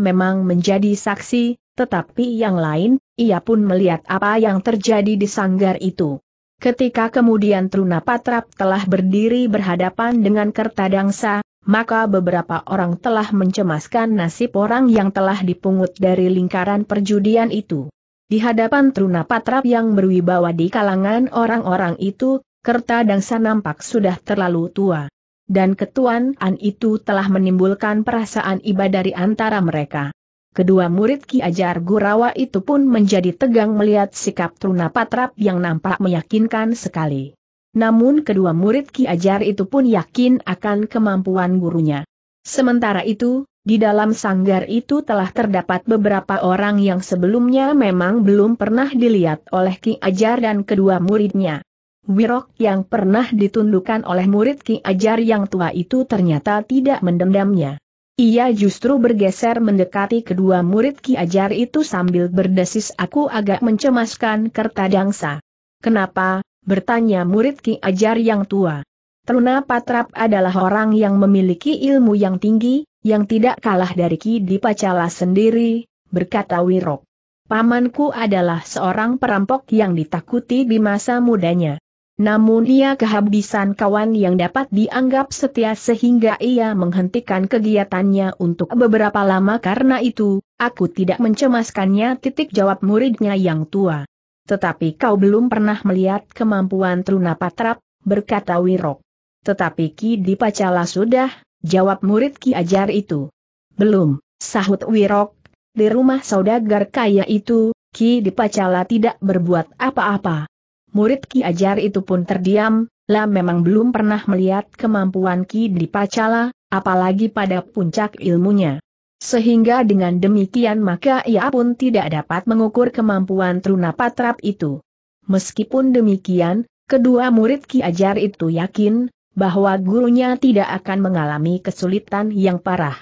S1: memang menjadi saksi, tetapi yang lain, ia pun melihat apa yang terjadi di sanggar itu. Ketika kemudian Trunapatrap telah berdiri berhadapan dengan Kertadangsa, maka beberapa orang telah mencemaskan nasib orang yang telah dipungut dari lingkaran perjudian itu. Di hadapan Trunapatrap yang berwibawa di kalangan orang-orang itu, Kertadangsa nampak sudah terlalu tua. Dan ketuanan itu telah menimbulkan perasaan iba dari antara mereka. Kedua murid Ki Ajar Gurawa itu pun menjadi tegang melihat sikap Trunapatrap yang nampak meyakinkan sekali. Namun kedua murid Ki Ajar itu pun yakin akan kemampuan gurunya. Sementara itu, di dalam sanggar itu telah terdapat beberapa orang yang sebelumnya memang belum pernah dilihat oleh Ki Ajar dan kedua muridnya. Wirok yang pernah ditundukkan oleh murid Ki Ajar yang tua itu ternyata tidak mendendamnya. Ia justru bergeser mendekati kedua murid Ki Ajar itu sambil berdesis aku agak mencemaskan Kertadangsa. Kenapa? bertanya murid Ki Ajar yang tua. Teruna Patrap adalah orang yang memiliki ilmu yang tinggi, yang tidak kalah dari Ki Dipacala sendiri, berkata Wirok. Pamanku adalah seorang perampok yang ditakuti di masa mudanya. Namun ia kehabisan kawan yang dapat dianggap setia sehingga ia menghentikan kegiatannya untuk beberapa lama karena itu, aku tidak mencemaskannya titik jawab muridnya yang tua. Tetapi kau belum pernah melihat kemampuan Truna Patrap, berkata Wirok. Tetapi Ki Dipacala sudah, jawab murid Ki Ajar itu. Belum, sahut Wirok, di rumah saudagar kaya itu, Ki Dipacala tidak berbuat apa-apa murid Ki Ajar itu pun terdiam, lah memang belum pernah melihat kemampuan Ki di apalagi pada puncak ilmunya. Sehingga dengan demikian maka ia pun tidak dapat mengukur kemampuan truna patrap itu. Meskipun demikian, kedua murid Ki Ajar itu yakin, bahwa gurunya tidak akan mengalami kesulitan yang parah.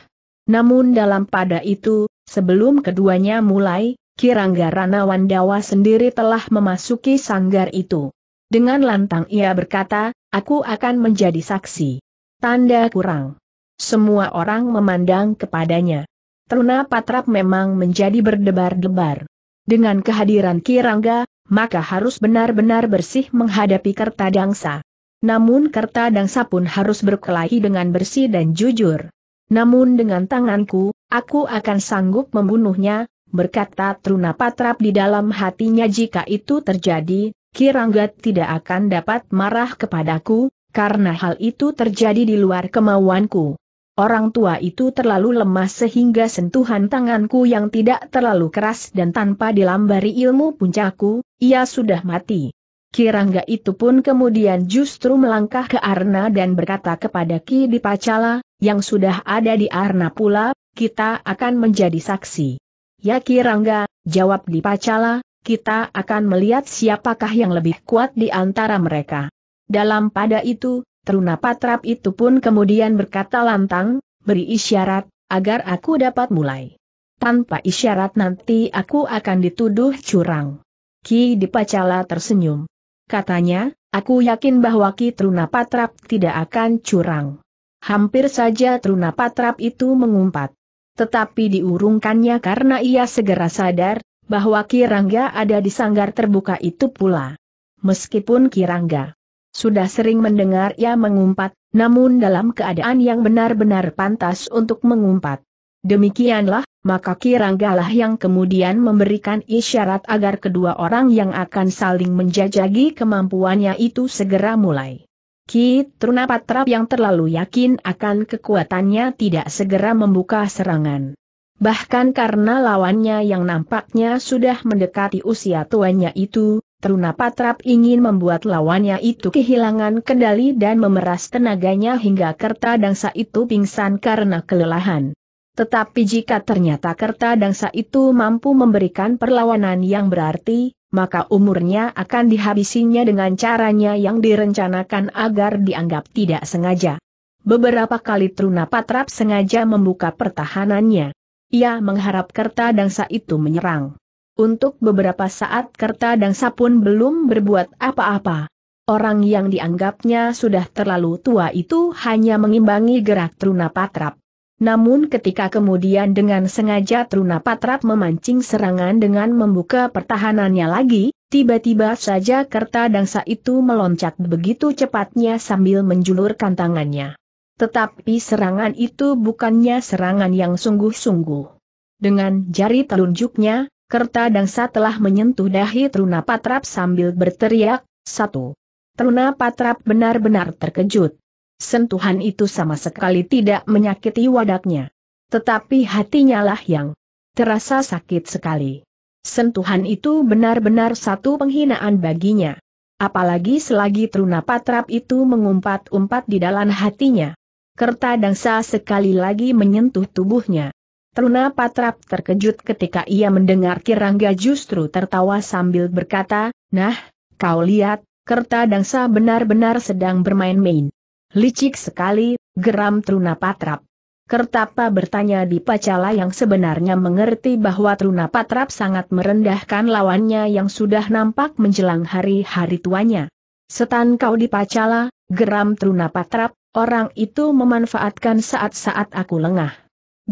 S1: Namun dalam pada itu, sebelum keduanya mulai, Kirangga Ranawan Dawa sendiri telah memasuki sanggar itu. Dengan lantang ia berkata, aku akan menjadi saksi. Tanda kurang. Semua orang memandang kepadanya. Truna Patrap memang menjadi berdebar-debar. Dengan kehadiran Kirangga, maka harus benar-benar bersih menghadapi dangsa. Namun kerta dangsa pun harus berkelahi dengan bersih dan jujur. Namun dengan tanganku, aku akan sanggup membunuhnya, berkata Trunapatrap di dalam hatinya jika itu terjadi, Kirangga tidak akan dapat marah kepadaku, karena hal itu terjadi di luar kemauanku. Orang tua itu terlalu lemah sehingga sentuhan tanganku yang tidak terlalu keras dan tanpa dilambari ilmu puncaku, ia sudah mati. Kirangga itu pun kemudian justru melangkah ke Arna dan berkata kepada Ki Dipacala, yang sudah ada di Arna pula, kita akan menjadi saksi. Ya Kirangga, jawab Dipacala, kita akan melihat siapakah yang lebih kuat di antara mereka. Dalam pada itu, Teruna Patrap itu pun kemudian berkata lantang, beri isyarat, agar aku dapat mulai. Tanpa isyarat nanti aku akan dituduh curang. Ki Dipacala tersenyum. Katanya, aku yakin bahwa Ki Truna Patrap tidak akan curang. Hampir saja Truna Patrap itu mengumpat tetapi diurungkannya karena ia segera sadar bahwa Kirangga ada di sanggar terbuka itu pula. Meskipun Kirangga sudah sering mendengar ia mengumpat, namun dalam keadaan yang benar-benar pantas untuk mengumpat. Demikianlah, maka Kiranggalah yang kemudian memberikan isyarat agar kedua orang yang akan saling menjajagi kemampuannya itu segera mulai. Ki Trunapatrap yang terlalu yakin akan kekuatannya tidak segera membuka serangan. Bahkan karena lawannya yang nampaknya sudah mendekati usia tuanya itu, Trunapatrap ingin membuat lawannya itu kehilangan kendali dan memeras tenaganya hingga Kerta Dangsa itu pingsan karena kelelahan. Tetapi jika ternyata Kerta Dangsa itu mampu memberikan perlawanan yang berarti, maka umurnya akan dihabisinya dengan caranya yang direncanakan agar dianggap tidak sengaja. Beberapa kali Truna Patrap sengaja membuka pertahanannya. Ia mengharap Kerta Dangsa itu menyerang. Untuk beberapa saat Kerta Dangsa pun belum berbuat apa-apa. Orang yang dianggapnya sudah terlalu tua itu hanya mengimbangi gerak Truna Patrap. Namun ketika kemudian dengan sengaja Truna Patrap memancing serangan dengan membuka pertahanannya lagi, tiba-tiba saja kerta dangsa itu meloncat begitu cepatnya sambil menjulurkan tangannya. Tetapi serangan itu bukannya serangan yang sungguh-sungguh. Dengan jari telunjuknya, kerta dangsa telah menyentuh dahi Truna Patrap sambil berteriak, satu. Truna Patrap benar-benar terkejut sentuhan itu sama sekali tidak menyakiti wadaknya. Tetapi hatinya lah yang terasa sakit sekali. Sentuhan itu benar-benar satu penghinaan baginya. Apalagi selagi teruna patrap itu mengumpat-umpat di dalam hatinya. Kerta dangsa sekali lagi menyentuh tubuhnya. Teruna patrap terkejut ketika ia mendengar Kirangga justru tertawa sambil berkata, Nah, kau lihat, Kerta dangsa benar-benar sedang bermain-main. Licik sekali, geram Truna Patrap. Kertapa bertanya di Pacala yang sebenarnya mengerti bahwa Truna Patrap sangat merendahkan lawannya yang sudah nampak menjelang hari-hari tuanya. Setan kau di Pacala, geram Truna Patrap, orang itu memanfaatkan saat-saat aku lengah.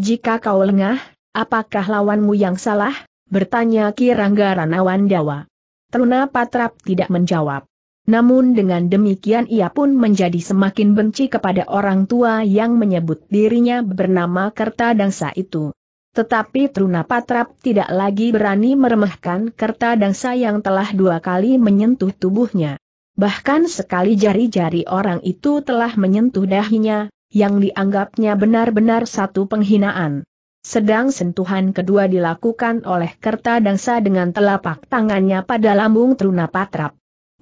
S1: Jika kau lengah, apakah lawanmu yang salah? Bertanya Kirangga Ranawan Dawa. Truna Patrap tidak menjawab. Namun dengan demikian ia pun menjadi semakin benci kepada orang tua yang menyebut dirinya bernama Kerta Dangsa itu. Tetapi Truna Patrap tidak lagi berani meremehkan Kerta Dangsa yang telah dua kali menyentuh tubuhnya. Bahkan sekali jari-jari orang itu telah menyentuh dahinya, yang dianggapnya benar-benar satu penghinaan. Sedang sentuhan kedua dilakukan oleh Kerta Dangsa dengan telapak tangannya pada lambung Truna Patrap.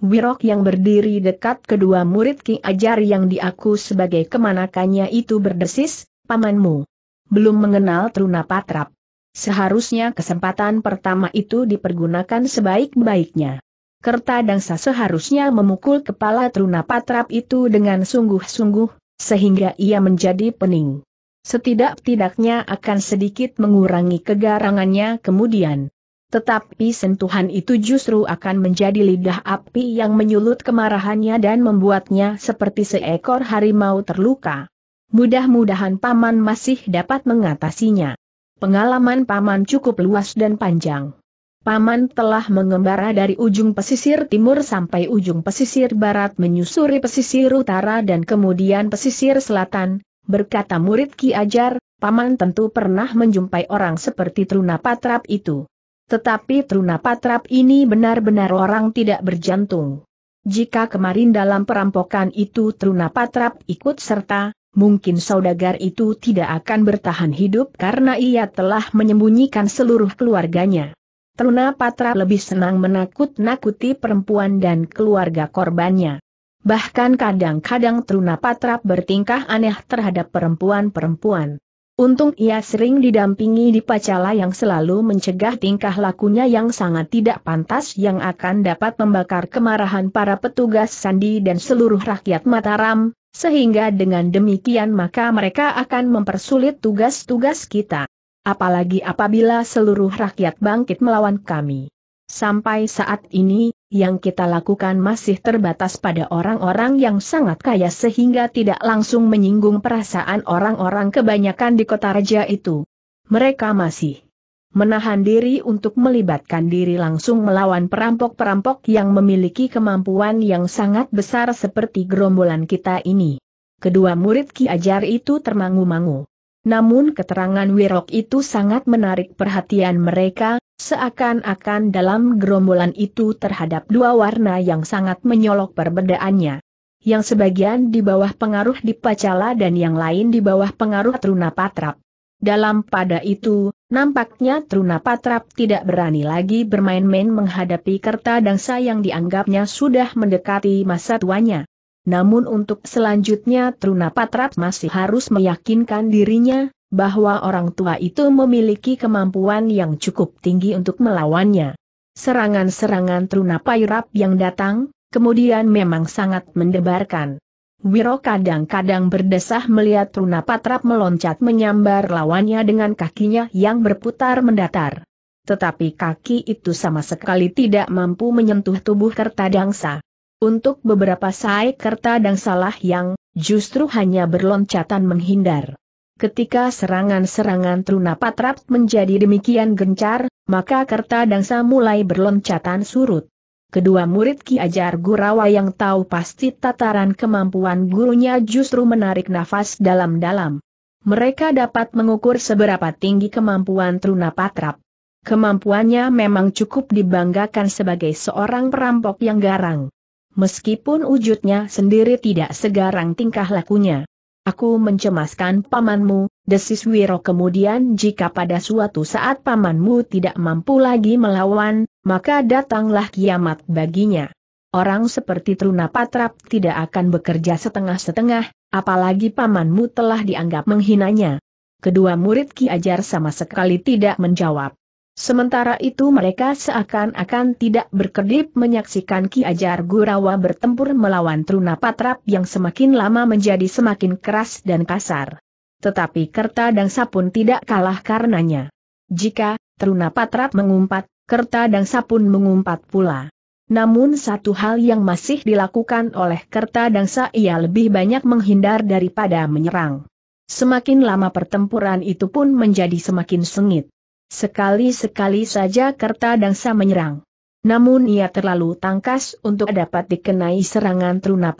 S1: Wirok yang berdiri dekat kedua murid Ki Ajar yang diaku sebagai kemanakannya itu berdesis, pamanmu. Belum mengenal Truna Patrap. Seharusnya kesempatan pertama itu dipergunakan sebaik-baiknya. Kerta Dangsa seharusnya memukul kepala Truna Patrap itu dengan sungguh-sungguh, sehingga ia menjadi pening. Setidak-tidaknya akan sedikit mengurangi kegarangannya kemudian. Tetapi sentuhan itu justru akan menjadi lidah api yang menyulut kemarahannya dan membuatnya seperti seekor harimau terluka. Mudah-mudahan Paman masih dapat mengatasinya. Pengalaman Paman cukup luas dan panjang. Paman telah mengembara dari ujung pesisir timur sampai ujung pesisir barat menyusuri pesisir utara dan kemudian pesisir selatan, berkata murid Ki Ajar, Paman tentu pernah menjumpai orang seperti Trunapatrap patrap itu. Tetapi Truna Patrap ini benar-benar orang tidak berjantung. Jika kemarin dalam perampokan itu Truna Patrap ikut serta, mungkin saudagar itu tidak akan bertahan hidup karena ia telah menyembunyikan seluruh keluarganya. Truna Patra lebih senang menakut-nakuti perempuan dan keluarga korbannya. Bahkan kadang-kadang Truna Patra bertingkah aneh terhadap perempuan-perempuan. Untung ia sering didampingi di Pacala yang selalu mencegah tingkah lakunya yang sangat tidak pantas yang akan dapat membakar kemarahan para petugas Sandi dan seluruh rakyat Mataram, sehingga dengan demikian maka mereka akan mempersulit tugas-tugas kita. Apalagi apabila seluruh rakyat bangkit melawan kami. Sampai saat ini, yang kita lakukan masih terbatas pada orang-orang yang sangat kaya sehingga tidak langsung menyinggung perasaan orang-orang kebanyakan di kota raja itu. Mereka masih menahan diri untuk melibatkan diri langsung melawan perampok-perampok yang memiliki kemampuan yang sangat besar seperti gerombolan kita ini. Kedua murid Ki Ajar itu termangu-mangu. Namun keterangan Wirok itu sangat menarik perhatian mereka, seakan-akan dalam gerombolan itu terhadap dua warna yang sangat menyolok perbedaannya. Yang sebagian di bawah pengaruh Dipacala dan yang lain di bawah pengaruh Truna Dalam pada itu, nampaknya Truna tidak berani lagi bermain-main menghadapi Kerta Dangsa yang dianggapnya sudah mendekati masa tuanya. Namun untuk selanjutnya Trunapatrap masih harus meyakinkan dirinya, bahwa orang tua itu memiliki kemampuan yang cukup tinggi untuk melawannya. Serangan-serangan Trunapairap yang datang, kemudian memang sangat mendebarkan. Wiro kadang-kadang berdesah melihat Trunapatrap meloncat menyambar lawannya dengan kakinya yang berputar mendatar. Tetapi kaki itu sama sekali tidak mampu menyentuh tubuh Kertadangsa. Untuk beberapa sai kerta dan salah yang, justru hanya berloncatan menghindar. Ketika serangan-serangan Trunapatrap menjadi demikian gencar, maka Kerta Dangsa mulai berloncatan surut. Kedua murid Ki Ajar Gurawa yang tahu pasti tataran kemampuan gurunya justru menarik nafas dalam-dalam. Mereka dapat mengukur seberapa tinggi kemampuan Truna Kemampuannya memang cukup dibanggakan sebagai seorang perampok yang garang meskipun wujudnya sendiri tidak segarang tingkah lakunya. Aku mencemaskan pamanmu, desis Wiro kemudian jika pada suatu saat pamanmu tidak mampu lagi melawan, maka datanglah kiamat baginya. Orang seperti Truna tidak akan bekerja setengah-setengah, apalagi pamanmu telah dianggap menghinanya. Kedua murid Ki Ajar sama sekali tidak menjawab. Sementara itu mereka seakan-akan tidak berkedip menyaksikan Ki Ajar Gurawa bertempur melawan Truna Patrap yang semakin lama menjadi semakin keras dan kasar. Tetapi Kerta Dangsa pun tidak kalah karenanya. Jika Truna Patrap mengumpat, Kerta Dangsa pun mengumpat pula. Namun satu hal yang masih dilakukan oleh Kerta Dangsa ia lebih banyak menghindar daripada menyerang. Semakin lama pertempuran itu pun menjadi semakin sengit. Sekali-sekali saja Kerta Dangsa menyerang. Namun ia terlalu tangkas untuk dapat dikenai serangan Truna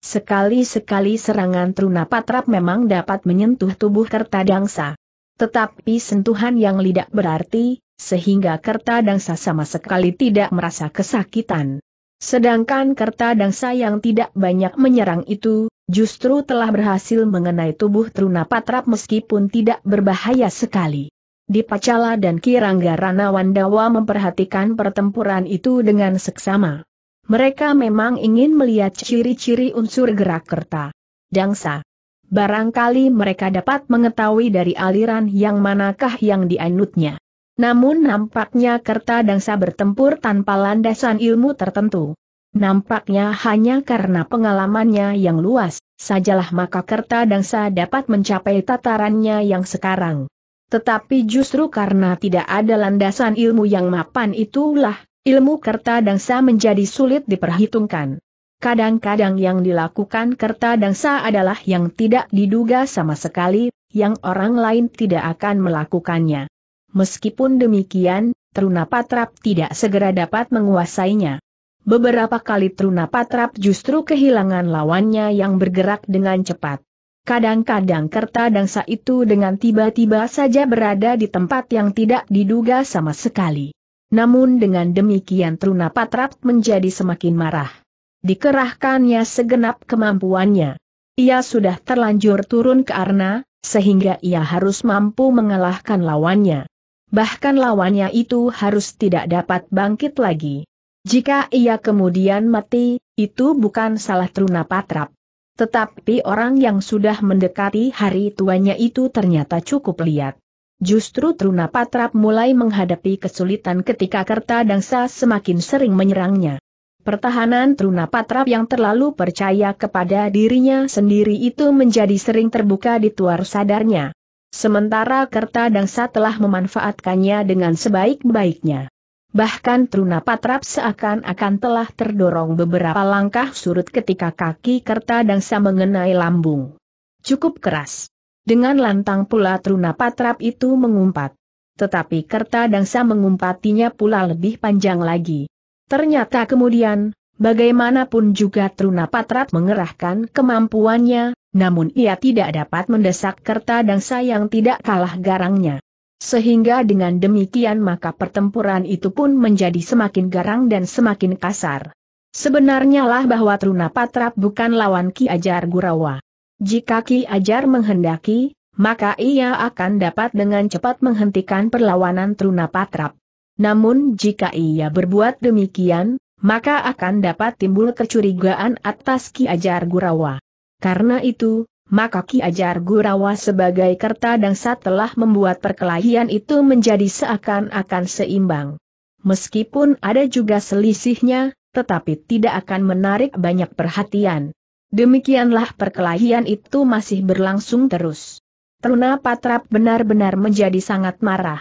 S1: Sekali-sekali serangan Truna memang dapat menyentuh tubuh Kerta Dangsa. Tetapi sentuhan yang tidak berarti, sehingga Kerta Dangsa sama sekali tidak merasa kesakitan. Sedangkan Kerta Dangsa yang tidak banyak menyerang itu, justru telah berhasil mengenai tubuh Truna meskipun tidak berbahaya sekali. Di Pacala dan Kirangga Ranawandawa memperhatikan pertempuran itu dengan seksama. Mereka memang ingin melihat ciri-ciri unsur gerak kerta. Dangsa. Barangkali mereka dapat mengetahui dari aliran yang manakah yang dianutnya. Namun nampaknya kerta dangsa bertempur tanpa landasan ilmu tertentu. Nampaknya hanya karena pengalamannya yang luas, sajalah maka kerta dangsa dapat mencapai tatarannya yang sekarang. Tetapi justru karena tidak ada landasan ilmu yang mapan itulah, ilmu kerta dangsa menjadi sulit diperhitungkan. Kadang-kadang yang dilakukan kerta dangsa adalah yang tidak diduga sama sekali, yang orang lain tidak akan melakukannya. Meskipun demikian, Truna Patrap tidak segera dapat menguasainya. Beberapa kali Truna Patrap justru kehilangan lawannya yang bergerak dengan cepat. Kadang-kadang kerta dangsa itu dengan tiba-tiba saja berada di tempat yang tidak diduga sama sekali. Namun dengan demikian Truna Patrap menjadi semakin marah. Dikerahkannya segenap kemampuannya. Ia sudah terlanjur turun ke Arna, sehingga ia harus mampu mengalahkan lawannya. Bahkan lawannya itu harus tidak dapat bangkit lagi. Jika ia kemudian mati, itu bukan salah Truna Patrap. Tetapi orang yang sudah mendekati hari tuanya itu ternyata cukup liat. Justru Truna Patrap mulai menghadapi kesulitan ketika Kerta Dangsa semakin sering menyerangnya. Pertahanan Truna Patrap yang terlalu percaya kepada dirinya sendiri itu menjadi sering terbuka di tuar sadarnya. Sementara Kerta Dangsa telah memanfaatkannya dengan sebaik-baiknya. Bahkan Truna Patrap seakan-akan telah terdorong beberapa langkah surut ketika kaki Kerta Dangsa mengenai lambung. Cukup keras. Dengan lantang pula Truna Patrap itu mengumpat. Tetapi Kerta Dangsa mengumpatinya pula lebih panjang lagi. Ternyata kemudian, bagaimanapun juga Truna Patrap mengerahkan kemampuannya, namun ia tidak dapat mendesak Kerta Dangsa yang tidak kalah garangnya. Sehingga dengan demikian maka pertempuran itu pun menjadi semakin garang dan semakin kasar. Sebenarnya lah bahwa Trunapatrap bukan lawan Ki Ajar Gurawa. Jika Ki Ajar menghendaki, maka ia akan dapat dengan cepat menghentikan perlawanan Truna Trunapatrap. Namun jika ia berbuat demikian, maka akan dapat timbul kecurigaan atas Ki Ajar Gurawa. Karena itu, maka Ki Ajar Gurawa sebagai kerta dangsa telah membuat perkelahian itu menjadi seakan-akan seimbang. Meskipun ada juga selisihnya, tetapi tidak akan menarik banyak perhatian. Demikianlah perkelahian itu masih berlangsung terus. Teruna Patrap benar-benar menjadi sangat marah.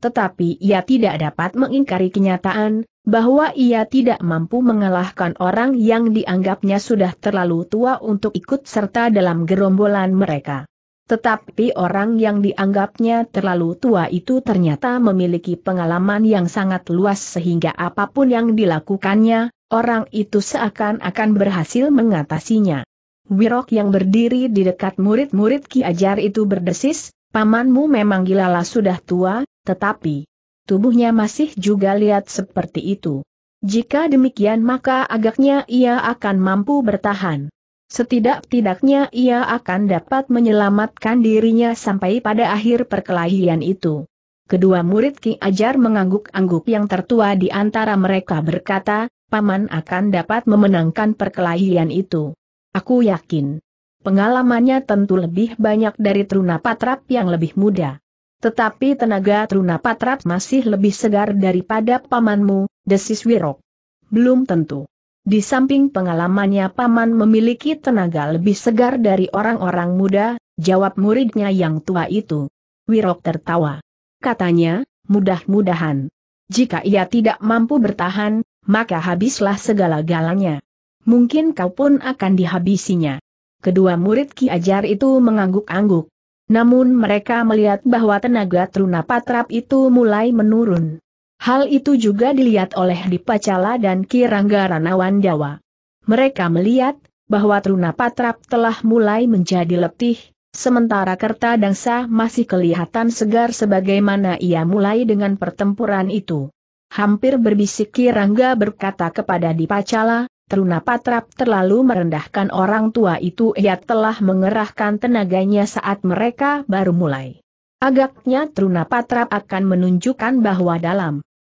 S1: Tetapi ia tidak dapat mengingkari kenyataan, bahwa ia tidak mampu mengalahkan orang yang dianggapnya sudah terlalu tua untuk ikut serta dalam gerombolan mereka. Tetapi orang yang dianggapnya terlalu tua itu ternyata memiliki pengalaman yang sangat luas sehingga apapun yang dilakukannya, orang itu seakan-akan berhasil mengatasinya. Wirok yang berdiri di dekat murid-murid Ki Ajar itu berdesis, pamanmu memang lah sudah tua, tetapi tubuhnya masih juga lihat seperti itu. Jika demikian maka agaknya ia akan mampu bertahan. Setidak-tidaknya ia akan dapat menyelamatkan dirinya sampai pada akhir perkelahian itu. Kedua murid Ki Ajar mengangguk-angguk yang tertua di antara mereka berkata, Paman akan dapat memenangkan perkelahian itu. Aku yakin. Pengalamannya tentu lebih banyak dari Truna Patrap yang lebih muda. Tetapi tenaga Truna Patrat masih lebih segar daripada pamanmu, desis Wirok. Belum tentu. Di samping pengalamannya paman memiliki tenaga lebih segar dari orang-orang muda, jawab muridnya yang tua itu. Wirok tertawa. Katanya, mudah-mudahan. Jika ia tidak mampu bertahan, maka habislah segala-galanya. Mungkin kau pun akan dihabisinya. Kedua murid Ki Ajar itu mengangguk-angguk. Namun mereka melihat bahwa tenaga Patrap itu mulai menurun. Hal itu juga dilihat oleh Dipacala dan Kirangga Ranawan Jawa. Mereka melihat bahwa Patrap telah mulai menjadi letih, sementara Kerta Dangsa masih kelihatan segar sebagaimana ia mulai dengan pertempuran itu. Hampir berbisik Kirangga berkata kepada Dipacala, Teruna Patrap terlalu merendahkan orang tua itu ia telah mengerahkan tenaganya saat mereka baru mulai. Agaknya Teruna Patrap akan menunjukkan bahwa dalam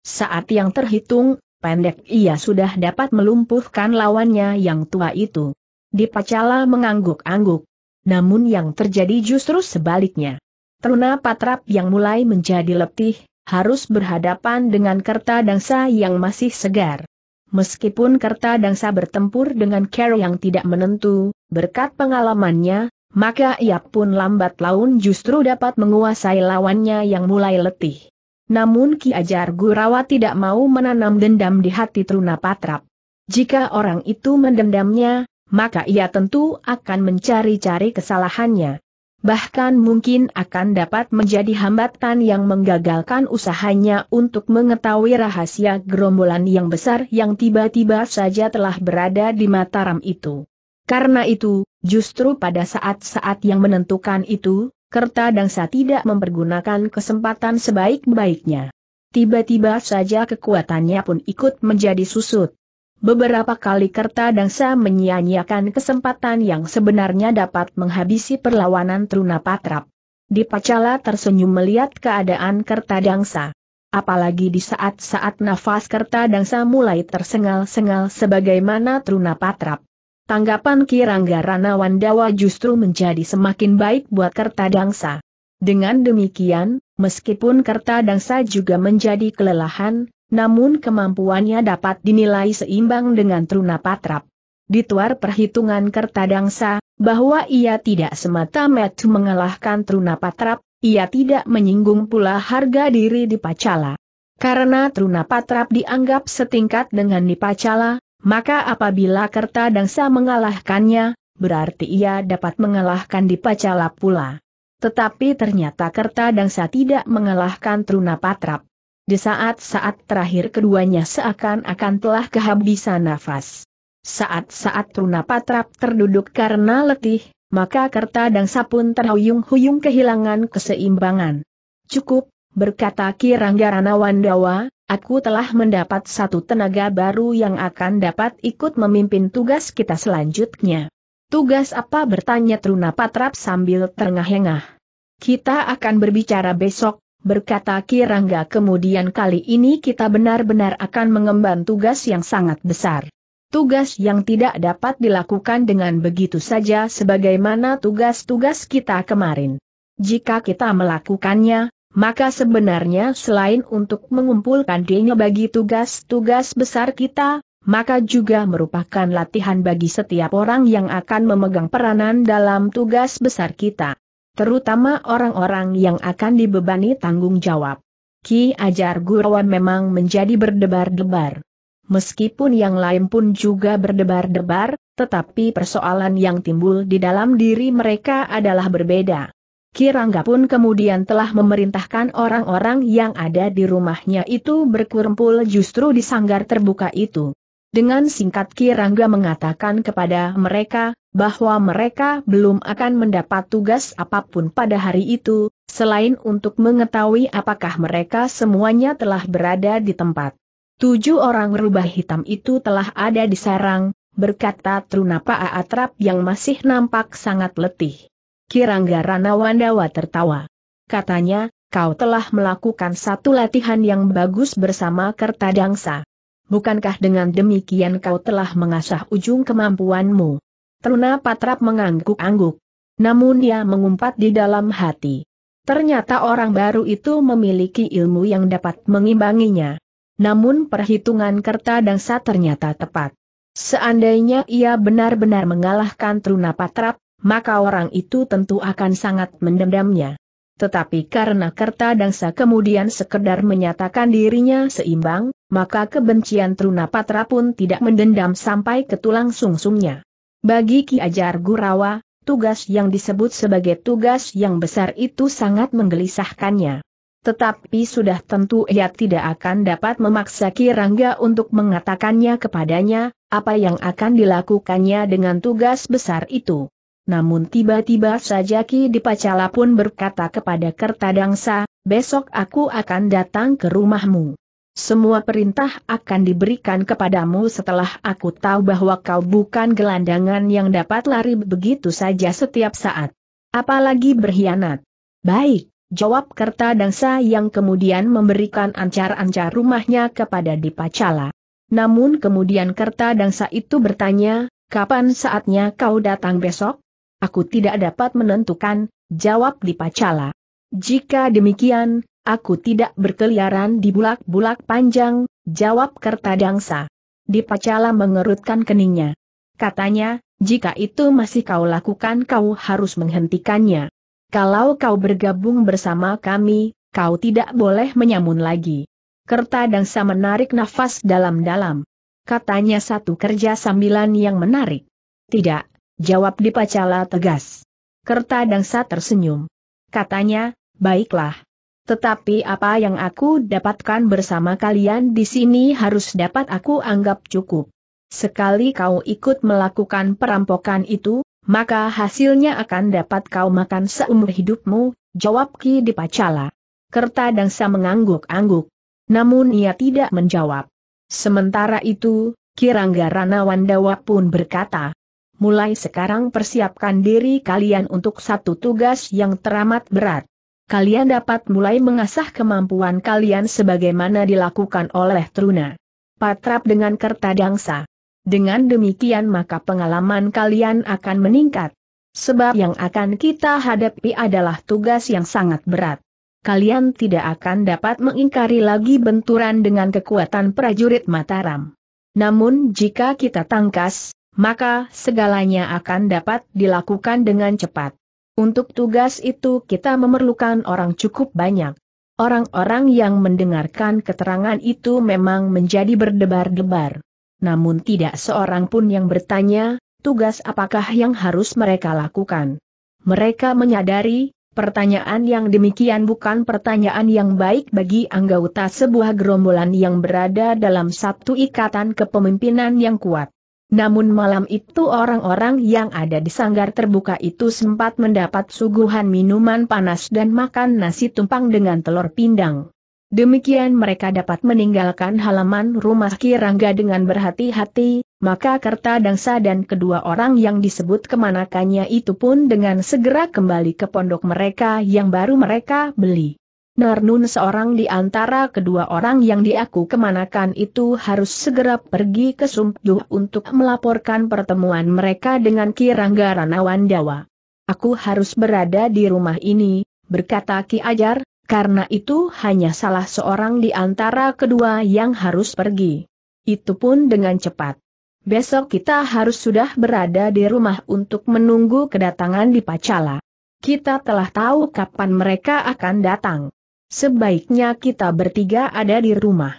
S1: saat yang terhitung, pendek ia sudah dapat melumpuhkan lawannya yang tua itu. Dipacala mengangguk-angguk. Namun yang terjadi justru sebaliknya. Teruna Patrap yang mulai menjadi letih, harus berhadapan dengan kerta dangsa yang masih segar. Meskipun Kerta Dangsa bertempur dengan Carol yang tidak menentu, berkat pengalamannya, maka ia pun lambat laun justru dapat menguasai lawannya yang mulai letih. Namun Ki Ajar Gurawa tidak mau menanam dendam di hati Truna Patrap. Jika orang itu mendendamnya, maka ia tentu akan mencari-cari kesalahannya bahkan mungkin akan dapat menjadi hambatan yang menggagalkan usahanya untuk mengetahui rahasia gerombolan yang besar yang tiba-tiba saja telah berada di Mataram itu. Karena itu, justru pada saat-saat yang menentukan itu, Kerta Dangsa tidak mempergunakan kesempatan sebaik-baiknya. Tiba-tiba saja kekuatannya pun ikut menjadi susut. Beberapa kali Kerta Dangsa menyia-nyiakan kesempatan yang sebenarnya dapat menghabisi perlawanan Truna Patrap. Dipacala tersenyum melihat keadaan Kerta Dangsa. Apalagi di saat-saat nafas Kerta Dangsa mulai tersengal-sengal sebagaimana Truna Patrap. Tanggapan Kirangga Rana Wandawa justru menjadi semakin baik buat Kerta Dangsa. Dengan demikian, meskipun Kerta Dangsa juga menjadi kelelahan, namun kemampuannya dapat dinilai seimbang dengan Truna Patrap. Dituar perhitungan Kertadangsa, bahwa ia tidak semata-mata mengalahkan Truna Patrap, ia tidak menyinggung pula harga diri di Pacala. Karena Truna Patrap dianggap setingkat dengan Nipacala, maka apabila Kertadangsa mengalahkannya, berarti ia dapat mengalahkan Dipacala pula. Tetapi ternyata Kertadangsa tidak mengalahkan Truna Patrap. Di saat-saat terakhir keduanya seakan-akan telah kehabisan nafas. Saat-saat Trunapatrap terduduk karena letih, maka kerta dan Sapun terhuyung-huyung kehilangan keseimbangan. Cukup, berkata Kiranggarana Wandawa, aku telah mendapat satu tenaga baru yang akan dapat ikut memimpin tugas kita selanjutnya. Tugas apa bertanya Truna Patrap sambil terengah-engah. Kita akan berbicara besok, berkata Kirangga kemudian kali ini kita benar-benar akan mengemban tugas yang sangat besar. Tugas yang tidak dapat dilakukan dengan begitu saja sebagaimana tugas-tugas kita kemarin. Jika kita melakukannya, maka sebenarnya selain untuk mengumpulkan dinya bagi tugas-tugas besar kita, maka juga merupakan latihan bagi setiap orang yang akan memegang peranan dalam tugas besar kita terutama orang-orang yang akan dibebani tanggung jawab. Ki Ajar Gurawan memang menjadi berdebar-debar. Meskipun yang lain pun juga berdebar-debar, tetapi persoalan yang timbul di dalam diri mereka adalah berbeda. Kirangga pun kemudian telah memerintahkan orang-orang yang ada di rumahnya itu berkumpul justru di sanggar terbuka itu. Dengan singkat Kirangga mengatakan kepada mereka, bahwa mereka belum akan mendapat tugas apapun pada hari itu, selain untuk mengetahui apakah mereka semuanya telah berada di tempat. Tujuh orang rubah hitam itu telah ada di sarang, berkata Trunapa Aatrap yang masih nampak sangat letih. Kirangga Ranawandawa tertawa. Katanya, kau telah melakukan satu latihan yang bagus bersama Kertadangsa bukankah dengan demikian kau telah mengasah ujung kemampuanmu? Teruna Patrap mengangguk-angguk. Namun dia mengumpat di dalam hati. Ternyata orang baru itu memiliki ilmu yang dapat mengimbanginya. Namun perhitungan kerta Kertadangsa ternyata tepat. Seandainya ia benar-benar mengalahkan Truna Patrap, maka orang itu tentu akan sangat mendendamnya tetapi karena Kerta Dangsa kemudian sekedar menyatakan dirinya seimbang, maka kebencian Trunapatra pun tidak mendendam sampai ke tulang sungsumnya. Bagi Ki Ajar Gurawa, tugas yang disebut sebagai tugas yang besar itu sangat menggelisahkannya. Tetapi sudah tentu ia tidak akan dapat memaksa Ki Rangga untuk mengatakannya kepadanya, apa yang akan dilakukannya dengan tugas besar itu. Namun tiba-tiba saja Ki Dipacala pun berkata kepada Kertadangsa, besok aku akan datang ke rumahmu. Semua perintah akan diberikan kepadamu setelah aku tahu bahwa kau bukan gelandangan yang dapat lari begitu saja setiap saat. Apalagi berkhianat. Baik, jawab Kertadangsa yang kemudian memberikan ancar-ancar rumahnya kepada Dipacala. Namun kemudian Kertadangsa itu bertanya, kapan saatnya kau datang besok? Aku tidak dapat menentukan, jawab Dipacala. Jika demikian, aku tidak berkeliaran di bulak-bulak panjang, jawab Kertadangsa. Dipacala mengerutkan keningnya. Katanya, jika itu masih kau lakukan kau harus menghentikannya. Kalau kau bergabung bersama kami, kau tidak boleh menyamun lagi. Kertadangsa menarik nafas dalam-dalam. Katanya satu kerja sambilan yang menarik. Tidak, Jawab Dipacala tegas. Kerta Kertadangsa tersenyum. Katanya, baiklah. Tetapi apa yang aku dapatkan bersama kalian di sini harus dapat aku anggap cukup. Sekali kau ikut melakukan perampokan itu, maka hasilnya akan dapat kau makan seumur hidupmu, jawab Ki Dipacala. Kerta Kertadangsa mengangguk-angguk. Namun ia tidak menjawab. Sementara itu, Kirangga Ranawandawa pun berkata, mulai sekarang persiapkan diri kalian untuk satu tugas yang teramat berat. Kalian dapat mulai mengasah kemampuan kalian sebagaimana dilakukan oleh Truna. Patrap dengan Kertadangsa. Dengan demikian maka pengalaman kalian akan meningkat. Sebab yang akan kita hadapi adalah tugas yang sangat berat. Kalian tidak akan dapat mengingkari lagi benturan dengan kekuatan prajurit Mataram. Namun jika kita tangkas, maka segalanya akan dapat dilakukan dengan cepat. Untuk tugas itu kita memerlukan orang cukup banyak. Orang-orang yang mendengarkan keterangan itu memang menjadi berdebar-debar. Namun tidak seorang pun yang bertanya, tugas apakah yang harus mereka lakukan. Mereka menyadari, pertanyaan yang demikian bukan pertanyaan yang baik bagi anggota sebuah gerombolan yang berada dalam satu ikatan kepemimpinan yang kuat. Namun malam itu orang-orang yang ada di sanggar terbuka itu sempat mendapat suguhan minuman panas dan makan nasi tumpang dengan telur pindang. Demikian mereka dapat meninggalkan halaman rumah Kirangga dengan berhati-hati, maka Kerta Dangsa dan kedua orang yang disebut kemanakannya itu pun dengan segera kembali ke pondok mereka yang baru mereka beli. Narnun seorang di antara kedua orang yang diaku kemanakan itu harus segera pergi ke Sumpdu untuk melaporkan pertemuan mereka dengan Kirangga Ranawandawa. Aku harus berada di rumah ini, berkata Ki Ajar, karena itu hanya salah seorang di antara kedua yang harus pergi. Itu pun dengan cepat. Besok kita harus sudah berada di rumah untuk menunggu kedatangan di Pacala. Kita telah tahu kapan mereka akan datang. Sebaiknya kita bertiga ada di rumah.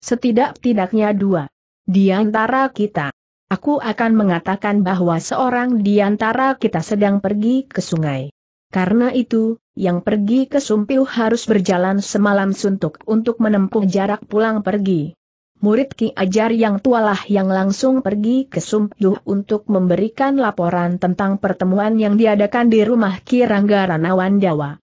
S1: Setidak-tidaknya dua. Di antara kita. Aku akan mengatakan bahwa seorang di antara kita sedang pergi ke sungai. Karena itu, yang pergi ke Sumpiu harus berjalan semalam suntuk untuk menempuh jarak pulang pergi. Murid Ki Ajar yang tualah yang langsung pergi ke Sumpiu untuk memberikan laporan tentang pertemuan yang diadakan di rumah Ki Rangga Ranawandawa.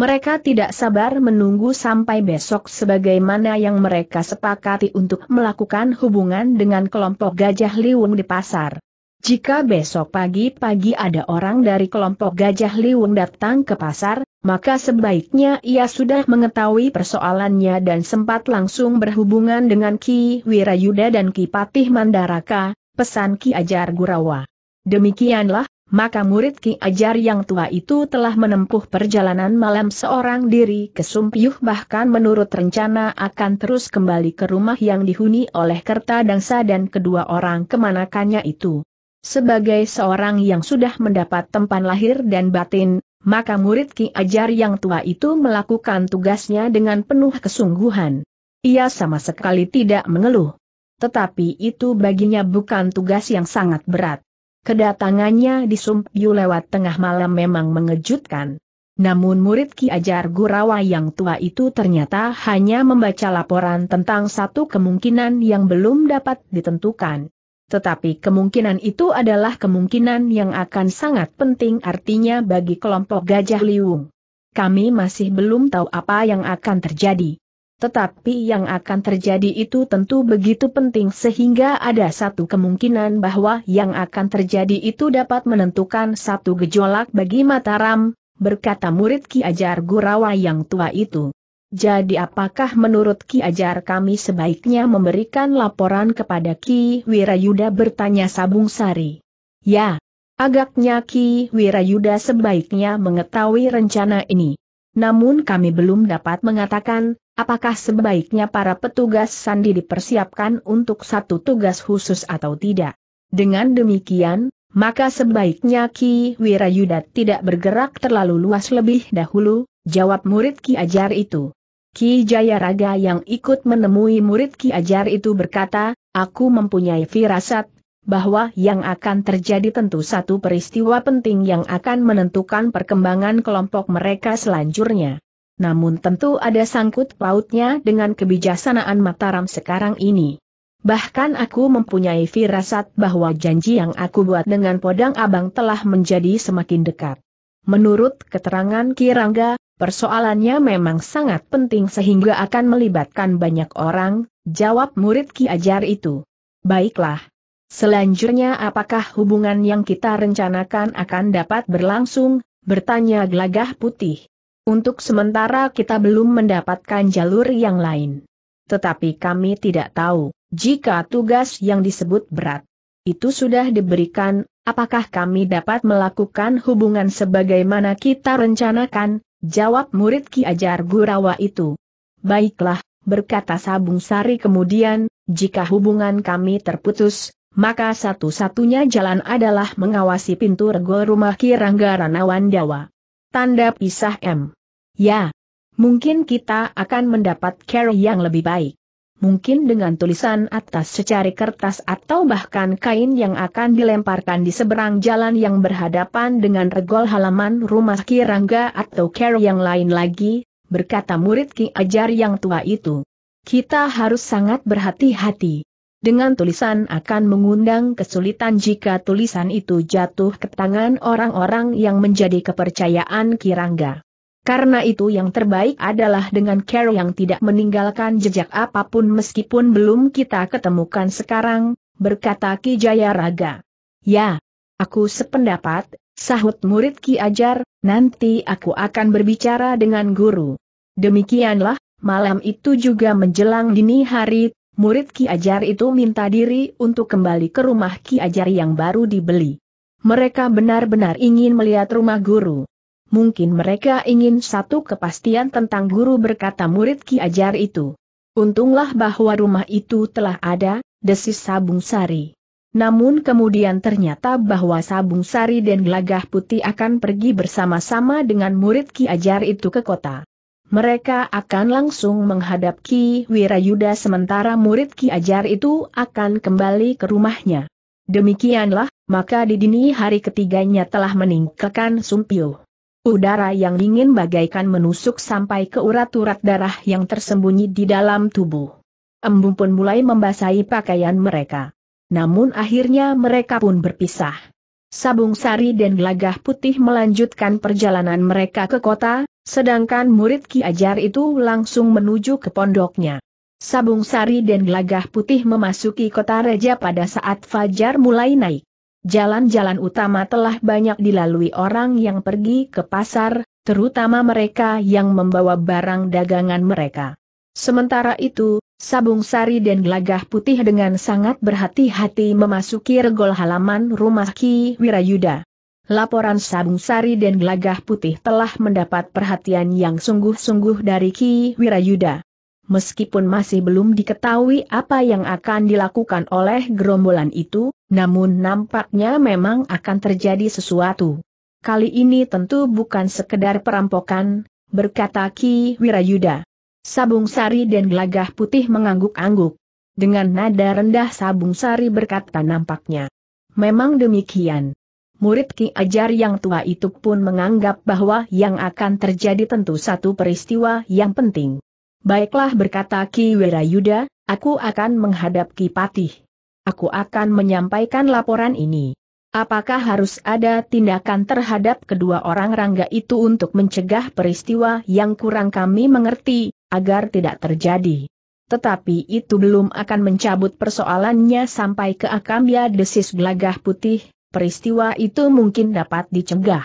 S1: Mereka tidak sabar menunggu sampai besok sebagaimana yang mereka sepakati untuk melakukan hubungan dengan kelompok gajah liwung di pasar. Jika besok pagi-pagi ada orang dari kelompok gajah liwung datang ke pasar, maka sebaiknya ia sudah mengetahui persoalannya dan sempat langsung berhubungan dengan Ki Wirayuda dan Ki Patih Mandaraka, pesan Ki Ajar Gurawa. Demikianlah maka murid Ki Ajar yang tua itu telah menempuh perjalanan malam seorang diri ke Sumpiyuh bahkan menurut rencana akan terus kembali ke rumah yang dihuni oleh Kerta Dangsa dan kedua orang kemanakannya itu. Sebagai seorang yang sudah mendapat tempat lahir dan batin, maka murid Ki Ajar yang tua itu melakukan tugasnya dengan penuh kesungguhan. Ia sama sekali tidak mengeluh. Tetapi itu baginya bukan tugas yang sangat berat. Kedatangannya di Sumpyu lewat tengah malam memang mengejutkan. Namun murid Ki Ajar Gurawa yang tua itu ternyata hanya membaca laporan tentang satu kemungkinan yang belum dapat ditentukan. Tetapi kemungkinan itu adalah kemungkinan yang akan sangat penting artinya bagi kelompok Gajah Liung. Kami masih belum tahu apa yang akan terjadi. Tetapi yang akan terjadi itu tentu begitu penting sehingga ada satu kemungkinan bahwa yang akan terjadi itu dapat menentukan satu gejolak bagi Mataram, berkata murid Ki Ajar Gurawa yang tua itu. Jadi apakah menurut Ki Ajar kami sebaiknya memberikan laporan kepada Ki Wirayuda bertanya Sabung Sari? Ya, agaknya Ki Wirayuda sebaiknya mengetahui rencana ini. Namun kami belum dapat mengatakan Apakah sebaiknya para petugas sandi dipersiapkan untuk satu tugas khusus atau tidak? Dengan demikian, maka sebaiknya Ki Wirayuda tidak bergerak terlalu luas lebih dahulu, jawab murid Ki Ajar itu. Ki Jayaraga yang ikut menemui murid Ki Ajar itu berkata, aku mempunyai firasat, bahwa yang akan terjadi tentu satu peristiwa penting yang akan menentukan perkembangan kelompok mereka selanjutnya namun tentu ada sangkut pautnya dengan kebijaksanaan Mataram sekarang ini. Bahkan aku mempunyai firasat bahwa janji yang aku buat dengan podang abang telah menjadi semakin dekat. Menurut keterangan Kirangga, persoalannya memang sangat penting sehingga akan melibatkan banyak orang, jawab murid Ki Ajar itu. Baiklah. Selanjutnya apakah hubungan yang kita rencanakan akan dapat berlangsung, bertanya Glagah putih. Untuk sementara kita belum mendapatkan jalur yang lain. Tetapi kami tidak tahu, jika tugas yang disebut berat itu sudah diberikan, apakah kami dapat melakukan hubungan sebagaimana kita rencanakan? Jawab murid Ki Ajar Gurawa itu. Baiklah, berkata Sabung Sari kemudian, jika hubungan kami terputus, maka satu-satunya jalan adalah mengawasi pintu rego rumah Ki Rangga Ranawan Dawa. Tanda pisah M. Ya, mungkin kita akan mendapat care yang lebih baik. Mungkin dengan tulisan atas secari kertas atau bahkan kain yang akan dilemparkan di seberang jalan yang berhadapan dengan regol halaman rumah Kirangga atau care yang lain lagi, berkata murid Ki Ajar yang tua itu. Kita harus sangat berhati-hati. Dengan tulisan akan mengundang kesulitan jika tulisan itu jatuh ke tangan orang-orang yang menjadi kepercayaan Kirangga. Karena itu yang terbaik adalah dengan care yang tidak meninggalkan jejak apapun meskipun belum kita ketemukan sekarang, berkata Ki Jayaraga. Ya, aku sependapat, sahut murid Ki Ajar, nanti aku akan berbicara dengan guru. Demikianlah, malam itu juga menjelang dini hari, murid Ki Ajar itu minta diri untuk kembali ke rumah Ki Ajar yang baru dibeli. Mereka benar-benar ingin melihat rumah guru. Mungkin mereka ingin satu kepastian tentang guru berkata murid Ki Ajar itu. Untunglah bahwa rumah itu telah ada, desis Sabung Sari. Namun kemudian ternyata bahwa Sabung Sari dan Gelagah Putih akan pergi bersama-sama dengan murid Ki Ajar itu ke kota. Mereka akan langsung menghadap Ki Wirayuda sementara murid Ki Ajar itu akan kembali ke rumahnya. Demikianlah, maka di dini hari ketiganya telah meninggalkan Sumpio. Udara yang dingin bagaikan menusuk sampai ke urat-urat darah yang tersembunyi di dalam tubuh. Embun pun mulai membasahi pakaian mereka. Namun akhirnya mereka pun berpisah. Sabung Sari dan Gelagah Putih melanjutkan perjalanan mereka ke kota, sedangkan murid Ki Ajar itu langsung menuju ke pondoknya. Sabung Sari dan Gelagah Putih memasuki kota Reja pada saat Fajar mulai naik. Jalan-jalan utama telah banyak dilalui orang yang pergi ke pasar, terutama mereka yang membawa barang dagangan mereka. Sementara itu, Sabung Sari dan Gelagah Putih dengan sangat berhati-hati memasuki regol halaman rumah Ki Wirayuda. Laporan Sabung Sari dan Gelagah Putih telah mendapat perhatian yang sungguh-sungguh dari Ki Wirayuda meskipun masih belum diketahui apa yang akan dilakukan oleh gerombolan itu, namun nampaknya memang akan terjadi sesuatu. Kali ini tentu bukan sekedar perampokan, berkata Ki Wirayuda. Sabung Sari dan Gelagah Putih mengangguk-angguk. Dengan nada rendah Sabung Sari berkata nampaknya. Memang demikian. Murid Ki Ajar yang tua itu pun menganggap bahwa yang akan terjadi tentu satu peristiwa yang penting. Baiklah berkata Ki Wirayuda, aku akan menghadap Ki Patih. Aku akan menyampaikan laporan ini. Apakah harus ada tindakan terhadap kedua orang rangga itu untuk mencegah peristiwa yang kurang kami mengerti, agar tidak terjadi? Tetapi itu belum akan mencabut persoalannya sampai ke Akambia Desis Gelagah Putih, peristiwa itu mungkin dapat dicegah.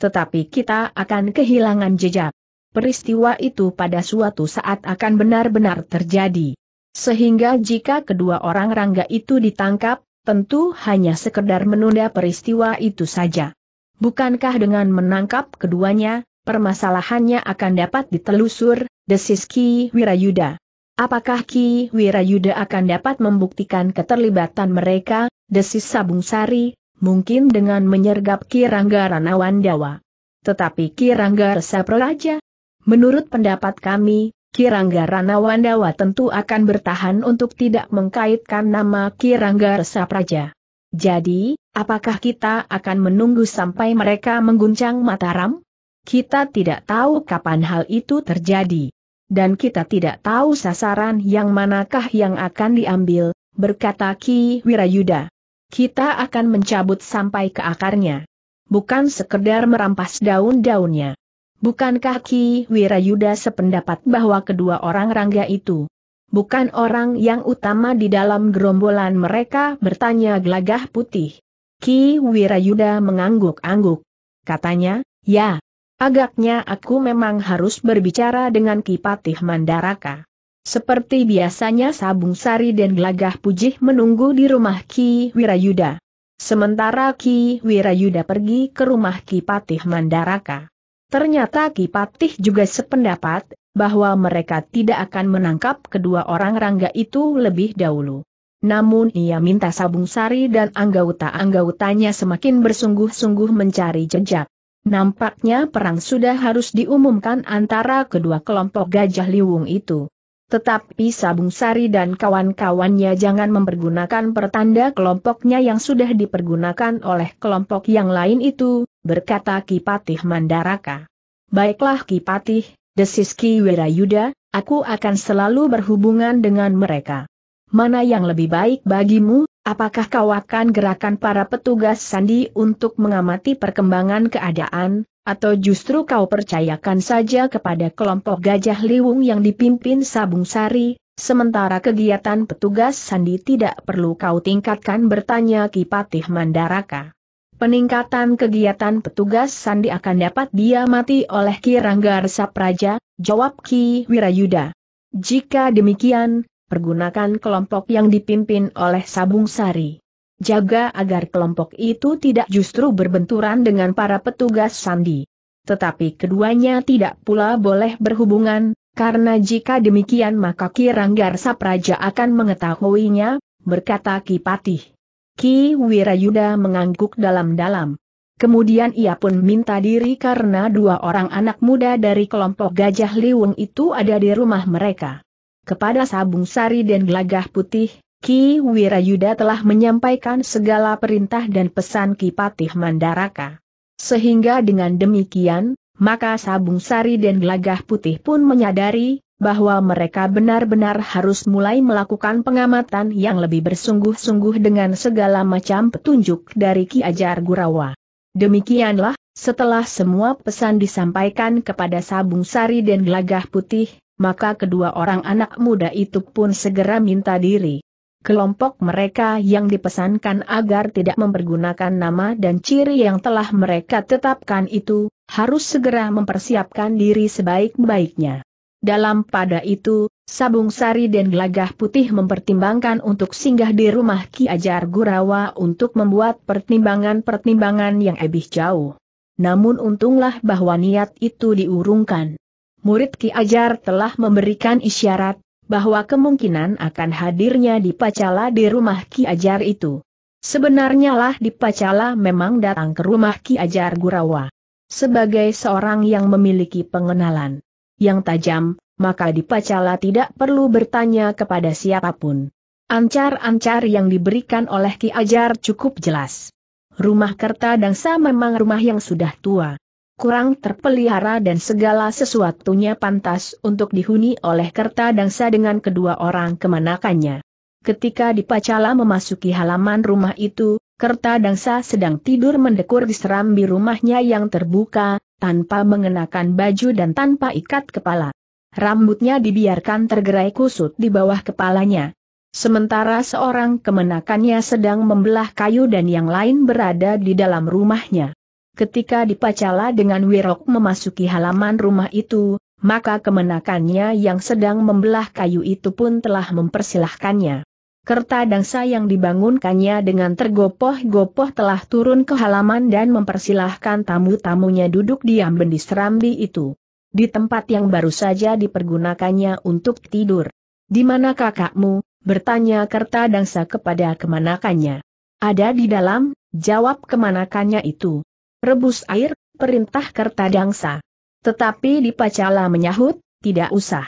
S1: Tetapi kita akan kehilangan jejak peristiwa itu pada suatu saat akan benar-benar terjadi. Sehingga jika kedua orang Rangga itu ditangkap, tentu hanya sekedar menunda peristiwa itu saja. Bukankah dengan menangkap keduanya, permasalahannya akan dapat ditelusur, desis Ki Wirayuda. Apakah Ki Wirayuda akan dapat membuktikan keterlibatan mereka, desis Sabung Sari, mungkin dengan menyergap Ki Rangga Ranawandawa. Tetapi Ki Rangga Resa Praraja, Menurut pendapat kami, Kirangga Ranawandawa tentu akan bertahan untuk tidak mengkaitkan nama Kirangga Resapraja. Jadi, apakah kita akan menunggu sampai mereka mengguncang Mataram? Kita tidak tahu kapan hal itu terjadi. Dan kita tidak tahu sasaran yang manakah yang akan diambil, berkata Ki Wirayuda. Kita akan mencabut sampai ke akarnya. Bukan sekedar merampas daun-daunnya. Bukankah Ki Wirayuda sependapat bahwa kedua orang Rangga itu bukan orang yang utama di dalam gerombolan mereka bertanya gelagah putih. Ki Wirayuda mengangguk-angguk. Katanya, ya, agaknya aku memang harus berbicara dengan Ki Patih Mandaraka. Seperti biasanya Sabung Sari dan Gelagah Pujih menunggu di rumah Ki Wirayuda. Sementara Ki Wirayuda pergi ke rumah Ki Patih Mandaraka. Ternyata Ki Kipatih juga sependapat, bahwa mereka tidak akan menangkap kedua orang Rangga itu lebih dahulu. Namun ia minta Sabung Sari dan anggota-anggotanya semakin bersungguh-sungguh mencari jejak. Nampaknya perang sudah harus diumumkan antara kedua kelompok gajah liwung itu. Tetapi Sabung Sari dan kawan-kawannya jangan mempergunakan pertanda kelompoknya yang sudah dipergunakan oleh kelompok yang lain itu, berkata Kipatih Mandaraka. Baiklah Kipatih, desis Ki Wirayuda, aku akan selalu berhubungan dengan mereka. Mana yang lebih baik bagimu, apakah kau akan gerakan para petugas sandi untuk mengamati perkembangan keadaan, atau justru kau percayakan saja kepada kelompok gajah liwung yang dipimpin Sabung Sari, sementara kegiatan petugas sandi tidak perlu kau tingkatkan bertanya Kipatih Mandaraka. Peningkatan kegiatan petugas sandi akan dapat diamati oleh Ki Ranggar Sapraja, jawab Ki Wirayuda. Jika demikian, pergunakan kelompok yang dipimpin oleh Sabung Sari jaga agar kelompok itu tidak justru berbenturan dengan para petugas sandi. Tetapi keduanya tidak pula boleh berhubungan, karena jika demikian maka Ki Ranggar Sapraja akan mengetahuinya, berkata Ki Patih. Ki Wirayuda mengangguk dalam-dalam. Kemudian ia pun minta diri karena dua orang anak muda dari kelompok Gajah Liwung itu ada di rumah mereka. Kepada Sabung Sari dan Gelagah Putih, Ki Wirayuda telah menyampaikan segala perintah dan pesan Ki Patih Mandaraka. Sehingga dengan demikian, maka Sabung Sari dan Gelagah Putih pun menyadari, bahwa mereka benar-benar harus mulai melakukan pengamatan yang lebih bersungguh-sungguh dengan segala macam petunjuk dari Ki Ajar Gurawa. Demikianlah, setelah semua pesan disampaikan kepada Sabung Sari dan Gelagah Putih, maka kedua orang anak muda itu pun segera minta diri kelompok mereka yang dipesankan agar tidak mempergunakan nama dan ciri yang telah mereka tetapkan itu, harus segera mempersiapkan diri sebaik-baiknya. Dalam pada itu, Sabung Sari dan Gelagah Putih mempertimbangkan untuk singgah di rumah Ki Ajar Gurawa untuk membuat pertimbangan-pertimbangan yang lebih jauh. Namun untunglah bahwa niat itu diurungkan. Murid Ki Ajar telah memberikan isyarat, bahwa kemungkinan akan hadirnya di Pacala di rumah Ki Ajar itu. Sebenarnya lah di Pacala memang datang ke rumah Ki Ajar Gurawa. Sebagai seorang yang memiliki pengenalan yang tajam, maka di Pacala tidak perlu bertanya kepada siapapun. Ancar-ancar yang diberikan oleh Ki Ajar cukup jelas. Rumah Kerta Dangsa memang rumah yang sudah tua kurang terpelihara dan segala sesuatunya pantas untuk dihuni oleh kerta dangsa dengan kedua orang kemanakannya. Ketika Dipacala memasuki halaman rumah itu, Kerta Dangsa sedang tidur mendekur di serambi rumahnya yang terbuka, tanpa mengenakan baju dan tanpa ikat kepala. Rambutnya dibiarkan tergerai kusut di bawah kepalanya. Sementara seorang kemenakannya sedang membelah kayu dan yang lain berada di dalam rumahnya. Ketika dipacala dengan Wirok memasuki halaman rumah itu, maka kemenakannya yang sedang membelah kayu itu pun telah mempersilahkannya. Kerta dangsa yang dibangunkannya dengan tergopoh-gopoh telah turun ke halaman dan mempersilahkan tamu-tamunya duduk diam di serambi itu. Di tempat yang baru saja dipergunakannya untuk tidur. Di mana kakakmu? bertanya Kerta dangsa kepada kemanakannya. Ada di dalam, jawab kemanakannya itu rebus air, perintah Kertadangsa. Tetapi Dipacala menyahut, tidak usah.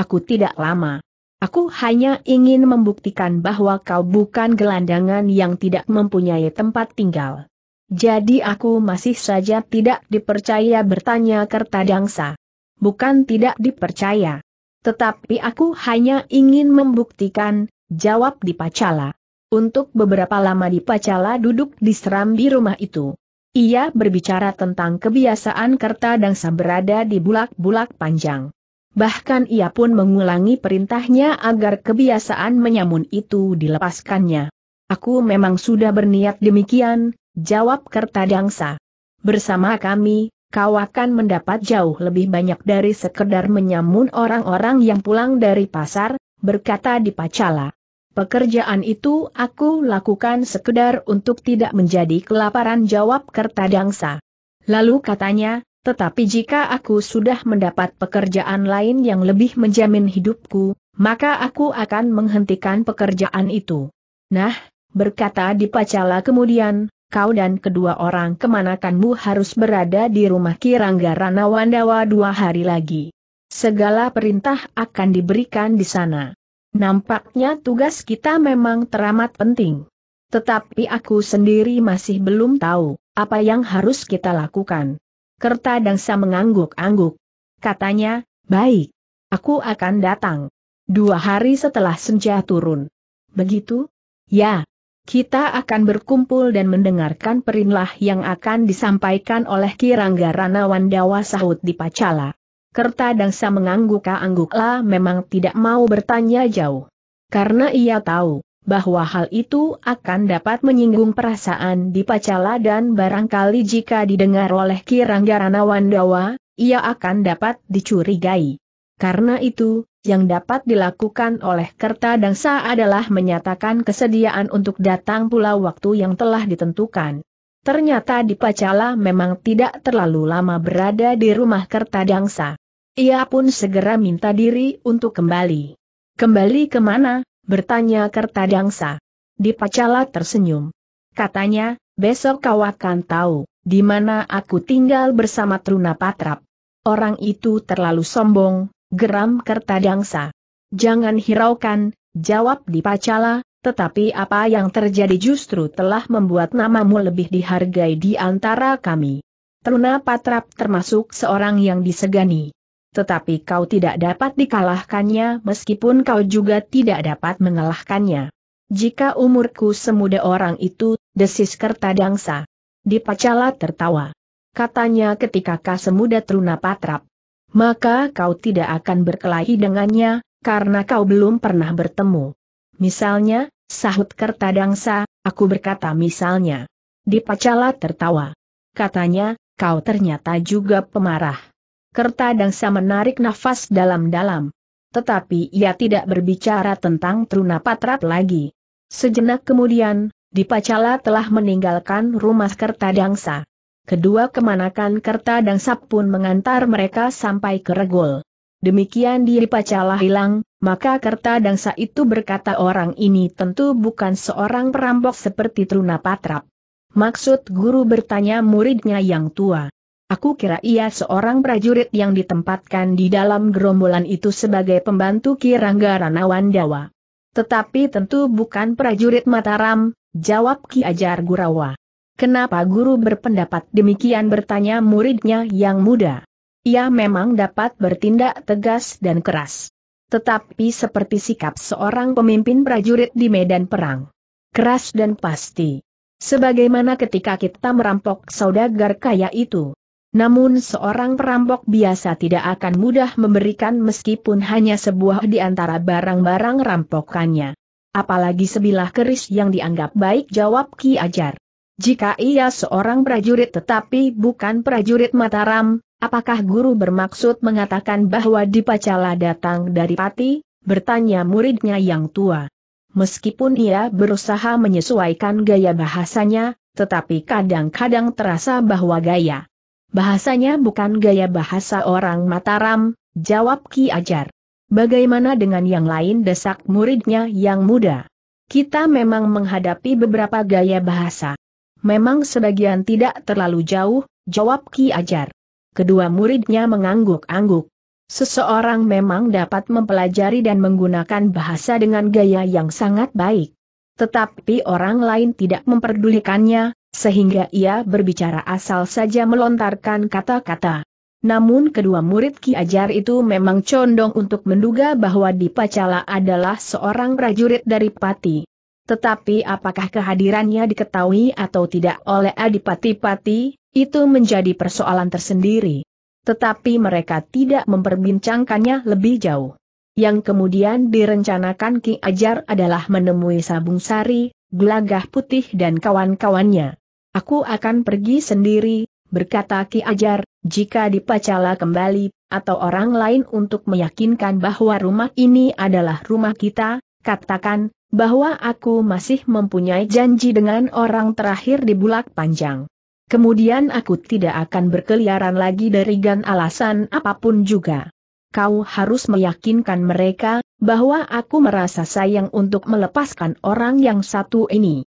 S1: Aku tidak lama. Aku hanya ingin membuktikan bahwa kau bukan gelandangan yang tidak mempunyai tempat tinggal. Jadi aku masih saja tidak dipercaya bertanya Kertadangsa. Bukan tidak dipercaya. Tetapi aku hanya ingin membuktikan, jawab Dipacala. Untuk beberapa lama Dipacala duduk di serambi rumah itu. Ia berbicara tentang kebiasaan kerta dangsa berada di bulak-bulak panjang. Bahkan ia pun mengulangi perintahnya agar kebiasaan menyamun itu dilepaskannya. Aku memang sudah berniat demikian, jawab kerta dangsa. Bersama kami, kau akan mendapat jauh lebih banyak dari sekedar menyamun orang-orang yang pulang dari pasar, berkata Dipacala. Pekerjaan itu aku lakukan sekedar untuk tidak menjadi kelaparan jawab Kertadangsa. Lalu katanya, tetapi jika aku sudah mendapat pekerjaan lain yang lebih menjamin hidupku, maka aku akan menghentikan pekerjaan itu. Nah, berkata Dipacala kemudian, kau dan kedua orang kemanakanmu harus berada di rumah Kirangga Ranawandawa dua hari lagi. Segala perintah akan diberikan di sana. Nampaknya tugas kita memang teramat penting. Tetapi aku sendiri masih belum tahu, apa yang harus kita lakukan. Kerta Kertadangsa mengangguk-angguk. Katanya, baik. Aku akan datang. Dua hari setelah senja turun. Begitu? Ya. Kita akan berkumpul dan mendengarkan perintah yang akan disampaikan oleh Kirangga Ranawan Dawa Sahut di Pacala. Kerta Dangsa mengangguk-angguklah memang tidak mau bertanya jauh. Karena ia tahu, bahwa hal itu akan dapat menyinggung perasaan di Pacala dan barangkali jika didengar oleh Kiranggarana Wandawa, ia akan dapat dicurigai. Karena itu, yang dapat dilakukan oleh Kerta Dangsa adalah menyatakan kesediaan untuk datang pula waktu yang telah ditentukan. Ternyata di Pacala memang tidak terlalu lama berada di rumah Kerta Kertadangsa. Ia pun segera minta diri untuk kembali. Kembali kemana? bertanya Kertadangsa. Dipacala tersenyum. Katanya, besok kau akan tahu, di mana aku tinggal bersama Truna Patrap. Orang itu terlalu sombong, geram Kertadangsa. Jangan hiraukan, jawab Dipacala, tetapi apa yang terjadi justru telah membuat namamu lebih dihargai di antara kami. Truna Patrap termasuk seorang yang disegani tetapi kau tidak dapat dikalahkannya meskipun kau juga tidak dapat mengalahkannya. Jika umurku semuda orang itu, desis Kertadangsa. Dipacala tertawa. Katanya ketika kau semuda teruna patrap. Maka kau tidak akan berkelahi dengannya, karena kau belum pernah bertemu. Misalnya, sahut Kertadangsa, aku berkata misalnya. Dipacala tertawa. Katanya, kau ternyata juga pemarah. Kerta Dangsa menarik nafas dalam-dalam. Tetapi ia tidak berbicara tentang Trunapatrat lagi. Sejenak kemudian, Dipacala telah meninggalkan rumah Kerta Dangsa. Kedua kemanakan Kerta Dangsa pun mengantar mereka sampai ke Regol. Demikian Dipacala hilang, maka Kerta Dangsa itu berkata orang ini tentu bukan seorang perampok seperti Trunapatrat. Maksud guru bertanya muridnya yang tua. Aku kira ia seorang prajurit yang ditempatkan di dalam gerombolan itu sebagai pembantu Kirangga Ranawan Tetapi tentu bukan prajurit Mataram, jawab Ki Ajar Gurawa. Kenapa guru berpendapat demikian bertanya muridnya yang muda? Ia memang dapat bertindak tegas dan keras. Tetapi seperti sikap seorang pemimpin prajurit di medan perang. Keras dan pasti. Sebagaimana ketika kita merampok saudagar kaya itu. Namun seorang perampok biasa tidak akan mudah memberikan meskipun hanya sebuah di antara barang-barang rampokannya. Apalagi sebilah keris yang dianggap baik jawab Ki Ajar. Jika ia seorang prajurit tetapi bukan prajurit Mataram, apakah guru bermaksud mengatakan bahwa Dipacala datang dari Pati? Bertanya muridnya yang tua. Meskipun ia berusaha menyesuaikan gaya bahasanya, tetapi kadang-kadang terasa bahwa gaya Bahasanya bukan gaya bahasa orang Mataram, jawab Ki Ajar. Bagaimana dengan yang lain desak muridnya yang muda? Kita memang menghadapi beberapa gaya bahasa. Memang sebagian tidak terlalu jauh, jawab Ki Ajar. Kedua muridnya mengangguk-angguk. Seseorang memang dapat mempelajari dan menggunakan bahasa dengan gaya yang sangat baik. Tetapi orang lain tidak memperdulikannya, sehingga ia berbicara asal saja melontarkan kata-kata. Namun kedua murid Ki Ajar itu memang condong untuk menduga bahwa Dipacala adalah seorang prajurit dari Pati. Tetapi apakah kehadirannya diketahui atau tidak oleh Adipati Pati, itu menjadi persoalan tersendiri. Tetapi mereka tidak memperbincangkannya lebih jauh. Yang kemudian direncanakan Ki Ajar adalah menemui Sabung Sari, Gelagah Putih dan kawan-kawannya. Aku akan pergi sendiri, berkata Ki Ajar, jika dipacala kembali, atau orang lain untuk meyakinkan bahwa rumah ini adalah rumah kita, katakan, bahwa aku masih mempunyai janji dengan orang terakhir di Bulak Panjang. Kemudian aku tidak akan berkeliaran lagi dari gan alasan apapun juga. Kau harus meyakinkan mereka, bahwa aku merasa sayang untuk melepaskan orang yang satu ini.